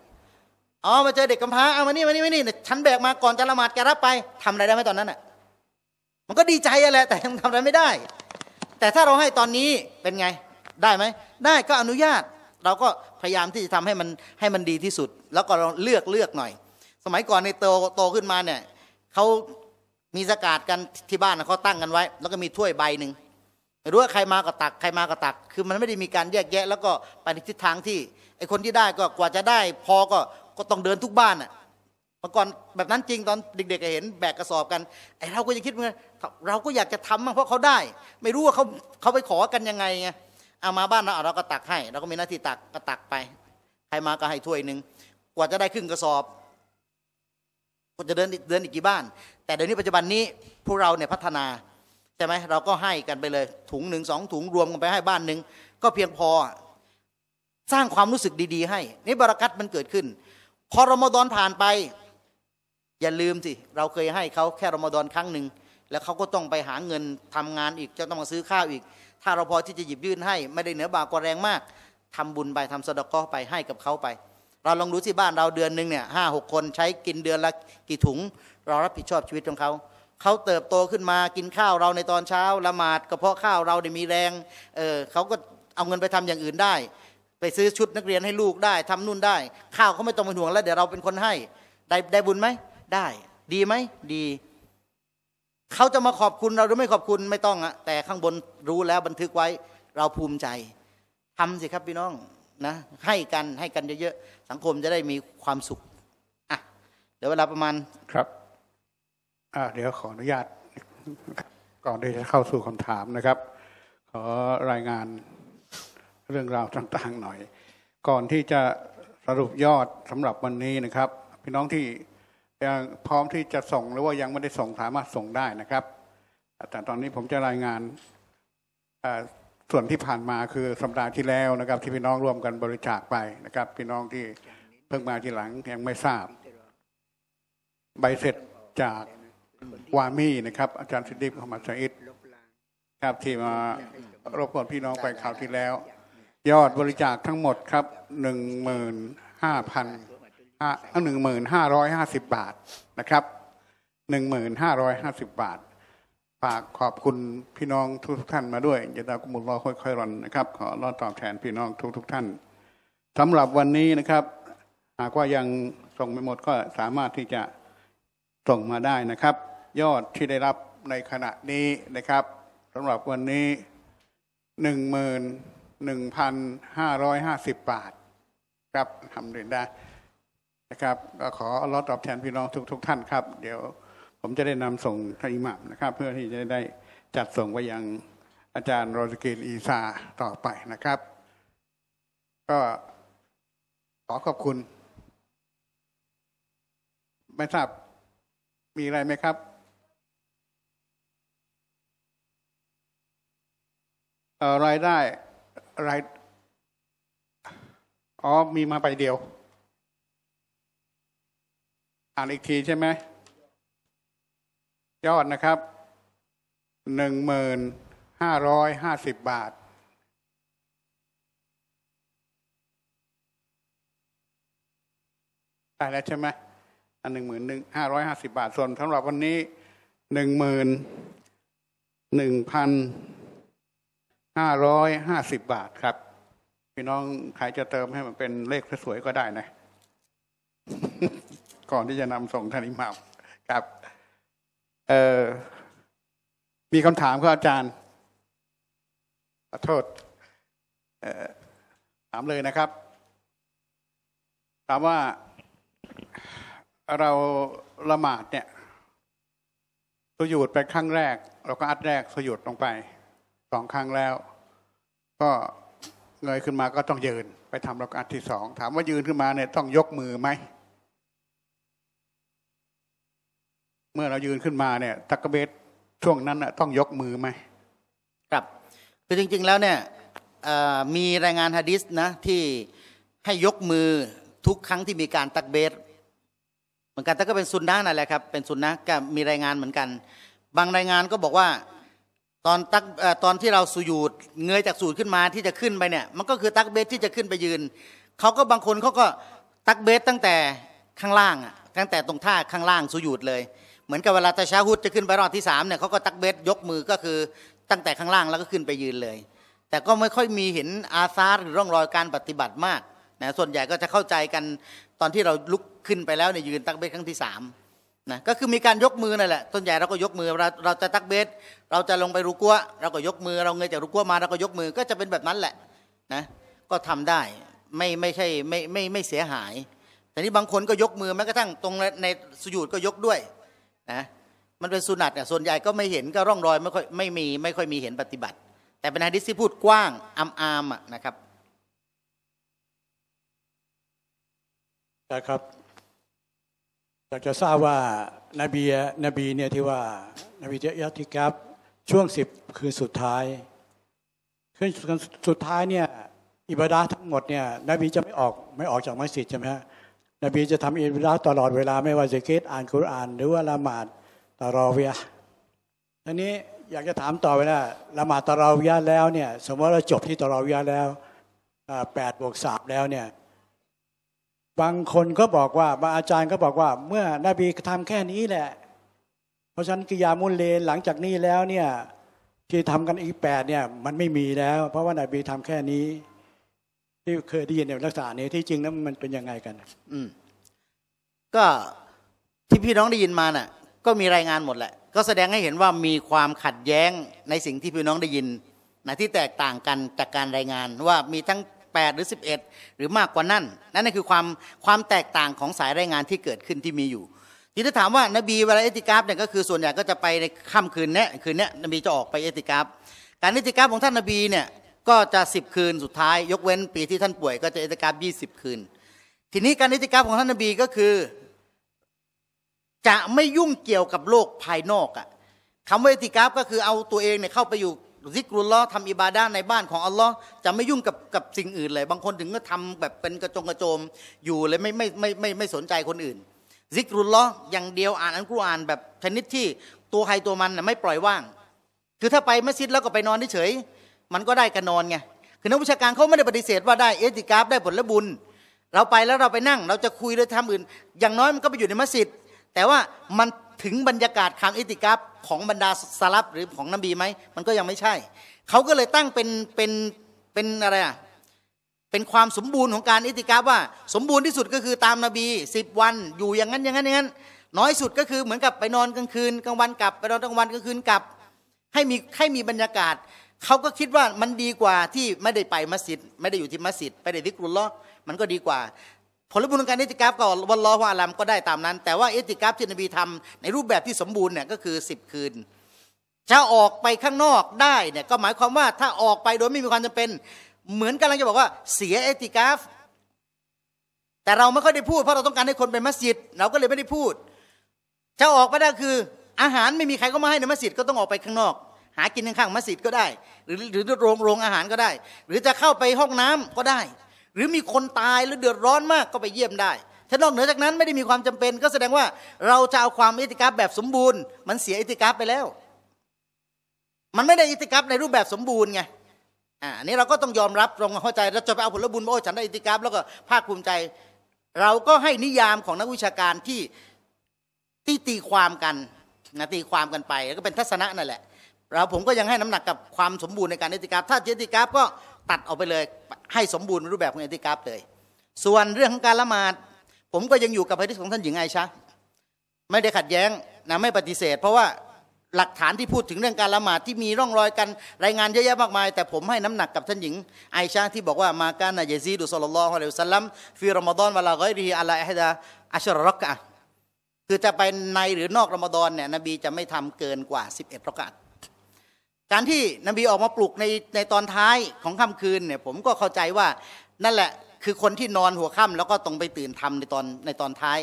อ๋อมาเจอเด็กกำพร้าเอามานี่มานี่มานี่ฉันแบกมาก่อนจะละหมาดแกรับไป ทำอะไรได้ไหมตอนนั้นอ่ะมันก็ดีใจแหละแต่ยังทำอะไรไม่ได้ แต่ถ้าเราให้ตอนนี้เป็นไง ได้ไหม ได้ก็อนุญาต เราก็พยายามที่จะทำให้มันให้มันดีที่สุด แล้วก็เราเลือกเลือกหน่อย สมัยก่อนในโตโตขึ้นมาเนี่ย เขามีสกาดกันที่บ้านเขาตั้งกันไว้ แล้วก็มีถ้วยใบหนึ่งไม่รู้ว่าใครมาก็ตักใครมาก็ตัก คือมันไม่ได้มีการแยกแยะ แล้วก็ไปในทิศทางที่ไอคนที่ได้ก็กว่าจะได้ พอก็ก็ต้องเดินทุกบ้านอ่ะเมื่อก่อนแบบนั้นจริงตอนเด็กๆเห็นแบกกระสอบกันไอ้เราก็ยังคิดว่าเราก็อยากจะทำั้งเพราะเขาได้ ไม่รู้ว่าเขาเขาไปขอกันยังไงไงเอามาบ้านเราเราก็ตักให้ เราก็มีหน้าที่ตักก็ตักไปใครมาก็ให้ถ้วยหนึ่งกว่าจะได้ครึ่งกระสอบก็จะเดินเดินอีกกี่บ้าน แต่เดี๋ยวนี้ปัจจุบันนี้พวกเราเนี่ยพัฒนาใช่ไหมเราก็ให้กันไปเลยถุงหนึ่งสองถุงรวมกันไปให้บ้านหนึ่งก็เพียงพอสร้างความรู้สึกดี ๆ ให้นี่บรารักัตมันเกิดขึ้นพอรอมฎอนผ่านไปอย่าลืมสิเราเคยให้เขาแค่รอมฎอนครั้งหนึ่งแล้วเขาก็ต้องไปหาเงินทำงานอีกจะต้องมาซื้อข้าวอีก ถ้าเราพอที่จะหยิบยื่นให้ ไม่ได้เหนือบากว่าแรงมาก ทำบุญไปทำสดกอไปให้กับเขาไป เราลองดูที่บ้านเราเดือนหนึ่งเนี่ยห้าหกคนใช้กินเดือนละกี่ถุง เรารับผิดชอบชีวิตของเขาเขาเติบโตขึ้นมากินข้าวเราในตอนเช้าละหมาดกระเพาะข้าวเราได้มีแรงเออเขาก็เอาเงินไปทำอย่างอื่นได้ไปซื้อชุดนักเรียนให้ลูกได้ ทำนู่นได้ข้าวเขาไม่ต้องเป็นห่วงแล้ว เดี๋ยวเราเป็นคนให้ได้ได้บุญไหม ได้ ดีไหม ดี เขาจะมาขอบคุณ เราหรือไม่ขอบคุณไม่ต้องอะแต่ข้างบนรู้แล้วบันทึกไว้ เราภูมิใจ ทำสิครับพี่น้องนะ ให้กันให้กันเยอะ ๆ สังคมจะได้มีความสุขอ่ะเดี๋ยวเวลาประมาณครับอ่าเดี๋ยวขออนุญาต ก่อนที่จะเข้าสู่คำถามนะครับ ขอรายงานเรื่องราวต่าง ๆ หน่อย ก่อนที่จะสรุปยอดสำหรับวันนี้นะครับ พี่น้องที่ยังพร้อมที่จะส่งหรือว่ายังไม่ได้ส่งสามารถส่งได้นะครับแต่ตอนนี้ผมจะรายงานส่วนที่ผ่านมาคือสัปดาห์ที่แล้วนะครับ ที่พี่น้องร่วมกันบริจาคไปนะครับ พี่น้องที่เพิ่งมาทีหลังยังไม่ทราบ ใบเสร็จจากวามี่นะครับ อาจารย์สิดดิบขมัดสอิดครับ ที่มารบกวนพี่น้องไปคราวที่แล้วยอดบริจาคทั้งหมดครับหนึ่งหมื่นห้าพันหนึ่งหมื่นห้าร้อยห้าสิบบาทนะครับหนึ่งหมื่นห้าร้อยห้าสิบบาท ฝากขอบคุณพี่น้องทุกท่านมาด้วยยะดากุมุลรอค่อยๆรอนนะครับ ขอรอดตอบแทนพี่น้องทุกๆท่านสำหรับวันนี้นะครับ หากว่ายังส่งไม่หมดก็สามารถที่จะส่งมาได้นะครับ ยอดที่ได้รับในขณะนี้นะครับสำหรับวันนี้หนึ่งหมื่น1,550 บาท ครับทำเรียนได้นะครับก็ขอรอตอบแทนพี่น้องทุกุทท่านครับ เดี๋ยวผมจะได้นำส่งท่านอิหมัมนะครับ เพื่อที่จะได้จัดส่งไปยังอาจารย์โรสเกนอีซาต่อไปนะครับ ก็ขอขอบคุณ ไม่ทราบมีอะไรไหมครับรายได้รายอ๋อมีมาไปเดียว อ่านอีกทีใช่ไหมยอดนะครับหนึ่งหมื่นห้าร้อยห้าสิบบาทได้แล้วใช่ไหม อันหนึ่งหมื่นหนึ่งห้าร้อยห้าสิบาท ส่วนสำหรับวันนี้หนึ่งหมื่นหนึ่งพันห้าร้อยห้าสิบบาทครับ พี่น้องใครจะเติมให้มันเป็นเลขสวยๆก็ได้นะ ก่อนที่จะนำส่งท่านอิหมามครับ เออมีคำถามครับอาจารย์ขอโทษถามเลยนะครับ ถามว่าเราละหมาด เนี่ยสยุดไปครั้งแรก เราก็อัดแรกสยุดลงไปสองครั้งแล้ว ก็เงยขึ้นมาก็ต้องยืนไปทำรักอันที่สองถามว่ายืนขึ้นมาเนี่ยต้องยกมือไหมเมื่อเรายืนขึ้นมาเนี่ยตะกเบสช่วงนั้นต้องยกมือไหมครับ คือจริงๆแล้วเนี่ยมีรายงานฮะดิษนะที่ให้ยกมือทุกครั้งที่มีการตักเบสเหมือนกันแต่ก็เป็นซุนนะนั่นแหละครับเป็นซุนนะก็มีรายงานเหมือนกัน บางรายงานก็บอกว่าตอนตักตอนที่เราสูดเงยจากสูดขึ้นมาที่จะขึ้นไปเนี่ย มันก็คือตักเบสที่จะขึ้นไปยืน เขาก็บางคนเขาก็ตักเบสตั้งแต่ข้างล่างอ่ะตั้งแต่ตรงท่าข้างล่างสุยูดเลย เหมือนกับเวลาตาชาฮุดจะขึ้นไปรอบที่3เนี่ยเขาก็ตักเบสยกมือก็คือตั้งแต่ข้างล่างแล้วก็ขึ้นไปยืนเลย แต่ก็ไม่ค่อยมีเห็นอาซาหรือร่องรอยการปฏิบัติมาก นะ ส่วนใหญ่ก็จะเข้าใจกันตอนที่เราลุกขึ้นไปแล้วเนี่ยยืนตักเบสครั้งที่ 3นะก็คือมีการยกมือนั่นแหละต้นใหญ่เราก็ยกมือ เราเราจะตักเบส เราจะลงไปรูกัว เราก็ยกมือ เราเงยจากรูกัวมาเราก็ยกมือ ก็จะเป็นแบบนั้นแหละ นะ ก็ทำได้ ไม่ไม่ใช่ไม่ไม่ไม่เสียหาย แต่นี่บางคนก็ยกมือแม้กระทั่งตรงในสุญูดก็ยกด้วย นะ มันเป็นสุนัตเนี่ย ส่วนใหญ่ก็ไม่เห็นก็ร่องรอยไม่ค่อยไม่มีไม่ค่อยมีเห็นปฏิบัติ แต่เป็นฮะดิษที่พูดกว้างอำอามนะครับครับอากจะทราบว่านบีนบีเนี่ยที่ว่านบีเะยติกับช่วงสิบคืนสุดท้ายคืนสุดท้ายเนี่ยอิบาดาทั้งหมดเนี่ยนบีจะไม่ออกไม่ออกจากมัสยิดใช่ไหมฮะนบีจะทำอิบาดาตลอดเวลาไม่ว่าจะเกตอ่านคุรานหรือว่าละหมาดตารอเวียทีนี้อยากจะถามต่อไปนะละหมาดตารอเวียแล้วเนี่ยสมมติเราจบที่ตารอเวียแล้วแปดบวกสามแล้วเนี่ยบางคนก็บอกว่าบางอาจารย์ก็บอกว่าเมื่อนบีทำแค่นี้แหละ เพราะฉะนั้นกิยามุลเลนหลังจากนี้แล้วเนี่ยที่ทำกันอีกแปดเนี่ยมันไม่มีแล้ว เพราะว่านบีทำแค่นี้ที่เคยได้ยินในลักษณะนี้ที่จริงแล้วมันเป็นยังไงกันอืมก็ที่พี่น้องได้ยินมาน่ะก็มีรายงานหมดแหละ ก็แสดงให้เห็นว่ามีความขัดแย้งในสิ่งที่พี่น้องได้ยินนะที่แตกต่างกันจากการรายงานว่ามีทั้ง8หรือ11 หรือมากกว่านั้นนั่นคือความความแตกต่างของสายรายงานที่เกิดขึ้นที่มีอยู่ทีนี้ถามว่านบีเวลาเอติกาฟเนี่ยก็คือส่วนใหญ่ก็จะไปในค่ำคืนนี้คืนนี้นบีจะออกไปเอติกาฟการเอติกาฟของท่านนบีเนี่ยก็จะ10คืนสุดท้ายยกเว้นปีที่ท่านป่วยก็จะเอติกาฟ20คืน ทีนี้การเอติกาฟของท่านนบีก็คือ จะไม่ยุ่งเกี่ยวกับโลกภายนอกอะ่ะคำว่าเอติกาฟก็คือเอาตัวเองเนี่ยเข้าไปอยู่ซิกรุลลอทำอิบาดาในบ้านของอัลลอฮ์จะไม่ยุ่งกับกับสิ่งอื่นเลยบางคนถึงก็ทำแบบเป็นกระจงกระโจมอยู่เลยไม่ไม่ไม่ไม่ไม่สนใจคนอื่นซิกรุลลออย่างเดียวอ่านอัลกุรอานแบบชนิดที่ตัวใครตัวมันนไม่ปล่อยว่างคือถ้าไปมัสยิดแล้วก็ไปนอนเฉยมันก็ได้กันนอนไงคือนักวิชาการเขาไม่ได้ปฏิเสธว่าได้เอติกราฟได้ผลและบุญ เราไปแล้วเราไปนั่งเราจะคุยเราทำอื่น อย่างน้อยมันก็ไปอยู่ในมัสยิดแต่ว่ามันถึงบรรยากาศคำอิติกับของบรรดาสลับหรือของนบีไหมมันก็ยังไม่ใช่เขาก็เลยตั้งเป็นเป็นเป็นอะไรอ่ะเป็นความสมบูรณ์ของการอิติกับว่า สมบูรณ์ที่สุดก็คือตามนบี10วันอยู่อย่างนั้นอย่างนั้นอย่างนั้นน้อยสุดก็คือเหมือนกับไปนอนกลางคืนกลางวันกลับ ไปนอนกลางวันกลางคืนกลับ ให้มีให้มีบรรยากาศเขาก็คิดว่ามันดีกว่าที่ไม่ได้ไปมัสยิดไม่ได้อยู่ที่มัสยิดไปได้ดิกรุลล้อมันก็ดีกว่าผลบุญการอิติกาฟก็วันล้อว่าลามก็ได้ตามนั้น แต่ว่าอิติกาฟที่นบีทำในรูปแบบที่สมบูรณ์เนี่ยก็คือ 10 คืนจะออกไปข้างนอกได้เนี่ยก็หมายความว่าถ้าออกไปโดยไม่มีความจำเป็น เหมือนกันลังจะบอกว่าเสียอิติกาฟ แต่เราไม่ค่อยได้พูดเพราะเราต้องการให้คนไปมัสยิดเราก็เลยไม่ได้พูดจะออกไปได้คือ อาหารไม่มีใครก็มาให้ในมัสยิดก็ต้องออกไปข้างนอก หากินข้างๆมัสยิดก็ได้หรือหรือโรงโรงอาหารก็ได้ หรือจะเข้าไปห้องน้ำก็ได้หรือมีคนตายหรือเดือดร้อนมากก็ไปเยี่ยมได้ ถ้านอกเหนือจากนั้นไม่ได้มีความจำเป็นก็แสดงว่าเราจะเอาความอิติกาบแบบสมบูรณ์ มันเสียอิติกาบไปแล้ว มันไม่ได้อิติกาบในรูปแบบสมบูรณ์ไงอ่านี้เราก็ต้องยอมรับตรงเข้าใจเราจะไปเอาผลบุญโอ้ฉันได้อิติกาบแล้วก็ภาคภูมิใจ เราก็ให้นิยามของนักวิชาการที่ที่ตีความกันนะตีความกันไปแล้วก็เป็นทัศนะนั่นแหละ เราผมก็ยังให้น้ำหนักกับความสมบูรณ์ในการอิติกาบถ้าอิติกาบก็ตัดออกไปเลยให้สมบูรณ์รูปแบบของอิติกาฟเลยส่วนเรื่องของการละหมาด ผมก็ยังอยู่กับพระทิศของท่านหญิงไอชะไม่ได้ขัดแย้งนะไม่ปฏิเสธ เพราะว่าหลักฐานที่พูดถึงเรื่องการละหมาดที่มีร่องรอยกันรายงานเยอะแยะมากมายแต่ผมให้น้ำหนักกับท่านหญิงไอชาที่บอกว่ามาการนาเยซีดุสลลลอฮุอะลัยฮิสัลลัมฟีรอมฎอนวะลาไกรีอัลลอฮดะอัชรรักะคือจะไปในหรือนอกรอมฎอนเนี่ยนบีจะไม่ทำเกินกว่า 11รักะการที่นบีออกมาปลุกในในตอนท้ายของค่ำคืน เนี่ย ผมก็เข้าใจว่า นั่นแหละคือคนที่นอนหัวค่ำแล้วก็ตรงไปตื่นทำในตอนในตอนท้าย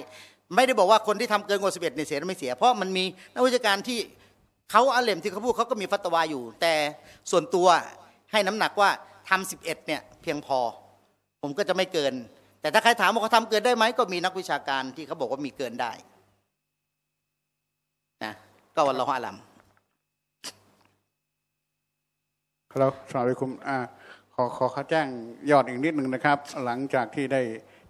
ไม่ได้บอกว่าคนที่ทำเกินกว่าสิบเอ็ดในี่ยเสียไม่เสียเพราะมันมีนักวิชาการที่เขาอาเลมที่เขาพูดเขาก็มีฟัตวาอยู่ แต่ส่วนตัวให้น้ำหนักว่าทำสิบเอ็ดเนี่ย เพียงพอ ผมก็จะไม่เกิน แต่ถ้าใครถามว่าเขาทำเกินได้ไหมก็มีนักวิชาการที่เขาบอกว่ามีเกินได้นะก็วันละห้าลำครับสวัสดีคุณอ่าขอขอข้าแจ้งยอดอีกนิดหนึ่งนะครับหลังจากที่ได้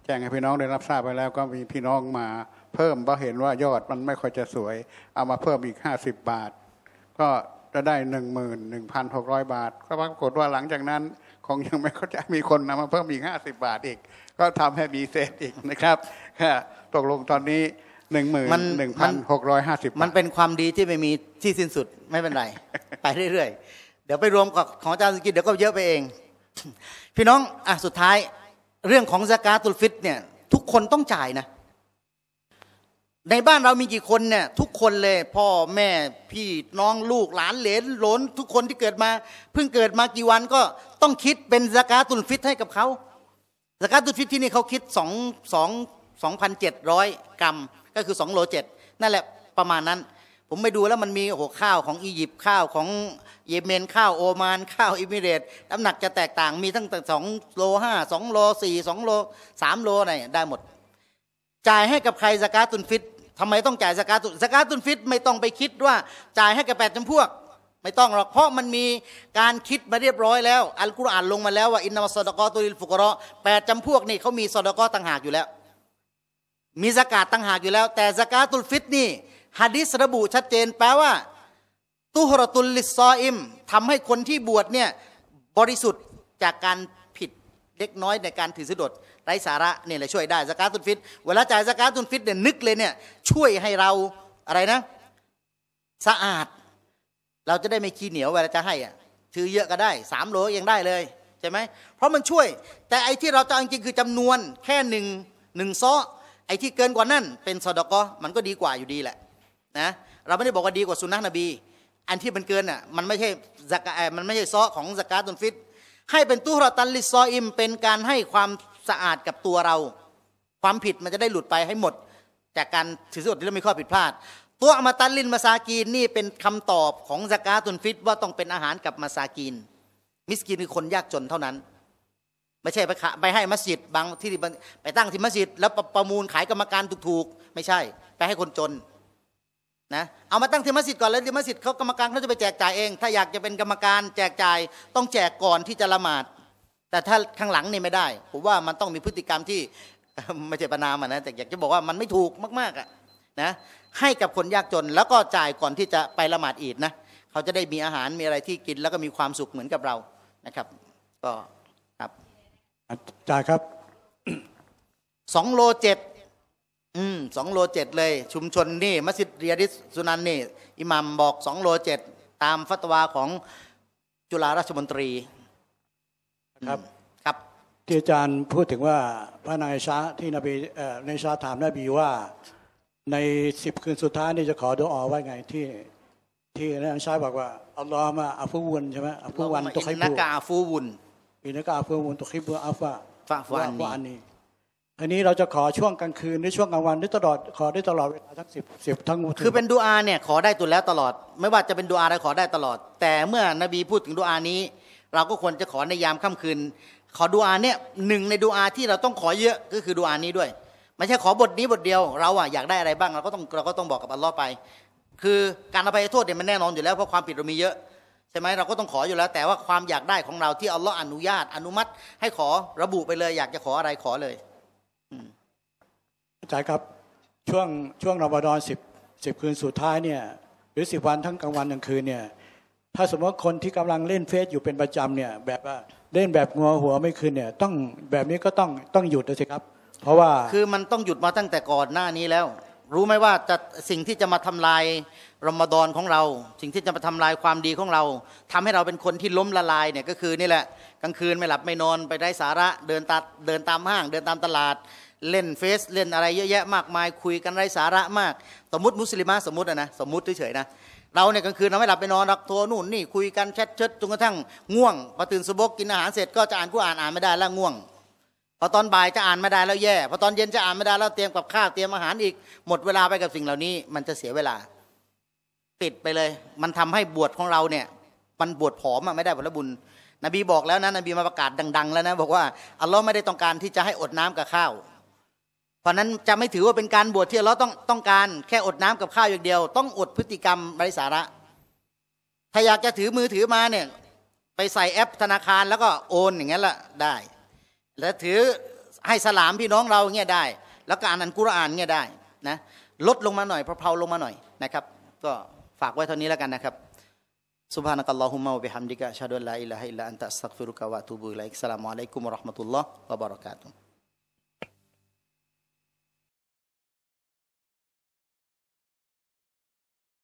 แจ้งให้พี่น้องได้รับทราบไปแล้ว ก็มีพี่น้องมาเพิ่มเพราะเห็นว่ายอดมันไม่ค่อยจะสวยเอามาเพิ่มอีก50 บาท ก็จะได้หนึ่งหมื่นหนึ่งพันหกร้อยบาทก็ปรากฏว่าหลังจากนั้นคงยังไม่เข้าใจมีคนนำมาเพิ่มอีกห้าสิบบาทอีก ก็ทำให้มีเศษอีกนะครับตกลงตอนนี้หนึ่งหมื่นหนึ่งพันหกร้อยห้าสิบมันเป็นความดีที่ไม่มีที่สิ้นสุดไม่เป็นไร ไปเรื่อยๆเดี๋ยวไปรวมกับของอาจารย์สกิจเดี๋ยวก็เยอะไปเอง พี่น้องอ่ะสุดท้าย เรื่องของสกาตุลฟิตเนี่ยทุกคนต้องจ่ายนะในบ้านเรามีกี่คนเนี่ยทุกคนเลยพ่อแม่พี่น้องลูก หลานเหลนหลนทุกคนที่เกิดมาเพิ่งเกิดมากี่วันก็ต้องคิดเป็นสกาตุลฟิตให้กับเขาสกาตุลฟิตที่นี่เขาคิดสองสองสองพันเจ็ดร้อยกรัมก็คือสองโลเจ็ดนั่นแหละประมาณนั้นผมไปดูแล้วมันมีโอ้โหข้าวของอียิปต์ข้าวของเยเมนข้าวโอมานข้าวอิมิเรตน้ำหนักจะแตกต่างมีทั้งสองโลห้าสองโลสี่สองโลสามโลอะไรได้หมด จ่ายให้กับใครสกาตุนฟิตทำไมต้องจ่ายสกาตุนสกาตุนฟิตไม่ต้องไปคิดว่าจ่ายให้กับแปดจำพวก ไม่ต้องหรอกเพราะมันมีการคิดมาเรียบร้อยแล้วอัลกุรอานลงมาแล้วว่าอินนามสอดกอตุลิลฟุกระแปดจำพวกนี่เขามีสดกอต่างหากอยู่แล้ว มีสกาตต่างหากอยู่แล้ว แต่สกาตุลฟิตนี่ฮะดิษระบุชัดเจนแปลว่าตุฮรตุลลิซออิมทำให้คนที่บวชเนี่ยบริสุทธิ์จากการผิดเล็กน้อยในการถือสุดดไรสาระเนี่ยแหละช่วยได้สกาตุนฟิตเวลาจ่ายสกาตุนฟิตเนี่ยนึกเลยเนี่ยช่วยให้เราอะไรนะ สะอาด เราจะได้ไม่ขี้เหนียวเวลาจะให้อะถือเยอะก็ได้สามโลยังได้เลยใช่ไหมเพราะมันช่วย แต่ไอ้ที่เราจะจริงคือจำนวน แค่หนึ่งหนึ่งซ้อไอ้ที่เกินกว่านั้นเป็นสดกมันก็ดีกว่าอยู่ดีแหละนะเราไม่ได้บอกว่าดีกว่าสุนัขนบี อันที่มันเกินอ่ะมันไม่ใช่สกดมันไม่ใช่ซ้อของสกัดตุนฟิต ให้เป็นตู้รตันลิซออิม เป็นการให้ความสะอาดกับตัวเรา ความผิดมันจะได้หลุดไปให้หมดจากการถือสิดที่เรามีข้อผิดพลาด ตัวอมตันลินมาซากีนนี่เป็นคำตอบของสกัดตุนฟิตว่าต้องเป็นอาหารกับมาซากีน มิสกีนคือคนยากจนเท่านั้น ไม่ใช่ไปขไปให้มัสยิดบางที่ไปตั้งที่มัสยิดแล้วประมูลขายกรรมการถูกๆ ไม่ใช่ ไปให้คนจนนะเอามาตั้งที่มัสยิดก่อนแล้วที่มัสยิดเขากรรมการเขาจะไปแจกจ่ายเองถ้าอยากจะเป็นกรรมการแจกจ่าย ต้องแจกก่อนที่จะละหมาด แต่ถ้าข้างหลังนี่ไม่ได้ ผมว่ามันต้องมีพฤติกรรมที่ไม่เจตนามันนะ แต่อยากจะบอกว่ามันไม่ถูกมากๆอ่ะนะให้กับคนยากจนแล้วก็จ่ายก่อนที่จะไปละหมาดอีดนะเขาจะได้มีอาหารมีอะไรที่กินแล้วก็มีความสุขเหมือนกับเรานะครับก็ครับอาจารย์ครับสองโลเจ็ดอืมสองโลเจ็ดเลย ชุมชนนี่มัสยิดเรียดิสุนันนี่อิหมัมบอกสองโลเจ็ดตามฟัตวาของจุฬาราชมนตรีครับ ครับที่อาจารย์พูดถึงว่าพระนายชาที่นบีในชาถามนบีว่าในสิบคืนสุดท้ายนี่จะขอดูออไว้ไง ที่ ที่นายชาบอกว่าอัลลอฮ์มาอัฟูวุนใช่ไหมอัฟูวันตุคิบุอินกาอัฟูวุนอินกาอัฟูวุนตุคิบุอัฟะฟะฟะอันนี้อันนี้เราจะขอช่วงกลางคืนหรือช่วงกลางวันหรือตลอดขอได้ตลอดเวลาทั้งสิบสิบทั้งมูคือเป็นดูอาเนี่ยขอได้ตุนแล้วตลอด ไม่ว่าจะเป็นดูอาอะไรขอได้ตลอด แต่เมื่อนบีพูดถึงดูอานี้ เราก็ควรจะขอในยามค่ำคืน ขอดูอาเนี่ยหนึ่งในดูอาที่เราต้องขอเยอะก็คือดูอานี้ด้วยไม่ใช่ขอบทนี้บทเดียว เราอะอยากได้อะไรบ้างเราก็ต้องเราก็ต้องบอกกับอัลลอฮ์ไป คือการอภัยโทษเนี่ยมันแน่นอนอยู่แล้วเพราะความผิดเรามีเยอะใช่ไหมเราก็ต้องขออยู่แล้ว แต่ว่าความอยากได้ของเราที่อัลลอฮ์อนุญาตอนุมัติให้ขอระบุไปเลยอยากจะขออะไรขอเลยาจารย์ครับช่วงช่วงรอมฎอนสิบสิบคืนสุดท้ายเนี่ยหรือสิบวันทั้งกลางวันกลางคืนเนี่ยถ้าสมมติคนที่กำลังเล่นเฟซอยู่เป็นประจำเนี่ยแบบว่าเล่นแบบงัวหัวไม่คืนเนี่ยต้องแบบนี้ก็ต้องต้องหยุดเลยสิครับ เพราะว่าคือมันต้องหยุดมาตั้งแต่ก่อนหน้านี้แล้ว รู้ไหมว่าจะสิ่งที่จะมาทำลายรอมฎอนของเรา สิ่งที่จะมาทำลายความดีของเรา ทำให้เราเป็นคนที่ล้มละลายเนี่ยก็คือนี่แหละกลางคืนไม่หลับไม่นอน ไปได้สาระเดินตัดเดินตามห้าง เดินตามตลาดเล่นเฟซเล่นอะไรเยอะแยะมากมายคุยกันไรสาระมากสมมติมุสลิมะสมมตินะสมมติเฉยๆนะ เราเนี่ยกลางคืนเราไม่หลับไปนอนรักโทรนู่นนี่คุยกันแชทเชิดจนกระทั่งง่วงพอตื่นสุบกกินอาหารเสร็จก็จะอ่านกูอ่านอ่านไม่ได้แล้วง่วงพอตอนบ่ายจะอ่านไม่ได้แล้วแย่พอตอนเย็นจะอ่านไม่ได้แล้วเตรียมกับข้าวเตรียมอาหารอีก หมดเวลาไปกับสิ่งเหล่านี้ มันจะเสียเวลาปิดไปเลยมันทำให้บวชของเราเนี่ย มันบวชผอมอะไม่ได้ผลบุญนบีบอกแล้วนะนบีมาประกาศดัง ๆ แล้วนะบอกว่าอัลลอฮ์ไม่ได้ต้องการที่จะให้อดน้ำกับข้าวเพราะนั้นจะไม่ถือว่าเป็นการบวชที่เราต้องต้องการแค่อดน้ำกับข้าวอย่างเดียว ต้องอดพฤติกรรมไร้สาระถ้าอยากจะถือมือถือมาเนี่ยไปใส่แอปธนาคารแล้วก็โอนอย่างนั้นละได้ แล้วถือให้สลามพี่น้องเราเงี้ยได้ แล้วก็อ่านอันกุรอานเงี้ยได้นะลดลงมาหน่อยเพาลงมาหน่อยนะครับก็ฝากไว้เท่านี้แล้วกันนะครับ سبحانك اللهم وبحمدك أشهد أن لا إله إلا أنت أستغفرك وأتوب إليك السلام عليكم ورحمة الله وبركاته